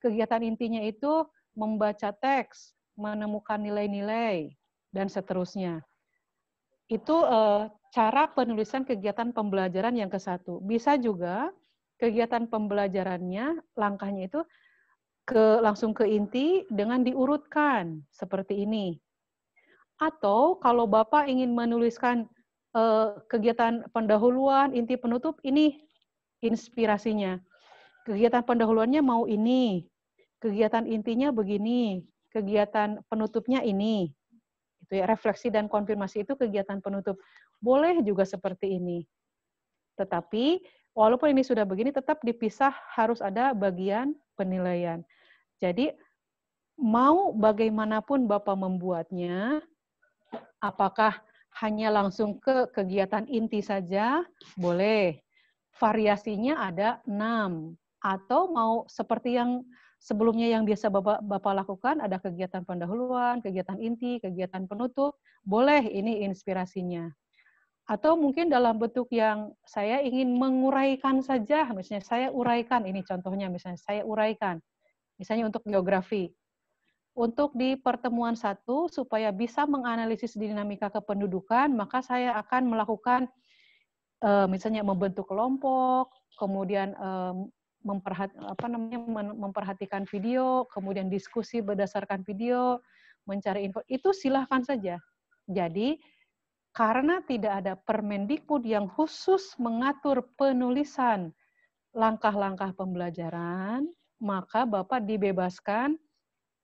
kegiatan intinya itu membaca teks, menemukan nilai-nilai, dan seterusnya. Itu eh, cara penulisan kegiatan pembelajaran yang ke satu. Bisa juga kegiatan pembelajarannya, langkahnya itu ke langsung ke inti dengan diurutkan seperti ini. Atau kalau Bapak ingin menuliskan eh, kegiatan pendahuluan, inti penutup, ini inspirasinya. Kegiatan pendahuluannya mau ini, kegiatan intinya begini, kegiatan penutupnya ini. Itu ya, refleksi dan konfirmasi itu kegiatan penutup. Boleh juga seperti ini. Tetapi walaupun ini sudah begini tetap dipisah harus ada bagian penilaian. Jadi mau bagaimanapun Bapak membuatnya, apakah hanya langsung ke kegiatan inti saja? Boleh. Variasinya ada enam atau mau seperti yang sebelumnya yang biasa Bapak, Bapak lakukan ada kegiatan pendahuluan, kegiatan inti, kegiatan penutup, boleh ini inspirasinya. Atau mungkin dalam bentuk yang saya ingin menguraikan saja, misalnya saya uraikan, ini contohnya misalnya saya uraikan, misalnya untuk geografi. Untuk di pertemuan satu, supaya bisa menganalisis dinamika kependudukan, maka saya akan melakukan eh, misalnya membentuk kelompok, kemudian memperhati apa namanya memperhatikan video, kemudian diskusi berdasarkan video, mencari info itu silahkan saja. Jadi karena tidak ada Permendikbud yang khusus mengatur penulisan langkah-langkah pembelajaran, maka Bapak dibebaskan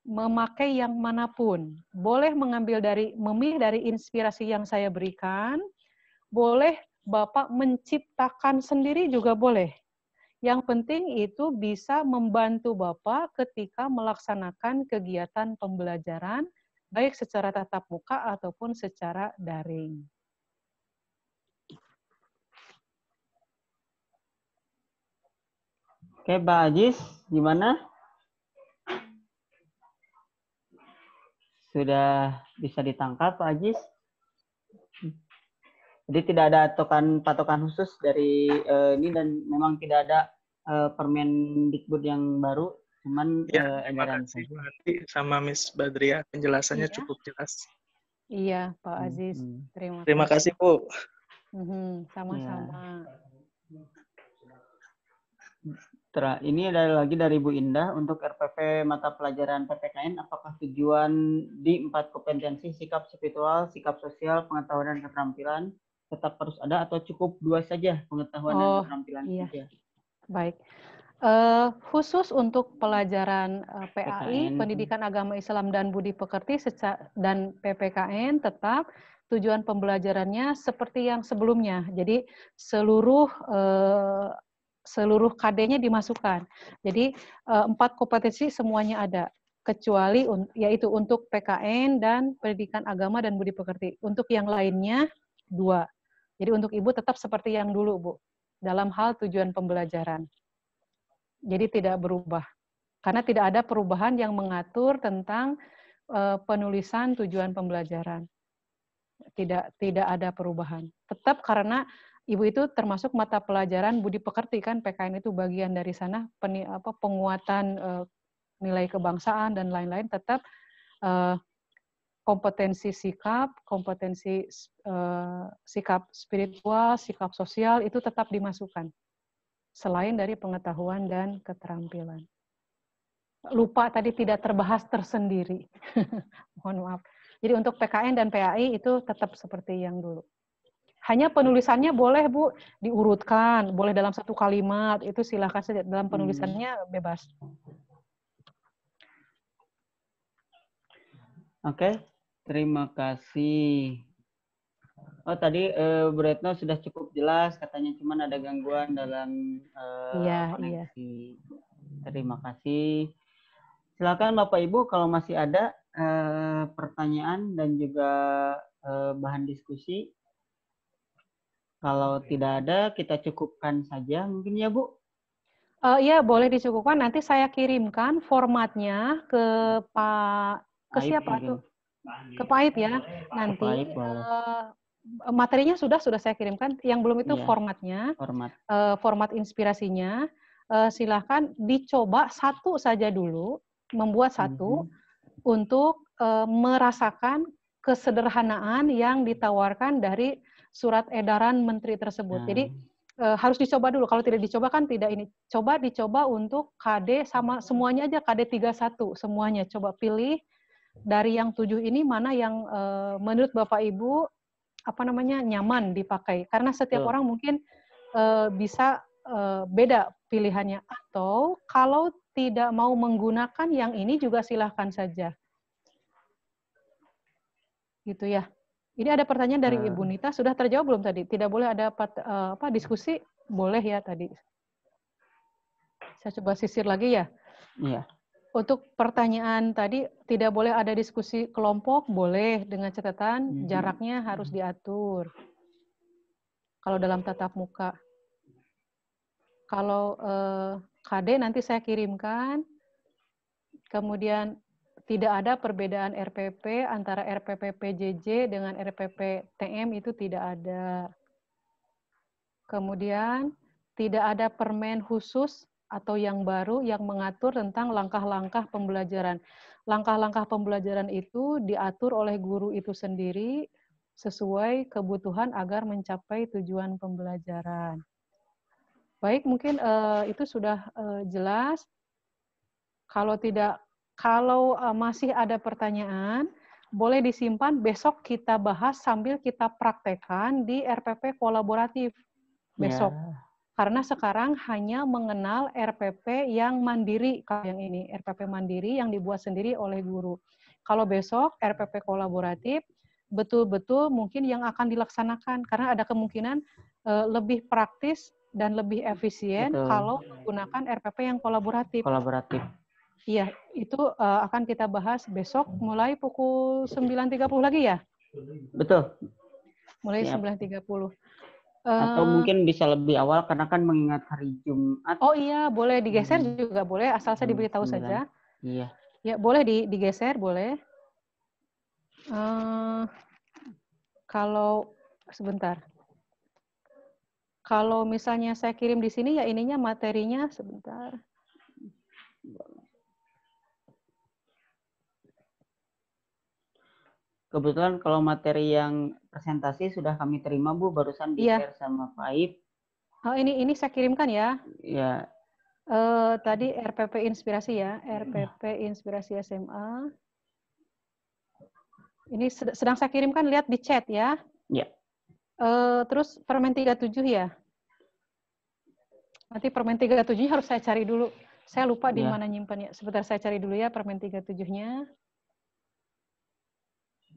memakai yang manapun. Boleh mengambil dari memilih dari inspirasi yang saya berikan, boleh Bapak menciptakan sendiri juga boleh yang penting itu bisa membantu Bapak ketika melaksanakan kegiatan pembelajaran, baik secara tatap muka ataupun secara daring. Oke, Pak Ajis, gimana? Sudah bisa ditangkap, Pak Ajis? Jadi tidak ada patokan-patokan khusus dari uh, ini dan memang tidak ada uh, permen Dikbud yang baru, cuman ya, uh, edaran saja. Nanti sama Miss Badria penjelasannya iya. cukup jelas. Iya, Pak hmm, Aziz. Hmm. Terima, terima kasih, Bu. Mm-hmm, sama-sama. Mm -hmm, ini ada lagi dari Bu Indah untuk RPP mata pelajaran PPKN apakah tujuan di empat kompetensi sikap spiritual, sikap sosial, pengetahuan dan keterampilan tetap harus ada atau cukup dua saja pengetahuan oh, dan keterampilan iya. saja? Baik. Uh, khusus untuk pelajaran uh, eh, PAI, PKN. Mm. Pendidikan Agama Islam dan Budi Pekerti dan PPKN tetap tujuan pembelajarannya seperti yang sebelumnya. Jadi seluruh uh, seluruh KD-nya dimasukkan. Jadi empat kompetensi semuanya ada kecuali un, yaitu untuk PKN dan pendidikan agama dan budi pekerti. Untuk yang lainnya dua. Jadi untuk ibu tetap seperti yang dulu, Bu, dalam hal tujuan pembelajaran. Jadi tidak berubah. Karena tidak ada perubahan yang mengatur tentang uh, penulisan tujuan pembelajaran. Tidak tidak ada perubahan. Tetap karena Ibu itu termasuk mata pelajaran budi pekerti kan PKN itu bagian dari sana peni, apa penguatan uh, nilai kebangsaan dan lain-lain tetap uh, kompetensi sikap, kompetensi uh, sikap spiritual, sikap sosial itu tetap dimasukkan selain dari pengetahuan dan keterampilan. Lupa tadi tidak terbahas tersendiri. Mohon maaf. Jadi untuk PKN dan PAI itu tetap seperti yang dulu. Hanya penulisannya boleh Bu diurutkan, boleh dalam satu kalimat, itu silakan saja dalam hmm. penulisannya bebas. Oke, okay. Terima kasih. Oh tadi uh, Bu Retno sudah cukup jelas katanya cuma ada gangguan dalam uh, ya, koneksi. Iya. Terima kasih. Silakan Bapak Ibu kalau masih ada uh, pertanyaan dan juga uh, bahan diskusi. Kalau tidak ada kita cukupkan saja mungkin ya Bu. Uh, ya boleh dicukupkan nanti saya kirimkan formatnya ke Pak ke siapa tuh? ke Pahit ya nanti uh, materinya sudah sudah saya kirimkan yang belum itu yeah. formatnya format uh, format inspirasinya uh, silahkan dicoba satu saja dulu membuat satu mm -hmm. untuk uh, merasakan kesederhanaan yang ditawarkan dari surat edaran menteri tersebut nah. jadi E, harus dicoba dulu kalau tidak dicoba kan tidak ini coba dicoba untuk KD sama semuanya aja KD 31 semuanya coba pilih dari yang tujuh ini mana yang uh, menurut Bapak Ibu apa namanya nyaman dipakai? Karena setiap oh. orang mungkin uh, bisa uh, beda pilihannya atau kalau tidak mau menggunakan yang ini juga silahkan saja. Gitu ya. Ini ada pertanyaan dari hmm. Ibu Nita sudah terjawab belum tadi? Tidak boleh ada uh, apa diskusi? Boleh ya tadi. Saya coba sisir lagi ya. Iya. Untuk pertanyaan tadi, tidak boleh ada diskusi kelompok, boleh dengan catatan hmm. jaraknya harus mhm. diatur. Kalau dalam tatap muka. Kalau eh, KD nanti saya kirimkan, kemudian tidak ada perbedaan RPP antara RPP PJJ dengan RPP TM itu tidak ada. Kemudian tidak ada permen khusus atau yang baru yang mengatur tentang langkah-langkah pembelajaran. Langkah-langkah pembelajaran itu diatur oleh guru itu sendiri sesuai kebutuhan agar mencapai tujuan pembelajaran. Baik, mungkin uh, itu sudah uh, jelas. Kalau tidak, kalau uh, masih ada pertanyaan, boleh disimpan. Besok kita bahas sambil kita praktekkan di RPP kolaboratif ya. besok. Yeah karena sekarang hanya mengenal RPP yang mandiri, kalau yang ini RPP mandiri yang dibuat sendiri oleh guru. Kalau besok RPP kolaboratif betul-betul mungkin yang akan dilaksanakan karena ada kemungkinan uh, lebih praktis dan lebih efisien Betul. kalau menggunakan RPP yang kolaboratif. Kolaboratif. Iya, itu uh, akan kita bahas besok mulai pukul 9.30 lagi ya? Betul. Mulai Siap. 9.30 atau eh, mungkin bisa lebih awal karena kan mengingat hari Jumat. Oh iya, boleh digeser hmm. juga boleh asal saya diberitahu hmm, saja. Iya. Ya, boleh di, digeser, boleh. Uh, kalau sebentar. Kalau misalnya saya kirim di sini ya ininya materinya sebentar. Boleh. Kebetulan kalau materi yang presentasi sudah kami terima Bu barusan di iya. share ya. sama Faib. Oh ini ini saya kirimkan ya. Ya. Uh, tadi RPP inspirasi ya, RPP inspirasi SMA. Ini sedang saya kirimkan lihat di chat ya. Ya. Uh, terus permen 37 ya. Nanti permen 37 harus saya cari dulu. Saya lupa ya. di iya. mana nyimpannya. Sebentar saya cari dulu ya permen 37-nya.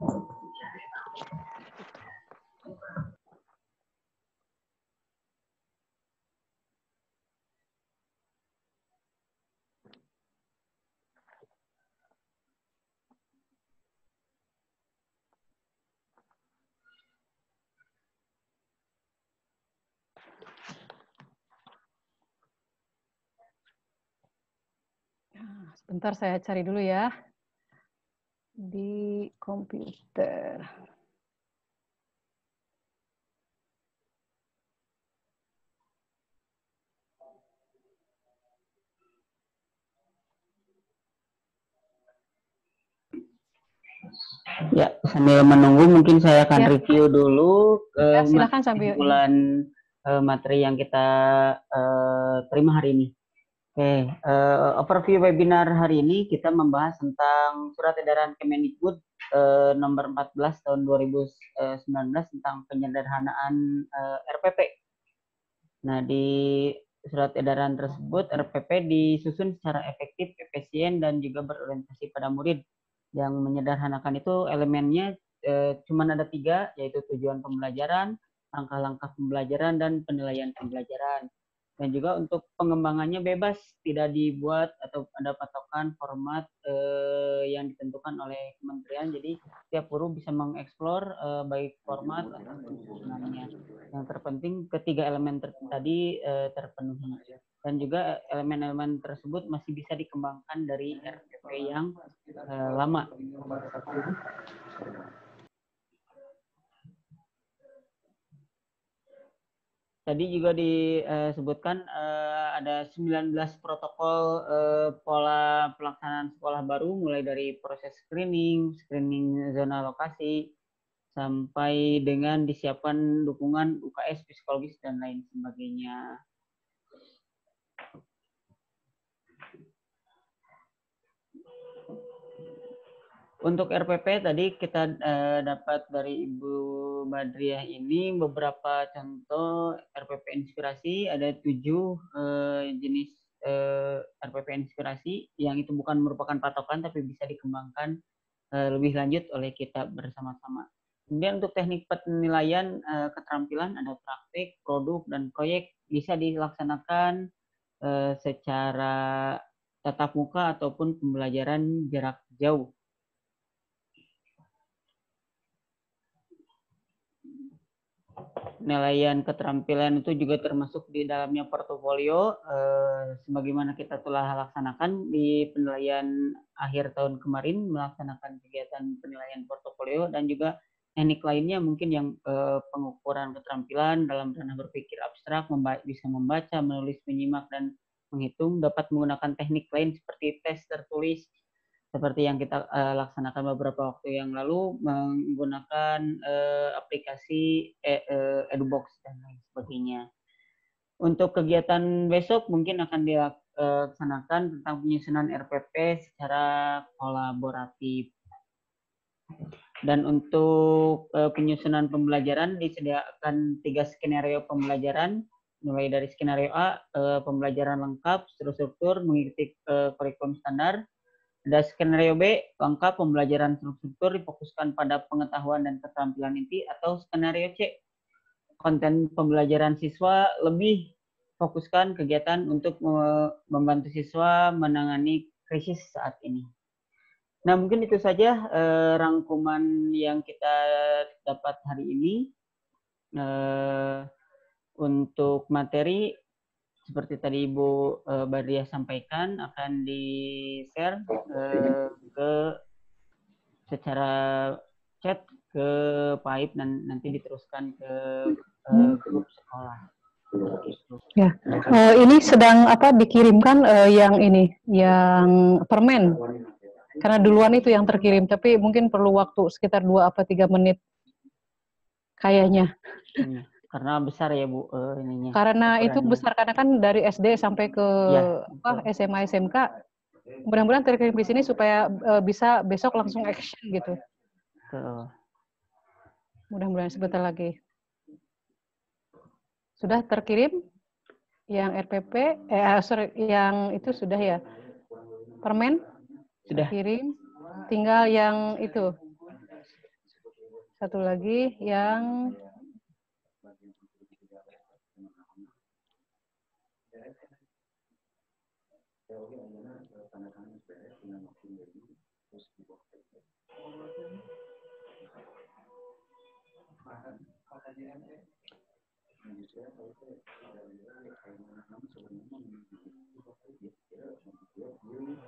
Ah, sebentar saya cari dulu ya di komputer. Ya, sambil menunggu mungkin saya akan ya. review dulu ya, eh, silakan sambil bulan eh, materi yang kita uh, terima hari ini. Oke, okay. uh, eh, overview webinar hari ini kita membahas tentang Surat Edaran Kemendikbud uh, nomor 14 tahun 2019 tentang penyederhanaan uh, eh, RPP. Nah, di surat edaran tersebut RPP disusun secara efektif, efisien dan juga berorientasi pada murid. Yang menyederhanakan itu elemennya uh, cuma ada tiga, yaitu tujuan pembelajaran, langkah-langkah pembelajaran dan penilaian pembelajaran dan juga untuk pengembangannya bebas tidak dibuat atau ada patokan format eh, yang ditentukan oleh kementerian jadi setiap guru bisa mengeksplor eh, baik format yang terpenting ketiga elemen ter tadi eh, terpenuhi dan juga elemen-elemen tersebut masih bisa dikembangkan dari RPP yang eh, lama. tadi juga disebutkan eh, eh, ada 19 protokol eh, pola pelaksanaan sekolah baru mulai dari proses screening, screening zona lokasi sampai dengan disiapkan dukungan UKS psikologis dan lain sebagainya. Untuk RPP tadi kita uh, dapat dari Ibu Badriah ini beberapa contoh RPP inspirasi ada tujuh eh, jenis uh, eh, RPP inspirasi yang itu bukan merupakan patokan tapi bisa dikembangkan uh, lebih lanjut oleh kita bersama-sama. Kemudian untuk teknik penilaian uh, keterampilan ada praktik, produk dan proyek bisa dilaksanakan uh, secara tatap muka ataupun pembelajaran jarak jauh penilaian keterampilan itu juga termasuk di dalamnya portofolio eh, sebagaimana kita telah laksanakan di penilaian akhir tahun kemarin melaksanakan kegiatan penilaian portofolio dan juga teknik lainnya mungkin yang eh, pengukuran keterampilan dalam ranah berpikir abstrak memba bisa membaca menulis menyimak dan menghitung dapat menggunakan teknik lain seperti tes tertulis seperti yang kita uh, laksanakan beberapa waktu yang lalu menggunakan uh, aplikasi e, -E EduBox dan lain sebagainya. Untuk kegiatan besok mungkin akan dilaksanakan tentang penyusunan RPP secara kolaboratif. Dan untuk penyusunan pembelajaran disediakan tiga skenario pembelajaran, mulai dari skenario A, pembelajaran lengkap, struktur, mengikuti uh, kurikulum standar, ada skenario B, langkah pembelajaran struktur difokuskan pada pengetahuan dan keterampilan inti atau skenario C, konten pembelajaran siswa lebih fokuskan kegiatan untuk membantu siswa menangani krisis saat ini. Nah, mungkin itu saja eh, rangkuman yang kita dapat hari ini. Eh, untuk materi seperti tadi Ibu uh, Badriah sampaikan akan di-share uh, ke secara chat ke PAIP dan nanti diteruskan ke eh, hmm. grup sekolah. Gitu. Ya, uh, ini sedang apa dikirimkan uh, yang ini, yang permen. Karena duluan itu yang terkirim, tapi mungkin perlu waktu sekitar dua apa tiga menit kayaknya. Hmm. Karena besar ya Bu uh, ininya. Karena ukurannya. itu besar karena kan dari SD sampai ke ya, apa SMA SMK. Mudah-mudahan terkirim di sini supaya uh, bisa besok langsung action gitu. Mudah-mudahan sebentar lagi. Sudah terkirim yang RPP eh ah, sorry yang itu sudah ya. Permen sudah kirim. Tinggal yang itu. Satu lagi yang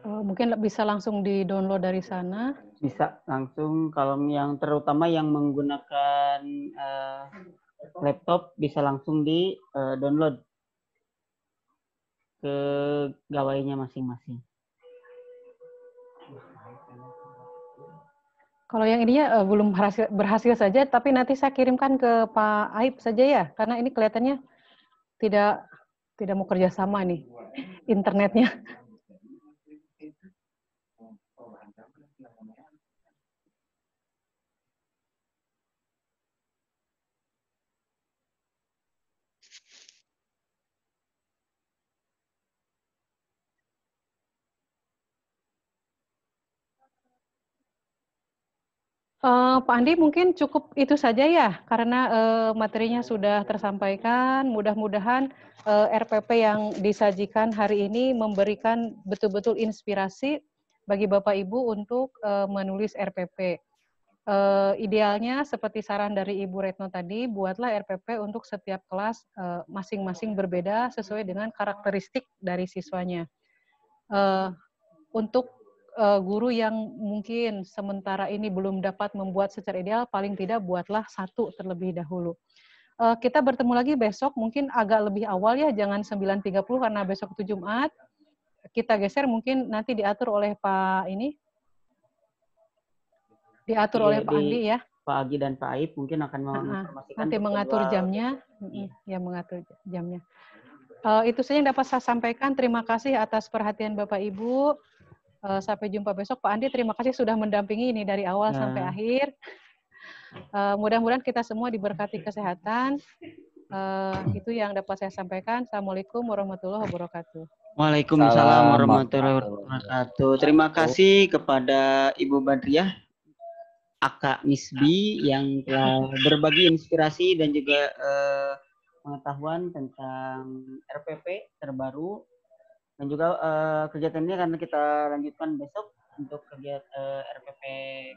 Oh, mungkin bisa langsung di-download dari sana. Bisa langsung kalau yang terutama yang menggunakan uh, laptop bisa langsung di-download eh, ke gawainya masing-masing. Kalau yang ininya uh, belum berhasil, berhasil saja, tapi nanti saya kirimkan ke Pak Aib saja ya, karena ini kelihatannya tidak tidak mau kerjasama nih internetnya. Uh, Pak Andi mungkin cukup itu saja ya karena uh, materinya sudah tersampaikan. Mudah-mudahan uh, eh, RPP yang disajikan hari ini memberikan betul-betul inspirasi bagi Bapak Ibu untuk uh, menulis RPP. Uh, idealnya seperti saran dari Ibu Retno tadi, buatlah RPP untuk setiap kelas masing-masing uh, berbeda sesuai dengan karakteristik dari siswanya. Uh, untuk uh, guru yang mungkin sementara ini belum dapat membuat secara ideal, paling tidak buatlah satu terlebih dahulu. Uh, kita bertemu lagi besok, mungkin agak lebih awal ya, jangan 9.30 karena besok itu Jumat. Kita geser mungkin nanti diatur oleh Pak ini, diatur Jadi, oleh Pak Andi ya. Pak Agi dan Pak Aib mungkin akan menginformasikan. Nanti mengatur keluar. jamnya, ya. ya mengatur jamnya. Uh, itu saja yang dapat saya sampaikan. Terima kasih atas perhatian Bapak Ibu. Uh, sampai jumpa besok. Pak Andi, terima kasih sudah mendampingi ini dari awal nah. sampai akhir. Uh, Mudah-mudahan kita semua diberkati kesehatan. Uh, itu yang dapat saya sampaikan. Assalamualaikum warahmatullahi wabarakatuh. Waalaikumsalam warahmatullahi wabarakatuh. Terima kasih kepada Ibu Badriah, Akak Misbi yang telah berbagi inspirasi dan juga uh, pengetahuan tentang RPP terbaru dan juga uh, eh, kegiatan ini akan kita lanjutkan besok untuk kegiatan uh, eh, RPP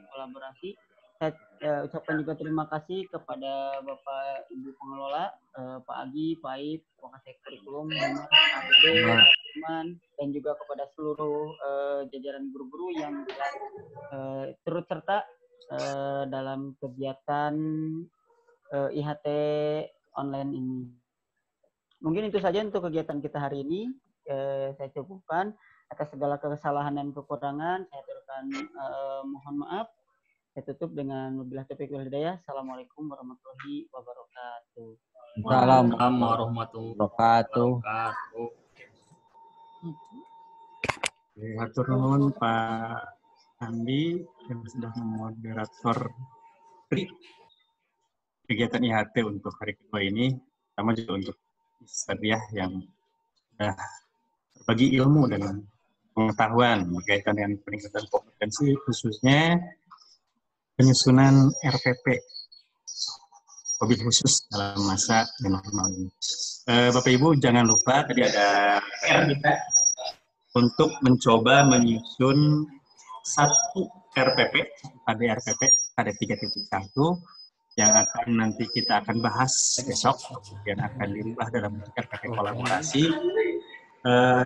kolaborasi. Saya uh, ucapkan juga terima kasih kepada Bapak Ibu pengelola, uh, Pak Agi, Pak Aib, Wakasek Kurikulum, dan juga kepada seluruh uh, jajaran guru-guru yang uh, turut serta uh, dalam kegiatan uh, IHT online ini. Mungkin itu saja untuk kegiatan kita hari ini eh, saya cukupkan atas segala kesalahan dan kekurangan saya turutkan eh, mohon maaf saya tutup dengan mobilah topik hidayah assalamualaikum warahmatullahi wabarakatuh Assalamualaikum warahmatullahi wabarakatuh. Matur nuwun Pak Andi yang sudah memoderator kegiatan IHT untuk hari kedua ini, sama juga untuk Sariah yang sudah bagi ilmu dan pengetahuan berkaitan dengan peningkatan kompetensi khususnya penyusunan RPP lebih khusus dalam masa normal ini. Eh, Bapak Ibu jangan lupa tadi ada PR kita untuk mencoba menyusun satu RPP, pada RPP, pada tiga titik satu yang akan nanti kita akan bahas besok dan akan dirubah dalam RPP kolaborasi Eh,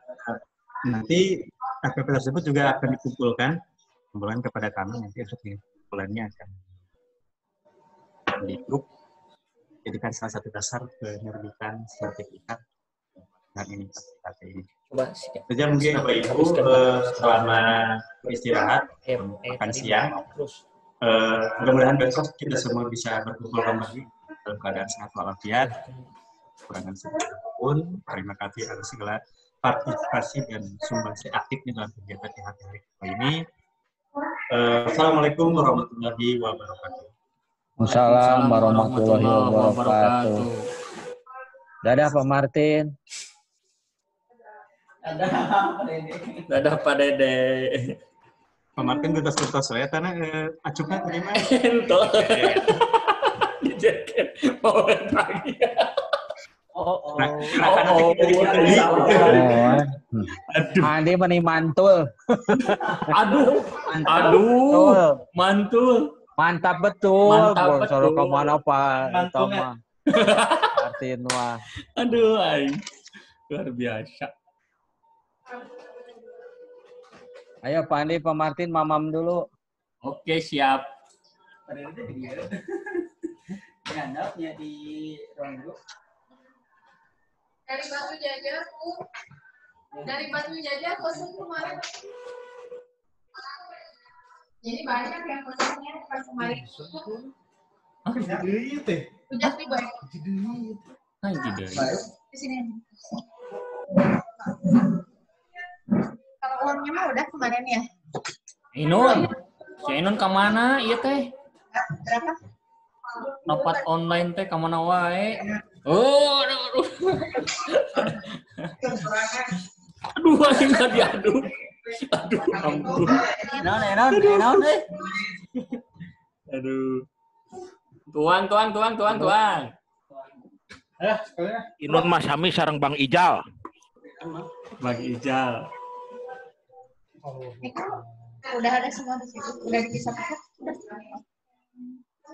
nanti FPP tersebut juga akan dikumpulkan kumpulan kepada kami nanti untuk kumpulannya akan di grup jadi kan salah satu dasar penerbitan sertifikat dan ini KPI. Coba Sejak mungkin Bapak Ibu eh, selama istirahat eh, makan siang. mudah-mudahan besok kita semua bisa berkumpul kembali dalam keadaan sehat walafiat. Kurangan sedikit pun. Terima kasih atas segala partisipasi dan sumbangsi aktif dalam kegiatan hari ini. Uh, Assalamualaikum warahmatullahi wabarakatuh. Assalamualaikum warahmatullahi wabarakatuh. Dadah Pak Martin. Dadah Pak Dede. Dadah Pak Dede. Pak Martin kita serta saya tanah eh, acupnya terima. Entah. Di Mau lagi. Oh, oh, nah, oh, nah, oh, iya, iya. aduh. Andi ah, meni mantul. aduh, mantul. aduh, mantul. Mantap betul. Mantap betul. Soro kemana Pak? Mantulnya. Martin wah. Aduh, aing. Luar biasa. Ayo Pak Andi, Pak Martin, mamam dulu. Oke, siap. Pada itu di Gandapnya di ruang dulu dari Batu Jajar Bu dari Batu Jajar kosong kemarin jadi banyak yang kosongnya pas kemarin Ah, duit teh. Udah tiba. Duit. Ah, duit. Di sini. Kalau uangnya mah udah kemarin ya. Inun, si Inun kemana? Iya teh. Berapa? Rapat online teh kemana wae? Oh, aduh, aduh. aduh, anjing nggak diadu. Aduh, ampun. Enon, enon, enon, eh. Aduh. Tuang, tuang, tuang, tuang, tuang. Eh, Inun Mas Hami sarang Bang Ijal. Bang Ijal. Oh. Udah ada semua di situ. Udah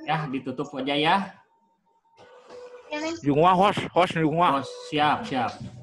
Ya, ditutup aja ya. É jogou uma rocha, rocha, jogou uma. Rocha, Chiapo, Chiapo.